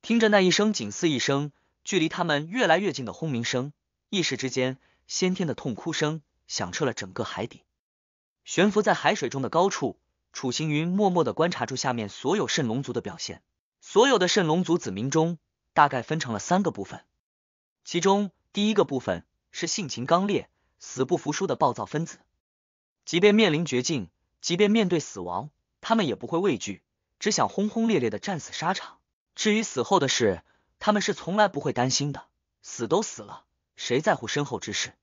听着那一声仅似一声，距离他们越来越近的轰鸣声，一时之间，先天的痛哭声响彻了整个海底。悬浮在海水中的高处。楚行云默默的观察住下面所有圣龙族的表现，所有的圣龙族子民中，大概分成了三个部分，其中第一个部分是性情刚烈、死不服输的暴躁分子，即便面临绝境，即便面对死亡，他们也不会畏惧，只想轰轰烈烈的战死沙场。至于死后的事，他们是从来不会担心的，死都死了，谁在乎身后之事？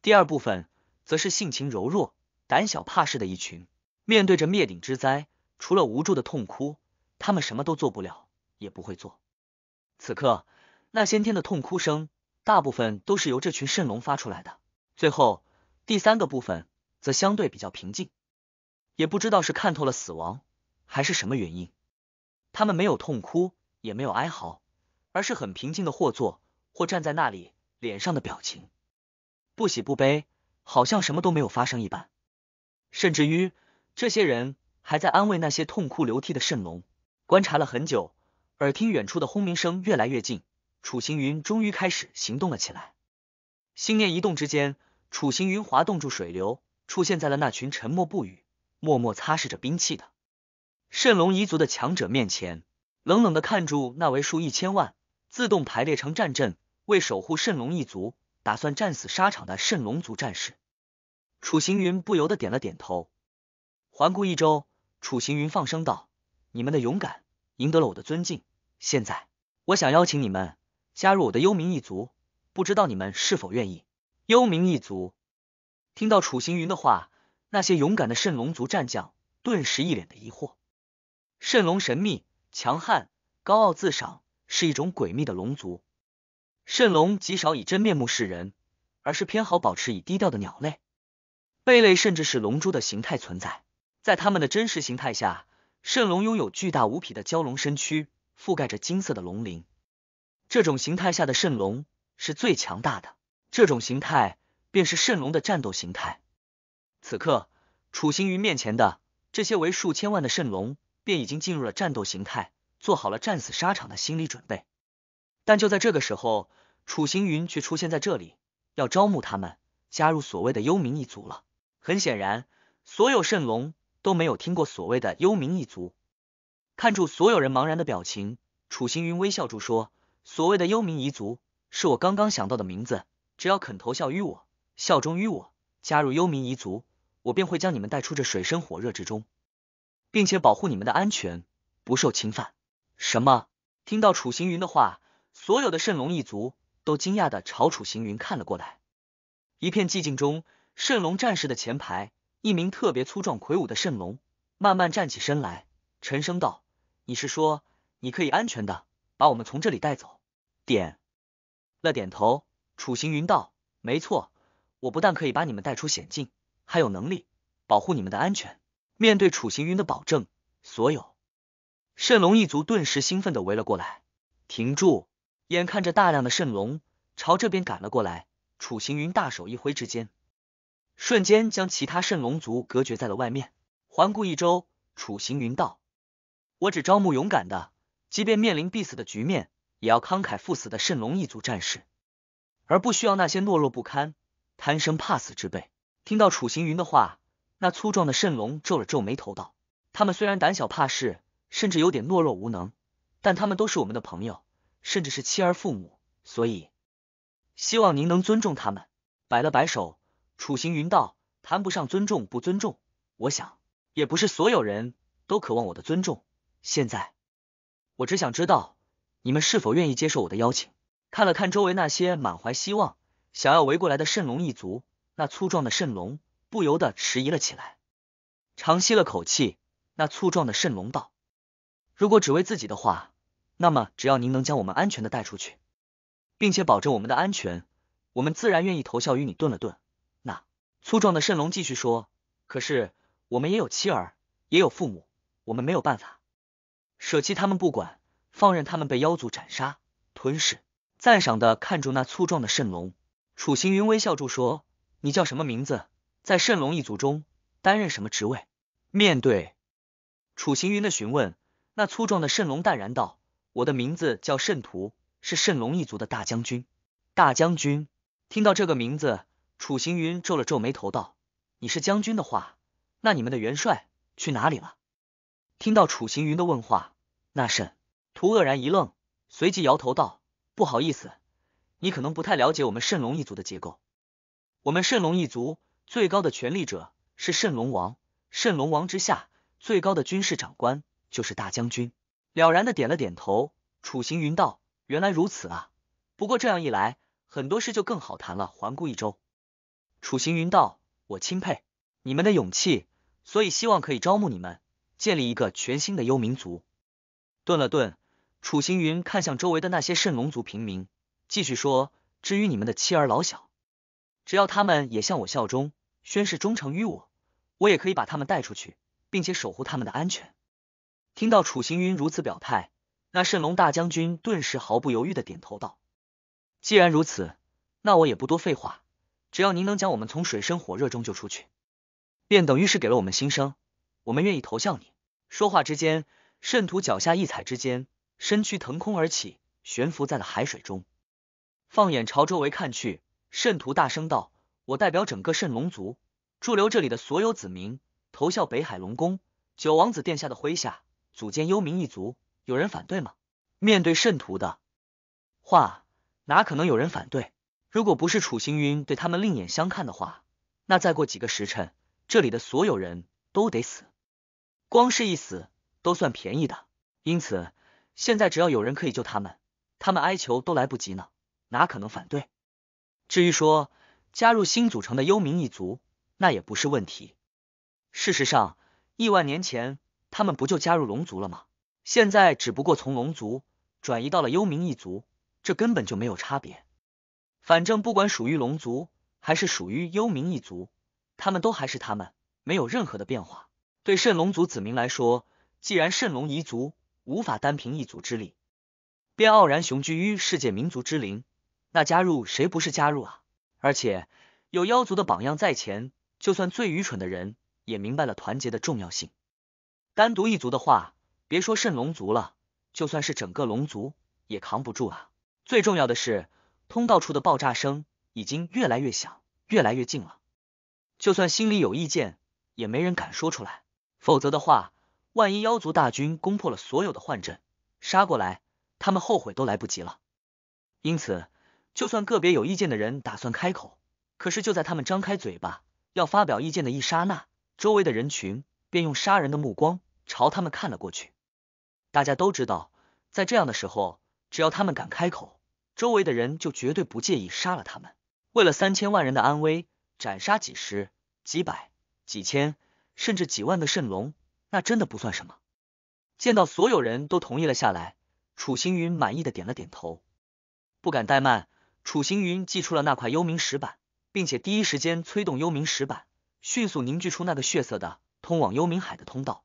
第二部分则是性情柔弱、胆小怕事的一群。面对着灭顶之灾，除了无助的痛哭，他们什么都做不了，也不会做。此刻，那先天的痛哭声大部分都是由这群圣龙发出来的。最后，第三个部分则相对比较平静，也不知道是看透了死亡，还是什么原因，他们没有痛哭，也没有哀嚎，而是很平静的或坐或站在那里，脸上的表情不喜不悲，好像什么都没有发生一般，甚至于。这些人还在安慰那些痛哭流涕的圣龙，观察了很久，耳听远处的轰鸣声越来越近，楚行云终于开始行动了起来。心念一动之间，楚行云滑动住水流，出现在了那群沉默不语、默默擦拭着兵器的圣龙一族的强者面前，冷冷的看住那为数一千万、自动排列成战阵、为守护圣龙一族打算战死沙场的圣龙族战士。楚行云不由得点了点头。环顾一周，楚行云放声道：“你们的勇敢赢得了我的尊敬。现在，我想邀请你们加入我的幽冥一族，不知道你们是否愿意？”幽冥一族听到楚行云的话，那些勇敢的圣龙族战将顿时一脸的疑惑。圣龙神秘、强悍、高傲自赏，是一种诡秘的龙族。圣龙极少以真面目示人，而是偏好保持以低调的鸟类、贝类甚至是龙珠的形态存在。在他们的真实形态下，圣龙拥有巨大无匹的蛟龙身躯，覆盖着金色的龙鳞。这种形态下的圣龙是最强大的，这种形态便是圣龙的战斗形态。此刻，楚行云面前的这些为数千万的圣龙，便已经进入了战斗形态，做好了战死沙场的心理准备。但就在这个时候，楚行云却出现在这里，要招募他们加入所谓的幽冥一族了。很显然，所有圣龙。都没有听过所谓的幽冥一族。看住所有人茫然的表情，楚行云微笑住说：“所谓的幽冥一族，是我刚刚想到的名字。只要肯投效于我，效忠于我，加入幽冥一族，我便会将你们带出这水深火热之中，并且保护你们的安全，不受侵犯。”什么？听到楚行云的话，所有的圣龙一族都惊讶的朝楚行云看了过来。一片寂静中，圣龙战士的前排。一名特别粗壮魁梧的圣龙慢慢站起身来，沉声道：“你是说你可以安全的把我们从这里带走？”点了点头，楚行云道：“没错，我不但可以把你们带出险境，还有能力保护你们的安全。”面对楚行云的保证，所有圣龙一族顿时兴奋的围了过来。停住！眼看着大量的圣龙朝这边赶了过来，楚行云大手一挥之间。瞬间将其他圣龙族隔绝在了外面。环顾一周，楚行云道：“我只招募勇敢的，即便面临必死的局面，也要慷慨赴死的圣龙一族战士，而不需要那些懦弱不堪、贪生怕死之辈。”听到楚行云的话，那粗壮的圣龙皱了皱眉头，道：“他们虽然胆小怕事，甚至有点懦弱无能，但他们都是我们的朋友，甚至是妻儿父母，所以希望您能尊重他们。”摆了摆手。楚行云道：“谈不上尊重不尊重，我想也不是所有人都渴望我的尊重。现在，我只想知道你们是否愿意接受我的邀请。”看了看周围那些满怀希望、想要围过来的圣龙一族，那粗壮的圣龙不由得迟疑了起来，长吸了口气。那粗壮的圣龙道：“如果只为自己的话，那么只要您能将我们安全的带出去，并且保证我们的安全，我们自然愿意投效于你。”顿了顿。粗壮的圣龙继续说：“可是我们也有妻儿，也有父母，我们没有办法舍弃他们不管，放任他们被妖族斩杀、吞噬。”赞赏的看住那粗壮的圣龙，楚行云微笑住说：“你叫什么名字？在圣龙一族中担任什么职位？”面对楚行云的询问，那粗壮的圣龙淡然道：“我的名字叫圣徒，是圣龙一族的大将军。”大将军听到这个名字。楚行云皱了皱眉头，道：“你是将军的话，那你们的元帅去哪里了？”听到楚行云的问话，那甚，徒愕然一愣，随即摇头道：“不好意思，你可能不太了解我们圣龙一族的结构。我们圣龙一族最高的权力者是圣龙王，圣龙王之下最高的军事长官就是大将军。”了然的点了点头，楚行云道：“原来如此啊！不过这样一来，很多事就更好谈了。”环顾一周。楚行云道：“我钦佩你们的勇气，所以希望可以招募你们，建立一个全新的幽冥族。”顿了顿，楚行云看向周围的那些圣龙族平民，继续说：“至于你们的妻儿老小，只要他们也向我效忠，宣誓忠诚于我，我也可以把他们带出去，并且守护他们的安全。”听到楚行云如此表态，那圣龙大将军顿时毫不犹豫的点头道：“既然如此，那我也不多废话。”只要您能将我们从水深火热中救出去，便等于是给了我们新生。我们愿意投效你。说话之间，圣徒脚下一踩之间，身躯腾空而起，悬浮在了海水中。放眼朝周围看去，圣徒大声道：“我代表整个圣龙族驻留这里的所有子民，投效北海龙宫九王子殿下的麾下，组建幽冥一族。有人反对吗？”面对圣徒的话，哪可能有人反对？如果不是楚星云对他们另眼相看的话，那再过几个时辰，这里的所有人都得死。光是一死都算便宜的，因此现在只要有人可以救他们，他们哀求都来不及呢，哪可能反对？至于说加入新组成的幽冥一族，那也不是问题。事实上，亿万年前他们不就加入龙族了吗？现在只不过从龙族转移到了幽冥一族，这根本就没有差别。反正不管属于龙族还是属于幽冥一族，他们都还是他们，没有任何的变化。对圣龙族子民来说，既然圣龙一族无法单凭一族之力，便傲然雄居于世界民族之林，那加入谁不是加入啊？而且有妖族的榜样在前，就算最愚蠢的人也明白了团结的重要性。单独一族的话，别说圣龙族了，就算是整个龙族也扛不住啊。最重要的是。通道处的爆炸声已经越来越响，越来越近了。就算心里有意见，也没人敢说出来。否则的话，万一妖族大军攻破了所有的幻阵，杀过来，他们后悔都来不及了。因此，就算个别有意见的人打算开口，可是就在他们张开嘴巴要发表意见的一刹那，周围的人群便用杀人的目光朝他们看了过去。大家都知道，在这样的时候，只要他们敢开口。周围的人就绝对不介意杀了他们，为了三千万人的安危，斩杀几十、几百、几千，甚至几万的圣龙，那真的不算什么。见到所有人都同意了下来，楚星云满意的点了点头，不敢怠慢，楚星云祭出了那块幽冥石板，并且第一时间催动幽冥石板，迅速凝聚出那个血色的通往幽冥海的通道。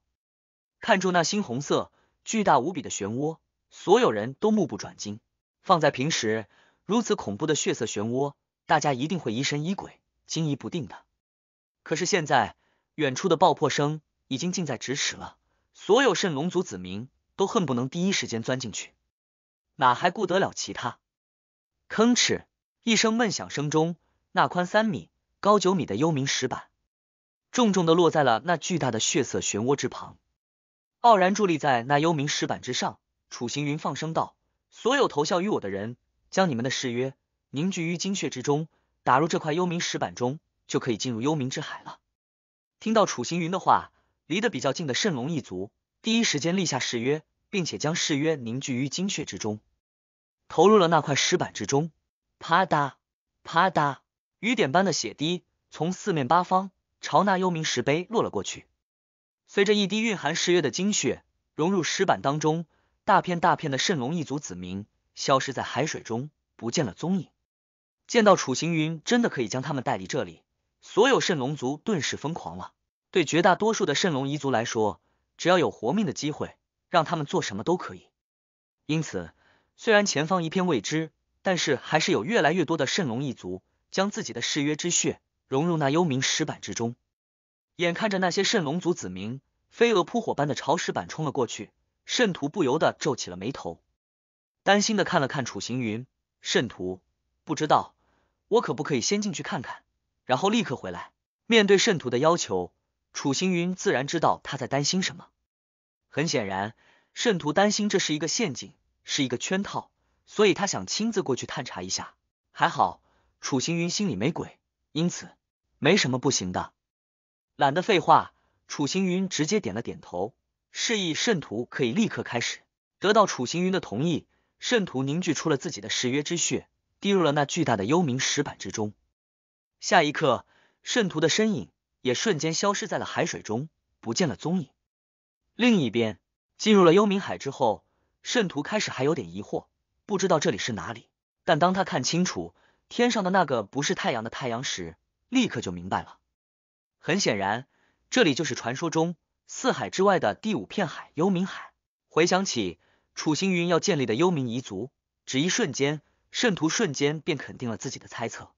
看住那猩红色、巨大无比的漩涡，所有人都目不转睛。放在平时，如此恐怖的血色漩涡，大家一定会疑神疑鬼、惊疑不定的。可是现在，远处的爆破声已经近在咫尺了，所有圣龙族子民都恨不能第一时间钻进去，哪还顾得了其他？吭哧一声闷响声中，那宽三米、高九米的幽冥石板重重的落在了那巨大的血色漩涡之旁，傲然伫立在那幽冥石板之上。楚行云放声道。所有投效于我的人，将你们的誓约凝聚于精血之中，打入这块幽冥石板中，就可以进入幽冥之海了。听到楚行云的话，离得比较近的圣龙一族第一时间立下誓约，并且将誓约凝聚于精血之中，投入了那块石板之中。啪嗒，啪嗒，雨点般的血滴从四面八方朝那幽冥石碑落了过去。随着一滴蕴含誓约的精血融入石板当中。大片大片的圣龙一族子民消失在海水中，不见了踪影。见到楚行云真的可以将他们带离这里，所有圣龙族顿时疯狂了。对绝大多数的圣龙一族来说，只要有活命的机会，让他们做什么都可以。因此，虽然前方一片未知，但是还是有越来越多的圣龙一族将自己的誓约之血融入那幽冥石板之中。眼看着那些圣龙族子民飞蛾扑火般的朝石板冲了过去。圣徒不由得皱起了眉头，担心的看了看楚行云。圣徒不知道我可不可以先进去看看，然后立刻回来。面对圣徒的要求，楚行云自然知道他在担心什么。很显然，圣徒担心这是一个陷阱，是一个圈套，所以他想亲自过去探查一下。还好，楚行云心里没鬼，因此没什么不行的。懒得废话，楚行云直接点了点头。示意圣徒可以立刻开始。得到楚行云的同意，圣徒凝聚出了自己的誓约之血，滴入了那巨大的幽冥石板之中。下一刻，圣徒的身影也瞬间消失在了海水中，不见了踪影。另一边，进入了幽冥海之后，圣徒开始还有点疑惑，不知道这里是哪里。但当他看清楚天上的那个不是太阳的太阳时，立刻就明白了。很显然，这里就是传说中。四海之外的第五片海，幽冥海。回想起楚行云要建立的幽冥彝族，只一瞬间，圣徒瞬间便肯定了自己的猜测。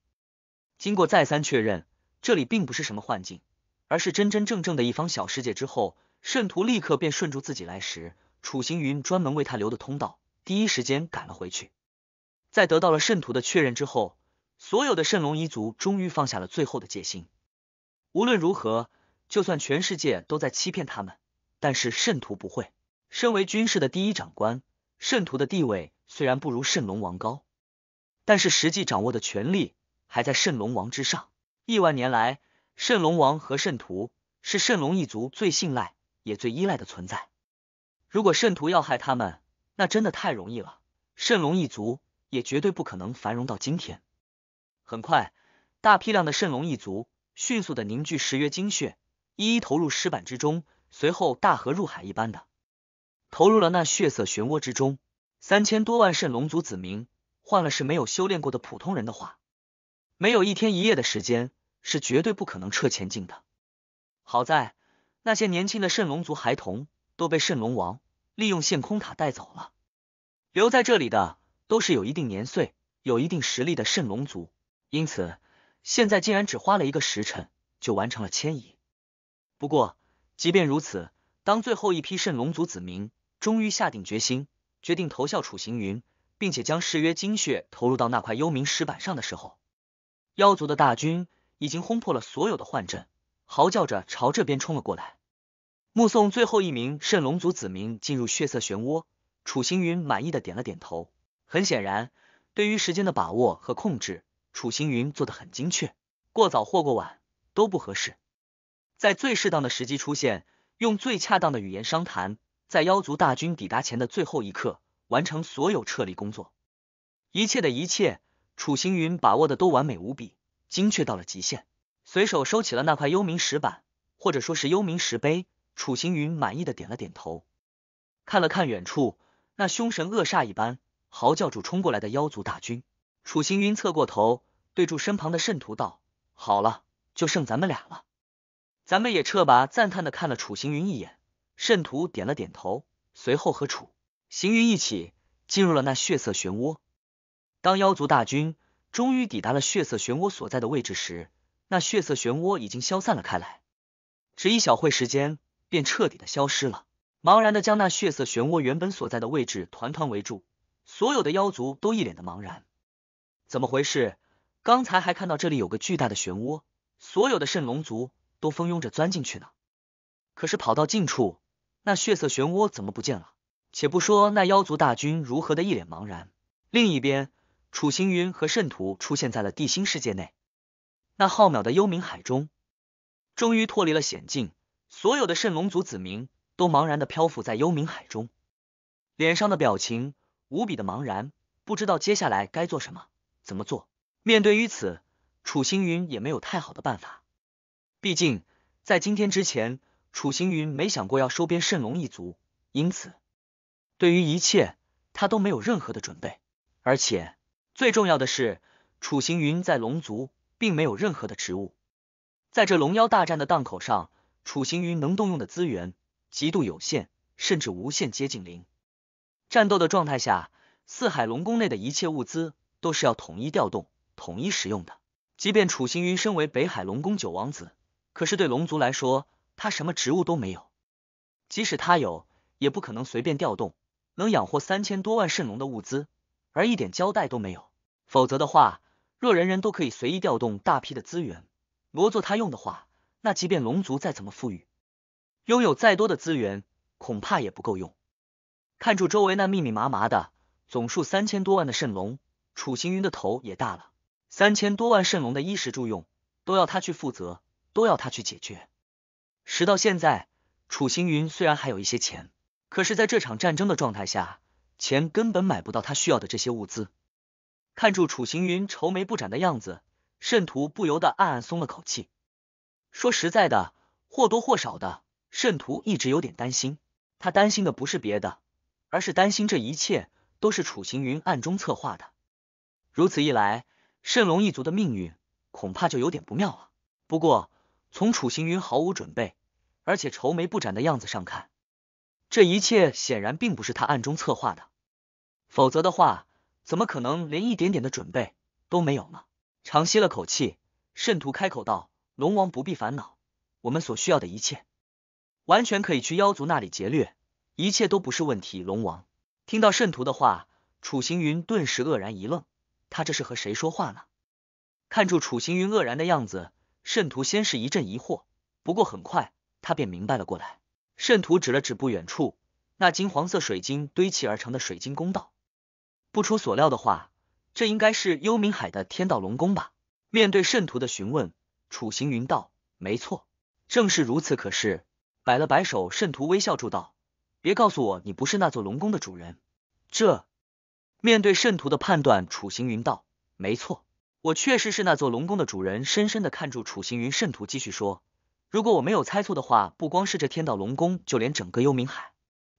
经过再三确认，这里并不是什么幻境，而是真真正正的一方小世界。之后，圣徒立刻便顺住自己来时楚行云专门为他留的通道，第一时间赶了回去。在得到了圣徒的确认之后，所有的圣龙一族终于放下了最后的戒心。无论如何。就算全世界都在欺骗他们，但是圣徒不会。身为军事的第一长官，圣徒的地位虽然不如圣龙王高，但是实际掌握的权力还在圣龙王之上。亿万年来，圣龙王和圣徒是圣龙一族最信赖也最依赖的存在。如果圣徒要害他们，那真的太容易了。圣龙一族也绝对不可能繁荣到今天。很快，大批量的圣龙一族迅速的凝聚十约精血。一一投入石板之中，随后大河入海一般的投入了那血色漩涡之中。三千多万圣龙族子民，换了是没有修炼过的普通人的话，没有一天一夜的时间，是绝对不可能撤前进的。好在那些年轻的圣龙族孩童都被圣龙王利用陷空塔带走了，留在这里的都是有一定年岁、有一定实力的圣龙族，因此现在竟然只花了一个时辰就完成了迁移。不过，即便如此，当最后一批圣龙族子民终于下定决心，决定投效楚行云，并且将誓约精血投入到那块幽冥石板上的时候，妖族的大军已经轰破了所有的幻阵，嚎叫着朝这边冲了过来。目送最后一名圣龙族子民进入血色漩涡，楚行云满意的点了点头。很显然，对于时间的把握和控制，楚行云做的很精确，过早或过晚都不合适。在最适当的时机出现，用最恰当的语言商谈，在妖族大军抵达前的最后一刻完成所有撤离工作。一切的一切，楚行云把握的都完美无比，精确到了极限。随手收起了那块幽冥石板，或者说是幽冥石碑，楚行云满意的点了点头，看了看远处那凶神恶煞一般嚎叫着冲过来的妖族大军，楚行云侧过头对住身旁的圣徒道：“好了，就剩咱们俩了。”咱们也撤吧！赞叹的看了楚行云一眼，圣徒点了点头，随后和楚行云一起进入了那血色漩涡。当妖族大军终于抵达了血色漩涡所在的位置时，那血色漩涡已经消散了开来，只一小会时间便彻底的消失了。茫然的将那血色漩涡原本所在的位置团团围住，所有的妖族都一脸的茫然，怎么回事？刚才还看到这里有个巨大的漩涡，所有的圣龙族。都蜂拥着钻进去呢，可是跑到近处，那血色漩涡怎么不见了？且不说那妖族大军如何的一脸茫然，另一边，楚星云和圣徒出现在了地心世界内，那浩渺的幽冥海中，终于脱离了险境，所有的圣龙族子民都茫然的漂浮在幽冥海中，脸上的表情无比的茫然，不知道接下来该做什么，怎么做？面对于此，楚星云也没有太好的办法。毕竟，在今天之前，楚行云没想过要收编圣龙一族，因此对于一切他都没有任何的准备。而且最重要的是，楚行云在龙族并没有任何的职务，在这龙妖大战的档口上，楚行云能动用的资源极度有限，甚至无限接近零。战斗的状态下，四海龙宫内的一切物资都是要统一调动、统一使用的。即便楚行云身为北海龙宫九王子，可是对龙族来说，他什么职务都没有，即使他有，也不可能随便调动能养活三千多万圣龙的物资，而一点交代都没有。否则的话，若人人都可以随意调动大批的资源挪作他用的话，那即便龙族再怎么富裕，拥有再多的资源，恐怕也不够用。看住周围那密密麻麻的总数三千多万的圣龙，楚行云的头也大了。三千多万圣龙的衣食住用都要他去负责。都要他去解决。时到现在，楚行云虽然还有一些钱，可是，在这场战争的状态下，钱根本买不到他需要的这些物资。看住楚行云愁眉不展的样子，圣徒不由得暗暗松了口气。说实在的，或多或少的，圣徒一直有点担心。他担心的不是别的，而是担心这一切都是楚行云暗中策划的。如此一来，圣龙一族的命运恐怕就有点不妙了。不过，从楚行云毫无准备，而且愁眉不展的样子上看，这一切显然并不是他暗中策划的，否则的话，怎么可能连一点点的准备都没有呢？长吸了口气，圣徒开口道：“龙王不必烦恼，我们所需要的一切，完全可以去妖族那里劫掠，一切都不是问题。”龙王听到圣徒的话，楚行云顿时愕然一愣，他这是和谁说话呢？看住楚行云愕然的样子。圣徒先是一阵疑惑，不过很快他便明白了过来。圣徒指了指不远处那金黄色水晶堆砌而成的水晶宫道，不出所料的话，这应该是幽冥海的天道龙宫吧？面对圣徒的询问，楚行云道：“没错，正是如此。”可是摆了摆手，圣徒微笑住道：“别告诉我你不是那座龙宫的主人。”这面对圣徒的判断，楚行云道：“没错。”我确实是那座龙宫的主人，深深的看住楚行云圣徒，继续说，如果我没有猜错的话，不光是这天道龙宫，就连整个幽冥海，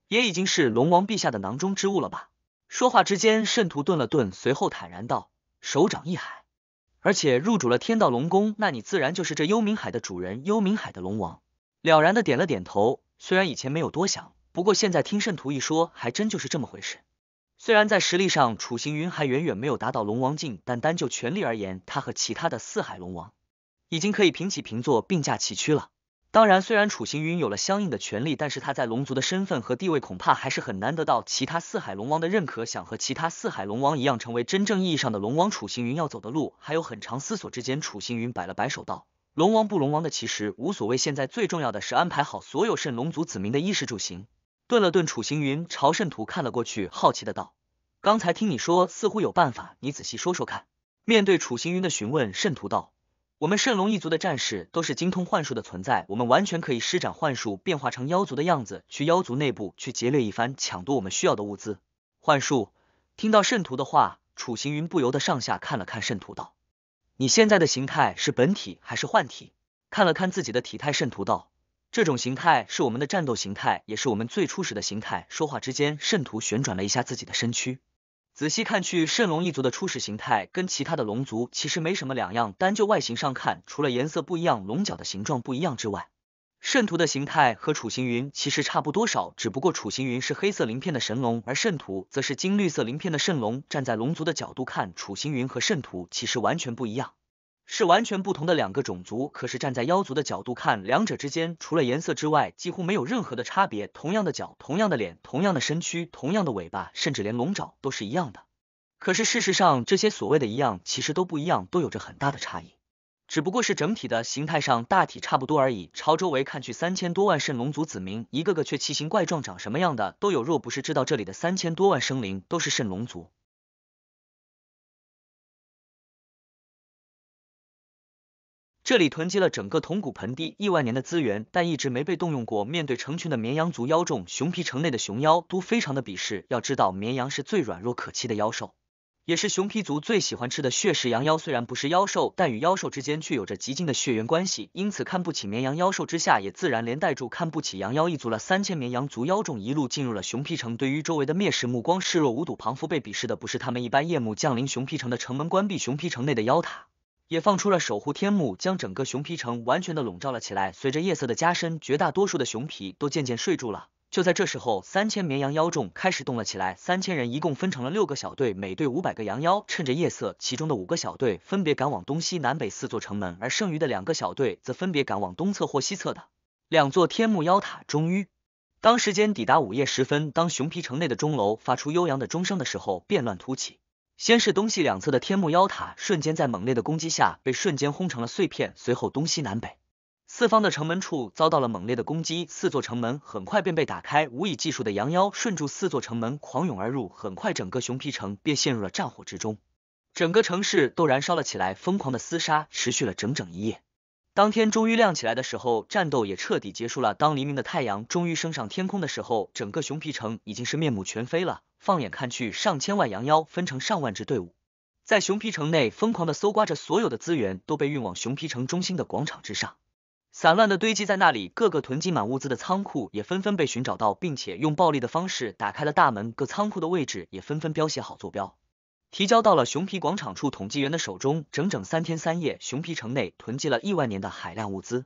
也已经是龙王陛下的囊中之物了吧？说话之间，圣徒顿了顿，随后坦然道，手掌一海，而且入主了天道龙宫，那你自然就是这幽冥海的主人，幽冥海的龙王。了然的点了点头，虽然以前没有多想，不过现在听圣徒一说，还真就是这么回事。虽然在实力上楚行云还远远没有达到龙王境，但单就权力而言，他和其他的四海龙王已经可以平起平坐，并驾齐驱了。当然，虽然楚行云有了相应的权力，但是他在龙族的身份和地位，恐怕还是很难得到其他四海龙王的认可。想和其他四海龙王一样，成为真正意义上的龙王，楚行云要走的路还有很长。思索之间，楚行云摆了摆手道：“龙王不龙王的，其实无所谓。现在最重要的是安排好所有圣龙族子民的衣食住行。”顿了顿，楚行云朝圣徒看了过去，好奇的道：“刚才听你说，似乎有办法，你仔细说说看。”面对楚行云的询问，圣徒道：“我们圣龙一族的战士都是精通幻术的存在，我们完全可以施展幻术，变化成妖族的样子，去妖族内部去劫掠一番，抢夺我们需要的物资。”幻术。听到圣徒的话，楚行云不由得上下看了看圣徒，道：“你现在的形态是本体还是幻体？”看了看自己的体态，圣徒道。这种形态是我们的战斗形态，也是我们最初始的形态。说话之间，圣徒旋转了一下自己的身躯。仔细看去，圣龙一族的初始形态跟其他的龙族其实没什么两样。单就外形上看，除了颜色不一样，龙角的形状不一样之外，圣徒的形态和楚行云其实差不多少。只不过楚行云是黑色鳞片的神龙，而圣徒则是金绿色鳞片的圣龙。站在龙族的角度看，楚行云和圣徒其实完全不一样。是完全不同的两个种族，可是站在妖族的角度看，两者之间除了颜色之外，几乎没有任何的差别。同样的脚，同样的脸，同样的身躯，同样的尾巴，甚至连龙爪都是一样的。可是事实上，这些所谓的一样，其实都不一样，都有着很大的差异，只不过是整体的形态上大体差不多而已。朝周围看去，三千多万圣龙族子民，一个个却奇形怪状，长什么样的都有。若不是知道这里的三千多万生灵都是圣龙族。这里囤积了整个铜骨盆地亿万年的资源，但一直没被动用过。面对成群的绵羊族妖众，熊皮城内的熊妖都非常的鄙视。要知道，绵羊是最软弱可欺的妖兽，也是熊皮族最喜欢吃的血食羊妖。虽然不是妖兽，但与妖兽之间却有着极近的血缘关系，因此看不起绵羊妖兽之下，也自然连带住看不起羊妖一族了。三千绵羊族妖众一路进入了熊皮城，对于周围的蔑视目光视若无睹，庞福被鄙视的不是他们一般。夜幕降临，熊皮城的城门关闭，熊皮城内的妖塔。也放出了守护天幕，将整个熊皮城完全的笼罩了起来。随着夜色的加深，绝大多数的熊皮都渐渐睡住了。就在这时候，三千绵羊妖众开始动了起来。三千人一共分成了六个小队，每队五百个羊妖。趁着夜色，其中的五个小队分别赶往东西南北四座城门，而剩余的两个小队则分别赶往东侧或西侧的两座天幕妖塔。终于，当时间抵达午夜时分，当熊皮城内的钟楼发出悠扬的钟声的时候，变乱突起。先是东西两侧的天幕妖塔瞬间在猛烈的攻击下被瞬间轰成了碎片，随后东西南北四方的城门处遭到了猛烈的攻击，四座城门很快便被打开，无以计数的羊妖顺住四座城门狂涌而入，很快整个熊皮城便陷入了战火之中，整个城市都燃烧了起来，疯狂的厮杀持续了整整一夜。当天终于亮起来的时候，战斗也彻底结束了。当黎明的太阳终于升上天空的时候，整个熊皮城已经是面目全非了。放眼看去，上千万羊妖分成上万支队伍，在熊皮城内疯狂的搜刮着，所有的资源都被运往熊皮城中心的广场之上，散乱的堆积在那里。各个囤积满物资的仓库也纷纷被寻找到，并且用暴力的方式打开了大门。各仓库的位置也纷纷标写好坐标。提交到了熊皮广场处统计员的手中。整整三天三夜，熊皮城内囤积了亿万年的海量物资，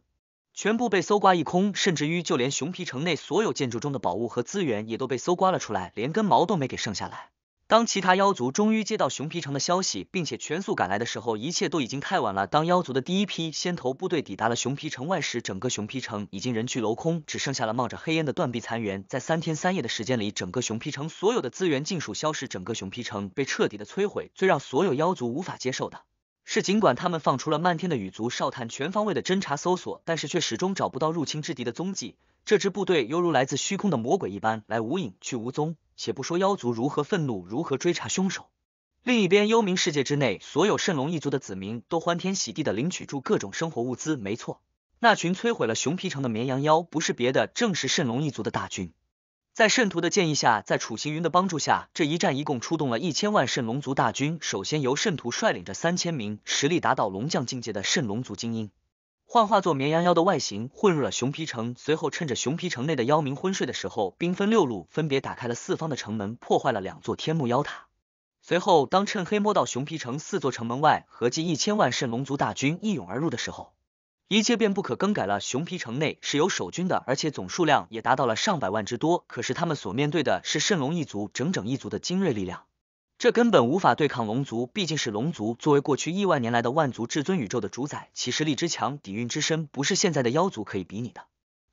全部被搜刮一空。甚至于，就连熊皮城内所有建筑中的宝物和资源，也都被搜刮了出来，连根毛都没给剩下来。当其他妖族终于接到熊皮城的消息，并且全速赶来的时候，一切都已经太晚了。当妖族的第一批先头部队抵达了熊皮城外时，整个熊皮城已经人去楼空，只剩下了冒着黑烟的断壁残垣。在三天三夜的时间里，整个熊皮城所有的资源尽数消失，整个熊皮城被彻底的摧毁。最让所有妖族无法接受的是，尽管他们放出了漫天的羽族哨探，全方位的侦查搜索，但是却始终找不到入侵之敌的踪迹。这支部队犹如来自虚空的魔鬼一般，来无影去无踪。且不说妖族如何愤怒，如何追查凶手，另一边幽冥世界之内，所有圣龙一族的子民都欢天喜地的领取住各种生活物资。没错，那群摧毁了熊皮城的绵羊妖，不是别的，正是圣龙一族的大军。在圣徒的建议下，在楚行云的帮助下，这一战一共出动了一千万圣龙族大军。首先由圣徒率领着三千名实力达到龙将境界的圣龙族精英。幻化作绵羊妖的外形，混入了熊皮城。随后趁着熊皮城内的妖民昏睡的时候，兵分六路，分别打开了四方的城门，破坏了两座天幕妖塔。随后当趁黑摸到熊皮城四座城门外，合计一千万圣龙族大军一涌而入的时候，一切便不可更改了。熊皮城内是有守军的，而且总数量也达到了上百万之多。可是他们所面对的是圣龙一族，整整一族的精锐力量。这根本无法对抗龙族，毕竟是龙族作为过去亿万年来的万族至尊宇宙的主宰，其实力之强，底蕴之深，不是现在的妖族可以比拟的。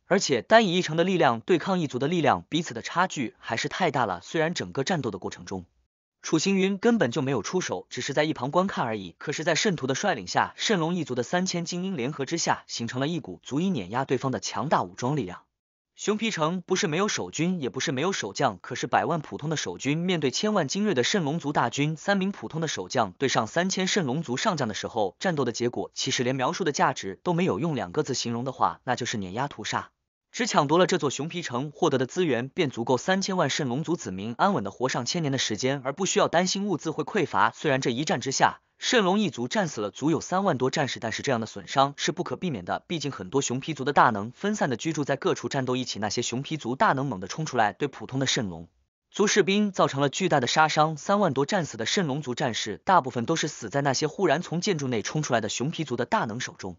而且单以一城的力量对抗一族的力量，彼此的差距还是太大了。虽然整个战斗的过程中，楚行云根本就没有出手，只是在一旁观看而已。可是，在圣徒的率领下，圣龙一族的三千精英联合之下，形成了一股足以碾压对方的强大武装力量。熊皮城不是没有守军，也不是没有守将，可是百万普通的守军面对千万精锐的圣龙族大军，三名普通的守将对上三千圣龙族上将的时候，战斗的结果其实连描述的价值都没有。用两个字形容的话，那就是碾压屠杀。只抢夺了这座熊皮城获得的资源，便足够三千万圣龙族子民安稳的活上千年的时间，而不需要担心物资会匮乏。虽然这一战之下，圣龙一族战死了足有三万多战士，但是这样的损伤是不可避免的。毕竟很多熊皮族的大能分散的居住在各处，战斗一起，那些熊皮族大能猛地冲出来，对普通的圣龙族士兵造成了巨大的杀伤。三万多战死的圣龙族战士，大部分都是死在那些忽然从建筑内冲出来的熊皮族的大能手中。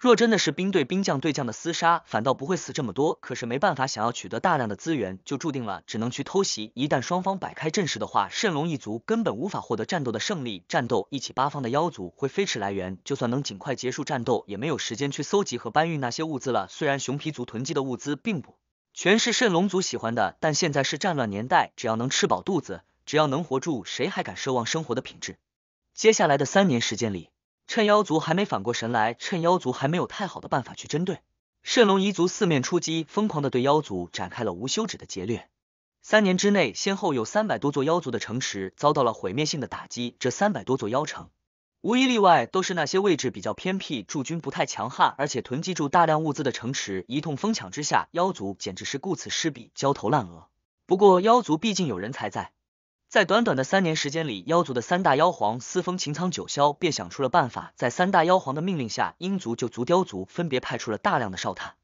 若真的是兵对兵、将对将的厮杀，反倒不会死这么多。可是没办法，想要取得大量的资源，就注定了只能去偷袭。一旦双方摆开阵势的话，圣龙一族根本无法获得战斗的胜利。战斗一起，八方的妖族会飞驰来援，就算能尽快结束战斗，也没有时间去搜集和搬运那些物资了。虽然熊皮族囤积的物资并不全是圣龙族喜欢的，但现在是战乱年代，只要能吃饱肚子，只要能活住，谁还敢奢望生活的品质？接下来的三年时间里。趁妖族还没反过神来，趁妖族还没有太好的办法去针对，圣龙彝族四面出击，疯狂的对妖族展开了无休止的劫掠。三年之内，先后有三百多座妖族的城池遭到了毁灭性的打击。这三百多座妖城，无一例外都是那些位置比较偏僻、驻军不太强悍，而且囤积住大量物资的城池。一通疯抢之下，妖族简直是顾此失彼，焦头烂额。不过，妖族毕竟有人才在。在短短的三年时间里，妖族的三大妖皇私封秦苍、九霄便想出了办法，在三大妖皇的命令下，鹰族、就族、雕族分别派出了大量的哨探，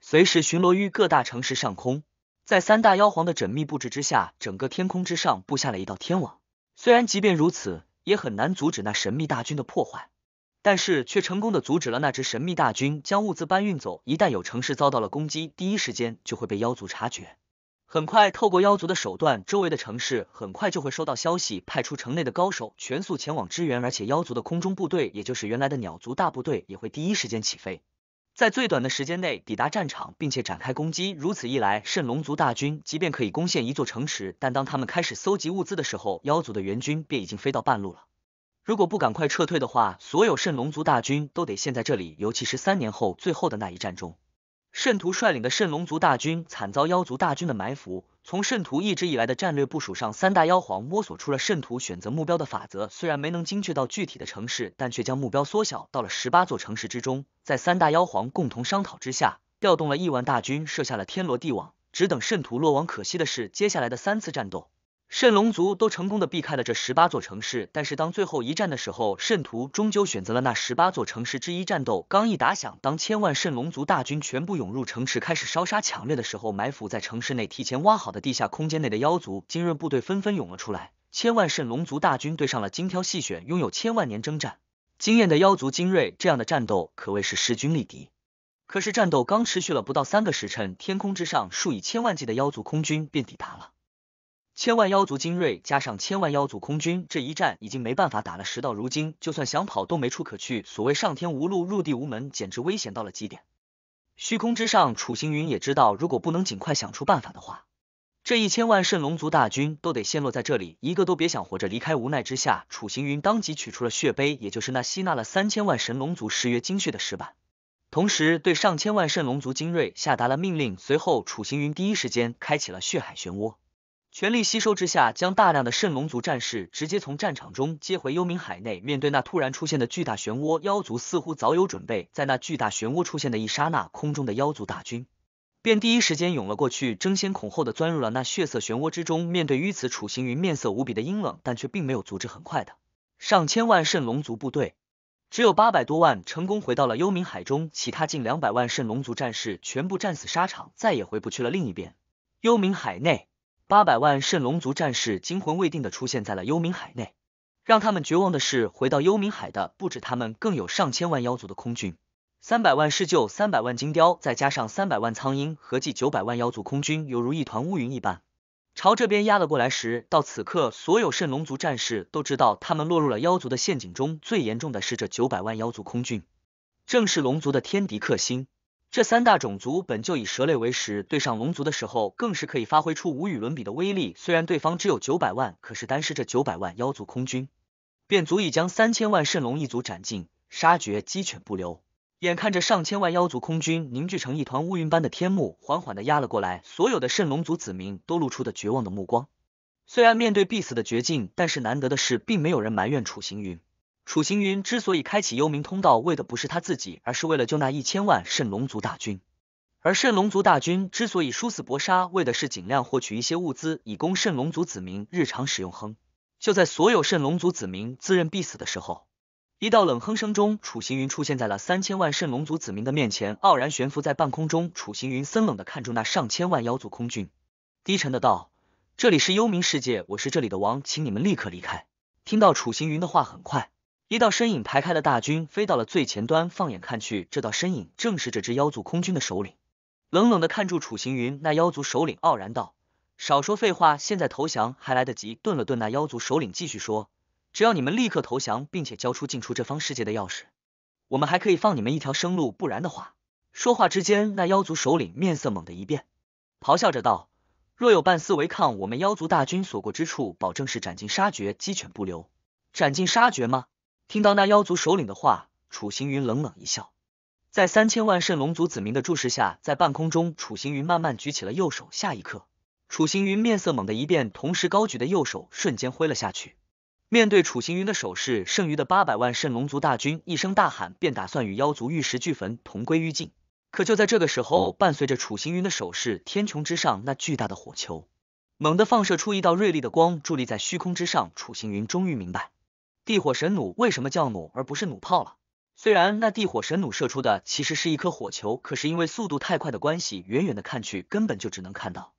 随时巡逻于各大城市上空。在三大妖皇的缜密布置之下，整个天空之上布下了一道天网。虽然即便如此，也很难阻止那神秘大军的破坏，但是却成功的阻止了那支神秘大军将物资搬运走。一旦有城市遭到了攻击，第一时间就会被妖族察觉。很快，透过妖族的手段，周围的城市很快就会收到消息，派出城内的高手全速前往支援。而且妖族的空中部队，也就是原来的鸟族大部队，也会第一时间起飞，在最短的时间内抵达战场，并且展开攻击。如此一来，圣龙族大军即便可以攻陷一座城池，但当他们开始搜集物资的时候，妖族的援军便已经飞到半路了。如果不赶快撤退的话，所有圣龙族大军都得陷在这里。尤其是三年后最后的那一战中。圣徒率领的圣龙族大军惨遭妖族大军的埋伏。从圣徒一直以来的战略部署上，三大妖皇摸索出了圣徒选择目标的法则。虽然没能精确到具体的城市，但却将目标缩小到了十八座城市之中。在三大妖皇共同商讨之下，调动了亿万大军，设下了天罗地网，只等圣徒落网。可惜的是，接下来的三次战斗。圣龙族都成功的避开了这十八座城市，但是当最后一战的时候，圣徒终究选择了那十八座城市之一。战斗刚一打响，当千万圣龙族大军全部涌入城池，开始烧杀抢掠的时候，埋伏在城市内提前挖好的地下空间内的妖族精锐部队纷纷涌了出来。千万圣龙族大军对上了精挑细选、拥有千万年征战经验的妖族精锐，这样的战斗可谓是势均力敌。可是战斗刚持续了不到三个时辰，天空之上数以千万计的妖族空军便抵达了。千万妖族精锐加上千万妖族空军，这一战已经没办法打了。时到如今，就算想跑都没处可去。所谓上天无路，入地无门，简直危险到了极点。虚空之上，楚行云也知道，如果不能尽快想出办法的话，这一千万圣龙族大军都得陷落在这里，一个都别想活着离开。无奈之下，楚行云当即取出了血杯，也就是那吸纳了三千万神龙族十月精血的石板，同时对上千万圣龙族精锐下达了命令。随后，楚行云第一时间开启了血海漩涡。全力吸收之下，将大量的圣龙族战士直接从战场中接回幽冥海内。面对那突然出现的巨大漩涡，妖族似乎早有准备。在那巨大漩涡出现的一刹那，空中的妖族大军便第一时间涌了过去，争先恐后的钻入了那血色漩涡之中。面对于此，楚行云面色无比的阴冷，但却并没有阻止。很快的，上千万圣龙族部队只有八百多万成功回到了幽冥海中，其他近两百万圣龙族战士全部战死沙场，再也回不去了。另一边，幽冥海内。八百万圣龙族战士惊魂未定的出现在了幽冥海内，让他们绝望的是，回到幽冥海的不止他们，更有上千万妖族的空军。三百万狮鹫，三百万金雕，再加上三百万苍鹰，合计九百万妖族空军，犹如一团乌云一般，朝这边压了过来。时到此刻，所有圣龙族战士都知道，他们落入了妖族的陷阱中。最严重的是，这九百万妖族空军，正是龙族的天敌克星。这三大种族本就以蛇类为食，对上龙族的时候，更是可以发挥出无与伦比的威力。虽然对方只有九百万，可是单是这九百万妖族空军，便足以将三千万圣龙一族斩尽杀绝，鸡犬不留。眼看着上千万妖族空军凝聚成一团乌云般的天幕，缓缓的压了过来，所有的圣龙族子民都露出的绝望的目光。虽然面对必死的绝境，但是难得的是，并没有人埋怨楚行云。楚行云之所以开启幽冥通道，为的不是他自己，而是为了救那一千万圣龙族大军。而圣龙族大军之所以殊死搏杀，为的是尽量获取一些物资，以供圣龙族子民日常使用。哼！就在所有圣龙族子民自认必死的时候，一道冷哼声中，楚行云出现在了三千万圣龙族子民的面前，傲然悬浮在半空中。楚行云森冷的看住那上千万妖族空军，低沉的道：“这里是幽冥世界，我是这里的王，请你们立刻离开。”听到楚行云的话，很快。一道身影排开了大军，飞到了最前端。放眼看去，这道身影正是这支妖族空军的首领。冷冷的看住楚行云，那妖族首领傲然道：“少说废话，现在投降还来得及。”顿了顿，那妖族首领继续说：“只要你们立刻投降，并且交出进出这方世界的钥匙，我们还可以放你们一条生路。不然的话……”说话之间，那妖族首领面色猛地一变，咆哮着道：“若有半丝违抗，我们妖族大军所过之处，保证是斩尽杀绝，鸡犬不留！斩尽杀绝吗？”听到那妖族首领的话，楚行云冷冷一笑，在三千万圣龙族子民的注视下，在半空中，楚行云慢慢举起了右手。下一刻，楚行云面色猛的一变，同时高举的右手瞬间挥了下去。面对楚行云的手势，剩余的八百万圣龙族大军一声大喊，便打算与妖族玉石俱焚，同归于尽。可就在这个时候，伴随着楚行云的手势，天穹之上那巨大的火球猛地放射出一道锐利的光，伫立在虚空之上。楚行云终于明白。地火神弩为什么叫弩而不是弩炮了？虽然那地火神弩射出的其实是一颗火球，可是因为速度太快的关系，远远的看去根本就只能看到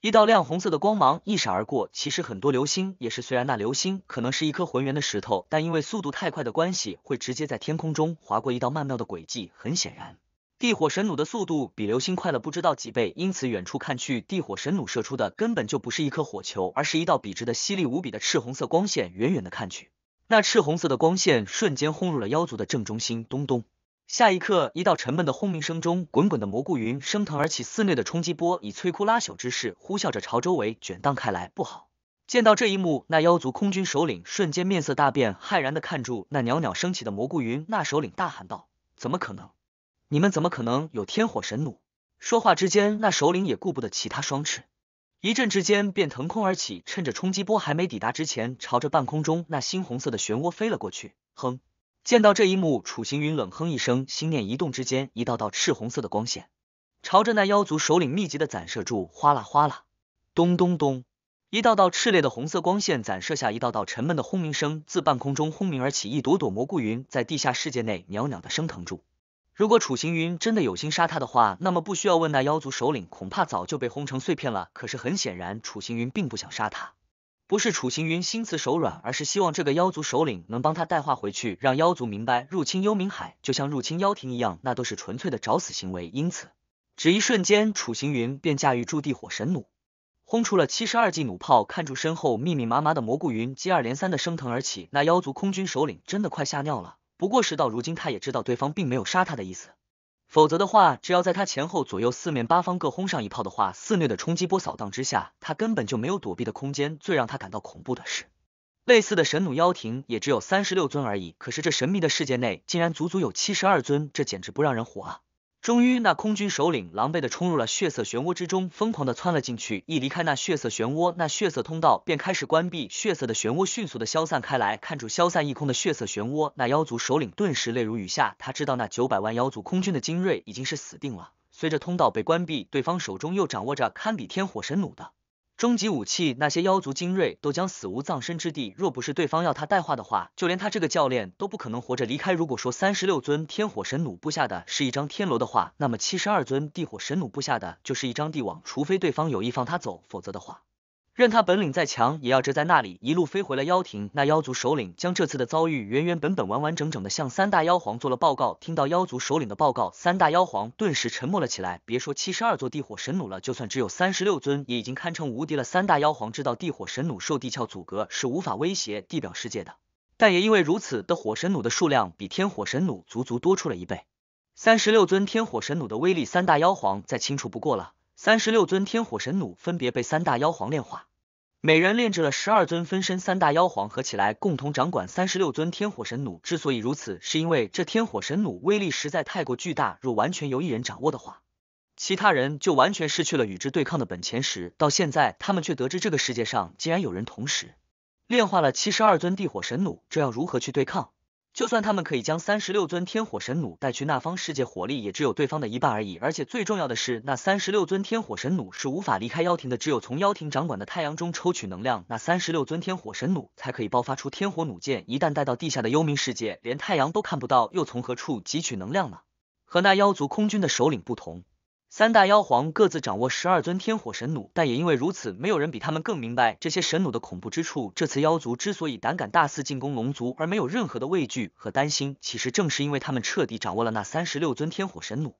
一道亮红色的光芒一闪而过。其实很多流星也是，虽然那流星可能是一颗浑圆的石头，但因为速度太快的关系，会直接在天空中划过一道曼妙的轨迹。很显然，地火神弩的速度比流星快了不知道几倍，因此远处看去，地火神弩射出的根本就不是一颗火球，而是一道笔直的、犀利无比的赤红色光线。远远的看去。那赤红色的光线瞬间轰入了妖族的正中心，咚咚。下一刻，一道沉闷的轰鸣声中，滚滚的蘑菇云升腾而起，寺内的冲击波以摧枯拉朽之势呼啸着朝周围卷荡开来。不好！见到这一幕，那妖族空军首领瞬间面色大变，骇然的看住那袅袅升起的蘑菇云。那首领大喊道：“怎么可能？你们怎么可能有天火神弩？”说话之间，那首领也顾不得其他双翅。一阵之间便腾空而起，趁着冲击波还没抵达之前，朝着半空中那猩红色的漩涡飞了过去。哼！见到这一幕，楚行云冷哼一声，心念一动之间，一道道赤红色的光线朝着那妖族首领密集的攒射住。哗啦哗啦，咚咚咚，一道道炽烈的红色光线攒射下，一道道沉闷的轰鸣声自半空中轰鸣而起，一朵朵蘑菇云在地下世界内袅袅的升腾住。如果楚行云真的有心杀他的话，那么不需要问那妖族首领，恐怕早就被轰成碎片了。可是很显然，楚行云并不想杀他，不是楚行云心慈手软，而是希望这个妖族首领能帮他带话回去，让妖族明白，入侵幽冥海就像入侵妖庭一样，那都是纯粹的找死行为。因此，只一瞬间，楚行云便驾驭住地火神弩，轰出了七十二计弩炮，看住身后密密麻麻的蘑菇云接二连三的升腾而起，那妖族空军首领真的快吓尿了。不过，事到如今，他也知道对方并没有杀他的意思，否则的话，只要在他前后左右四面八方各轰上一炮的话，肆虐的冲击波扫荡之下，他根本就没有躲避的空间。最让他感到恐怖的是，类似的神弩妖庭也只有三十六尊而已，可是这神秘的世界内竟然足足有七十二尊，这简直不让人活啊！终于，那空军首领狼狈地冲入了血色漩涡之中，疯狂地窜了进去。一离开那血色漩涡，那血色通道便开始关闭，血色的漩涡迅速地消散开来。看住消散一空的血色漩涡，那妖族首领顿时泪如雨下。他知道那九百万妖族空军的精锐已经是死定了。随着通道被关闭，对方手中又掌握着堪比天火神弩的。终极武器，那些妖族精锐都将死无葬身之地。若不是对方要他带话的话，就连他这个教练都不可能活着离开。如果说三十六尊天火神弩布下的是一张天罗的话，那么七十二尊地火神弩布下的就是一张地网。除非对方有意放他走，否则的话。任他本领再强，也要折在那里一路飞回了妖庭。那妖族首领将这次的遭遇原原本本、完完整整的向三大妖皇做了报告。听到妖族首领的报告，三大妖皇顿时沉默了起来。别说七十二座地火神弩了，就算只有三十六尊，也已经堪称无敌了。三大妖皇知道地火神弩受地壳阻隔是无法威胁地表世界的，但也因为如此，的火神弩的数量比天火神弩足足多出了一倍。三十六尊天火神弩的威力，三大妖皇再清楚不过了。三十六尊天火神弩分别被三大妖皇炼化，每人炼制了十二尊分身。三大妖皇合起来共同掌管三十六尊天火神弩。之所以如此，是因为这天火神弩威力实在太过巨大，若完全由一人掌握的话，其他人就完全失去了与之对抗的本钱。时到现在，他们却得知这个世界上竟然有人同时炼化了七十二尊地火神弩，这要如何去对抗？就算他们可以将三十六尊天火神弩带去那方世界，火力也只有对方的一半而已。而且最重要的是，那三十六尊天火神弩是无法离开妖庭的，只有从妖庭掌管的太阳中抽取能量，那三十六尊天火神弩才可以爆发出天火弩箭。一旦带到地下的幽冥世界，连太阳都看不到，又从何处汲取能量呢？和那妖族空军的首领不同。三大妖皇各自掌握十二尊天火神弩，但也因为如此，没有人比他们更明白这些神弩的恐怖之处。这次妖族之所以胆敢大肆进攻龙族，而没有任何的畏惧和担心，其实正是因为他们彻底掌握了那三十六尊天火神弩。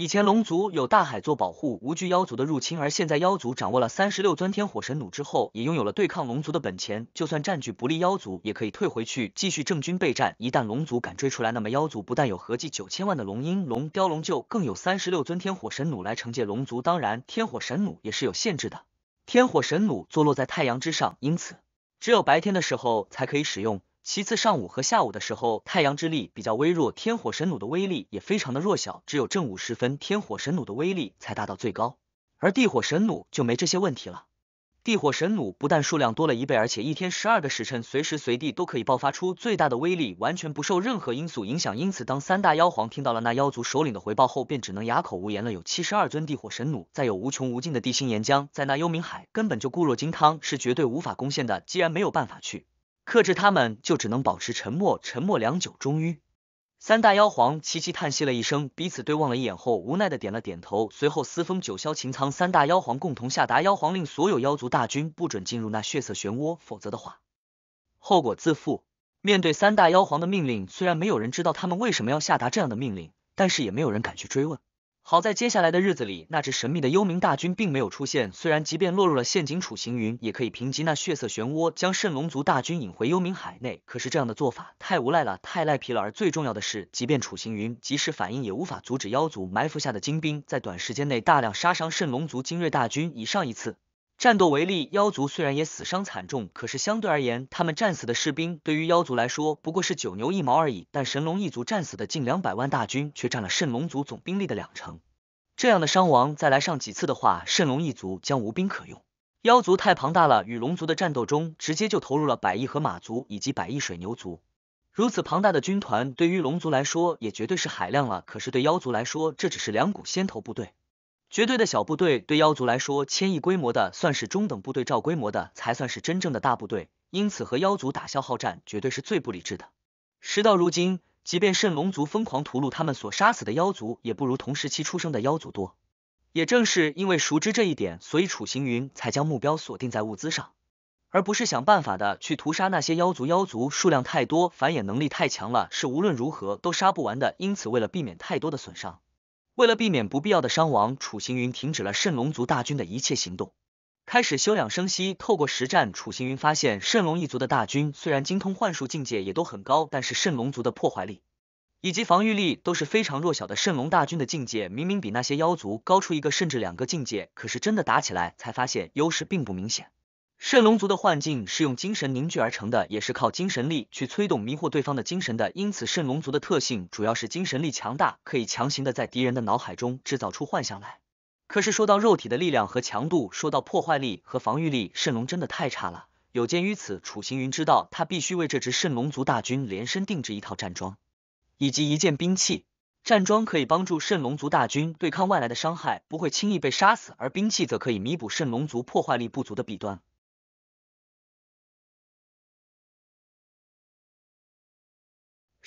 以前龙族有大海做保护，无惧妖族的入侵。而现在妖族掌握了三十六尊天火神弩之后，也拥有了对抗龙族的本钱。就算占据不利，妖族也可以退回去继续正军备战。一旦龙族敢追出来，那么妖族不但有合计九千万的龙鹰、龙雕、龙鹫，更有三十六尊天火神弩来惩戒龙族。当然，天火神弩也是有限制的。天火神弩坐落在太阳之上，因此只有白天的时候才可以使用。其次，上午和下午的时候，太阳之力比较微弱，天火神弩的威力也非常的弱小，只有正午时分，天火神弩的威力才达到最高。而地火神弩就没这些问题了，地火神弩不但数量多了一倍，而且一天十二个时辰，随时随地都可以爆发出最大的威力，完全不受任何因素影响。因此，当三大妖皇听到了那妖族首领的回报后，便只能哑口无言了。有七十二尊地火神弩，再有无穷无尽的地心岩浆，在那幽冥海根本就固若金汤，是绝对无法攻陷的。既然没有办法去。克制他们就只能保持沉默，沉默良久，终于，三大妖皇齐齐叹息了一声，彼此对望了一眼后，无奈的点了点头，随后私封九霄擎苍三大妖皇共同下达妖皇令，所有妖族大军不准进入那血色漩涡，否则的话，后果自负。面对三大妖皇的命令，虽然没有人知道他们为什么要下达这样的命令，但是也没有人敢去追问。好在接下来的日子里，那只神秘的幽冥大军并没有出现。虽然即便落入了陷阱，楚行云也可以平级那血色漩涡，将圣龙族大军引回幽冥海内。可是这样的做法太无赖了，太赖皮了。而最重要的是，即便楚行云及时反应，也无法阻止妖族埋伏下的精兵在短时间内大量杀伤圣龙族精锐大军。以上一次。战斗为例，妖族虽然也死伤惨重，可是相对而言，他们战死的士兵对于妖族来说不过是九牛一毛而已。但神龙一族战死的近两百万大军，却占了圣龙族总兵力的两成。这样的伤亡再来上几次的话，圣龙一族将无兵可用。妖族太庞大了，与龙族的战斗中，直接就投入了百亿河马族以及百亿水牛族。如此庞大的军团，对于龙族来说也绝对是海量了。可是对妖族来说，这只是两股先头部队。绝对的小部队对妖族来说，千亿规模的算是中等部队，照规模的才算是真正的大部队。因此，和妖族打消耗战绝对是最不理智的。时到如今，即便圣龙族疯狂屠戮，他们所杀死的妖族也不如同时期出生的妖族多。也正是因为熟知这一点，所以楚行云才将目标锁定在物资上，而不是想办法的去屠杀那些妖族。妖族数量太多，繁衍能力太强了，是无论如何都杀不完的。因此，为了避免太多的损伤。为了避免不必要的伤亡，楚行云停止了圣龙族大军的一切行动，开始休养生息。透过实战，楚行云发现圣龙一族的大军虽然精通幻术，境界也都很高，但是圣龙族的破坏力以及防御力都是非常弱小的。圣龙大军的境界明明比那些妖族高出一个甚至两个境界，可是真的打起来才发现优势并不明显。圣龙族的幻境是用精神凝聚而成的，也是靠精神力去催动迷惑对方的精神的。因此，圣龙族的特性主要是精神力强大，可以强行的在敌人的脑海中制造出幻象来。可是说到肉体的力量和强度，说到破坏力和防御力，圣龙真的太差了。有鉴于此，楚行云知道他必须为这支圣龙族大军连身定制一套战装，以及一件兵器。战装可以帮助圣龙族大军对抗外来的伤害，不会轻易被杀死；而兵器则可以弥补圣龙族破坏力不足的弊端。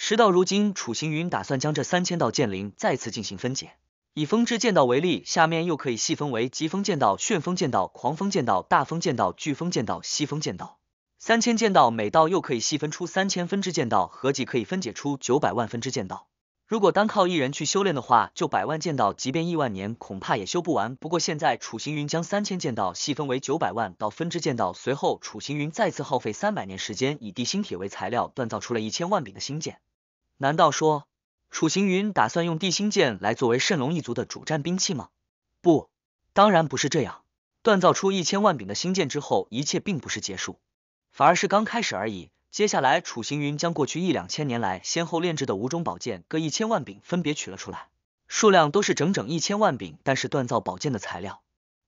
事到如今，楚行云打算将这三千道剑灵再次进行分解。以风之剑道为例，下面又可以细分为疾风剑道、旋风剑道、狂风剑道、大风剑道、飓风剑道、西风剑道。三千剑道每道又可以细分出三千分支剑道，合计可以分解出九百万分支剑道。如果单靠一人去修炼的话，就百万剑道，即便亿万年，恐怕也修不完。不过现在楚行云将三千剑道细分为九百万道分支剑道，随后楚行云再次耗费三百年时间，以地心铁为材料锻造出了一千万柄的新剑。难道说，楚行云打算用地心剑来作为圣龙一族的主战兵器吗？不，当然不是这样。锻造出一千万柄的星剑之后，一切并不是结束，反而是刚开始而已。接下来，楚行云将过去一两千年来先后炼制的五种宝剑各一千万柄分别取了出来，数量都是整整一千万柄，但是锻造宝剑的材料。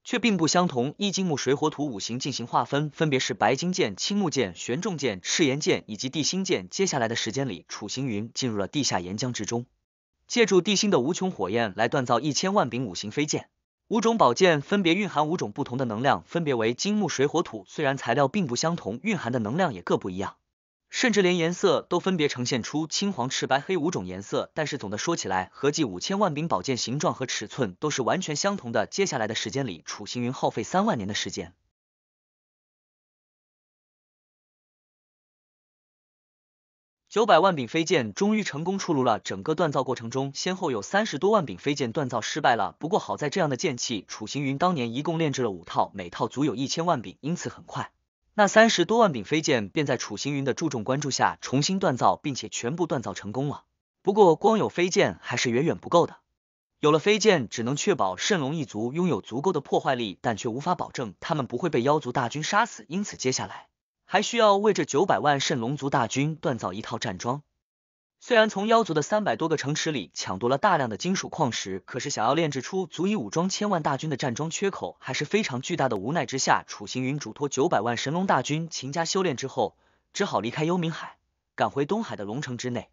却并不相同，依金木水火土五行进行划分，分别是白金剑、青木剑、玄重剑、赤炎剑以及地心剑。接下来的时间里，楚行云进入了地下岩浆之中，借助地心的无穷火焰来锻造一千万柄五行飞剑。五种宝剑分别蕴含五种不同的能量，分别为金木水火土。虽然材料并不相同，蕴含的能量也各不一样。甚至连颜色都分别呈现出青黄、赤白、黑五种颜色，但是总的说起来，合计五千万柄宝剑，形状和尺寸都是完全相同的。接下来的时间里，楚行云耗费三万年的时间，九百万柄飞剑终于成功出炉了。整个锻造过程中，先后有三十多万柄飞剑锻造失败了，不过好在这样的剑器，楚行云当年一共炼制了五套，每套足有一千万柄，因此很快。那三十多万柄飞剑便在楚行云的注重关注下重新锻造，并且全部锻造成功了。不过，光有飞剑还是远远不够的。有了飞剑，只能确保圣龙一族拥有足够的破坏力，但却无法保证他们不会被妖族大军杀死。因此，接下来还需要为这九百万圣龙族大军锻造一套战装。虽然从妖族的三百多个城池里抢夺了大量的金属矿石，可是想要炼制出足以武装千万大军的战装，缺口还是非常巨大的。无奈之下，楚行云嘱托九百万神龙大军勤加修炼之后，只好离开幽冥海，赶回东海的龙城之内。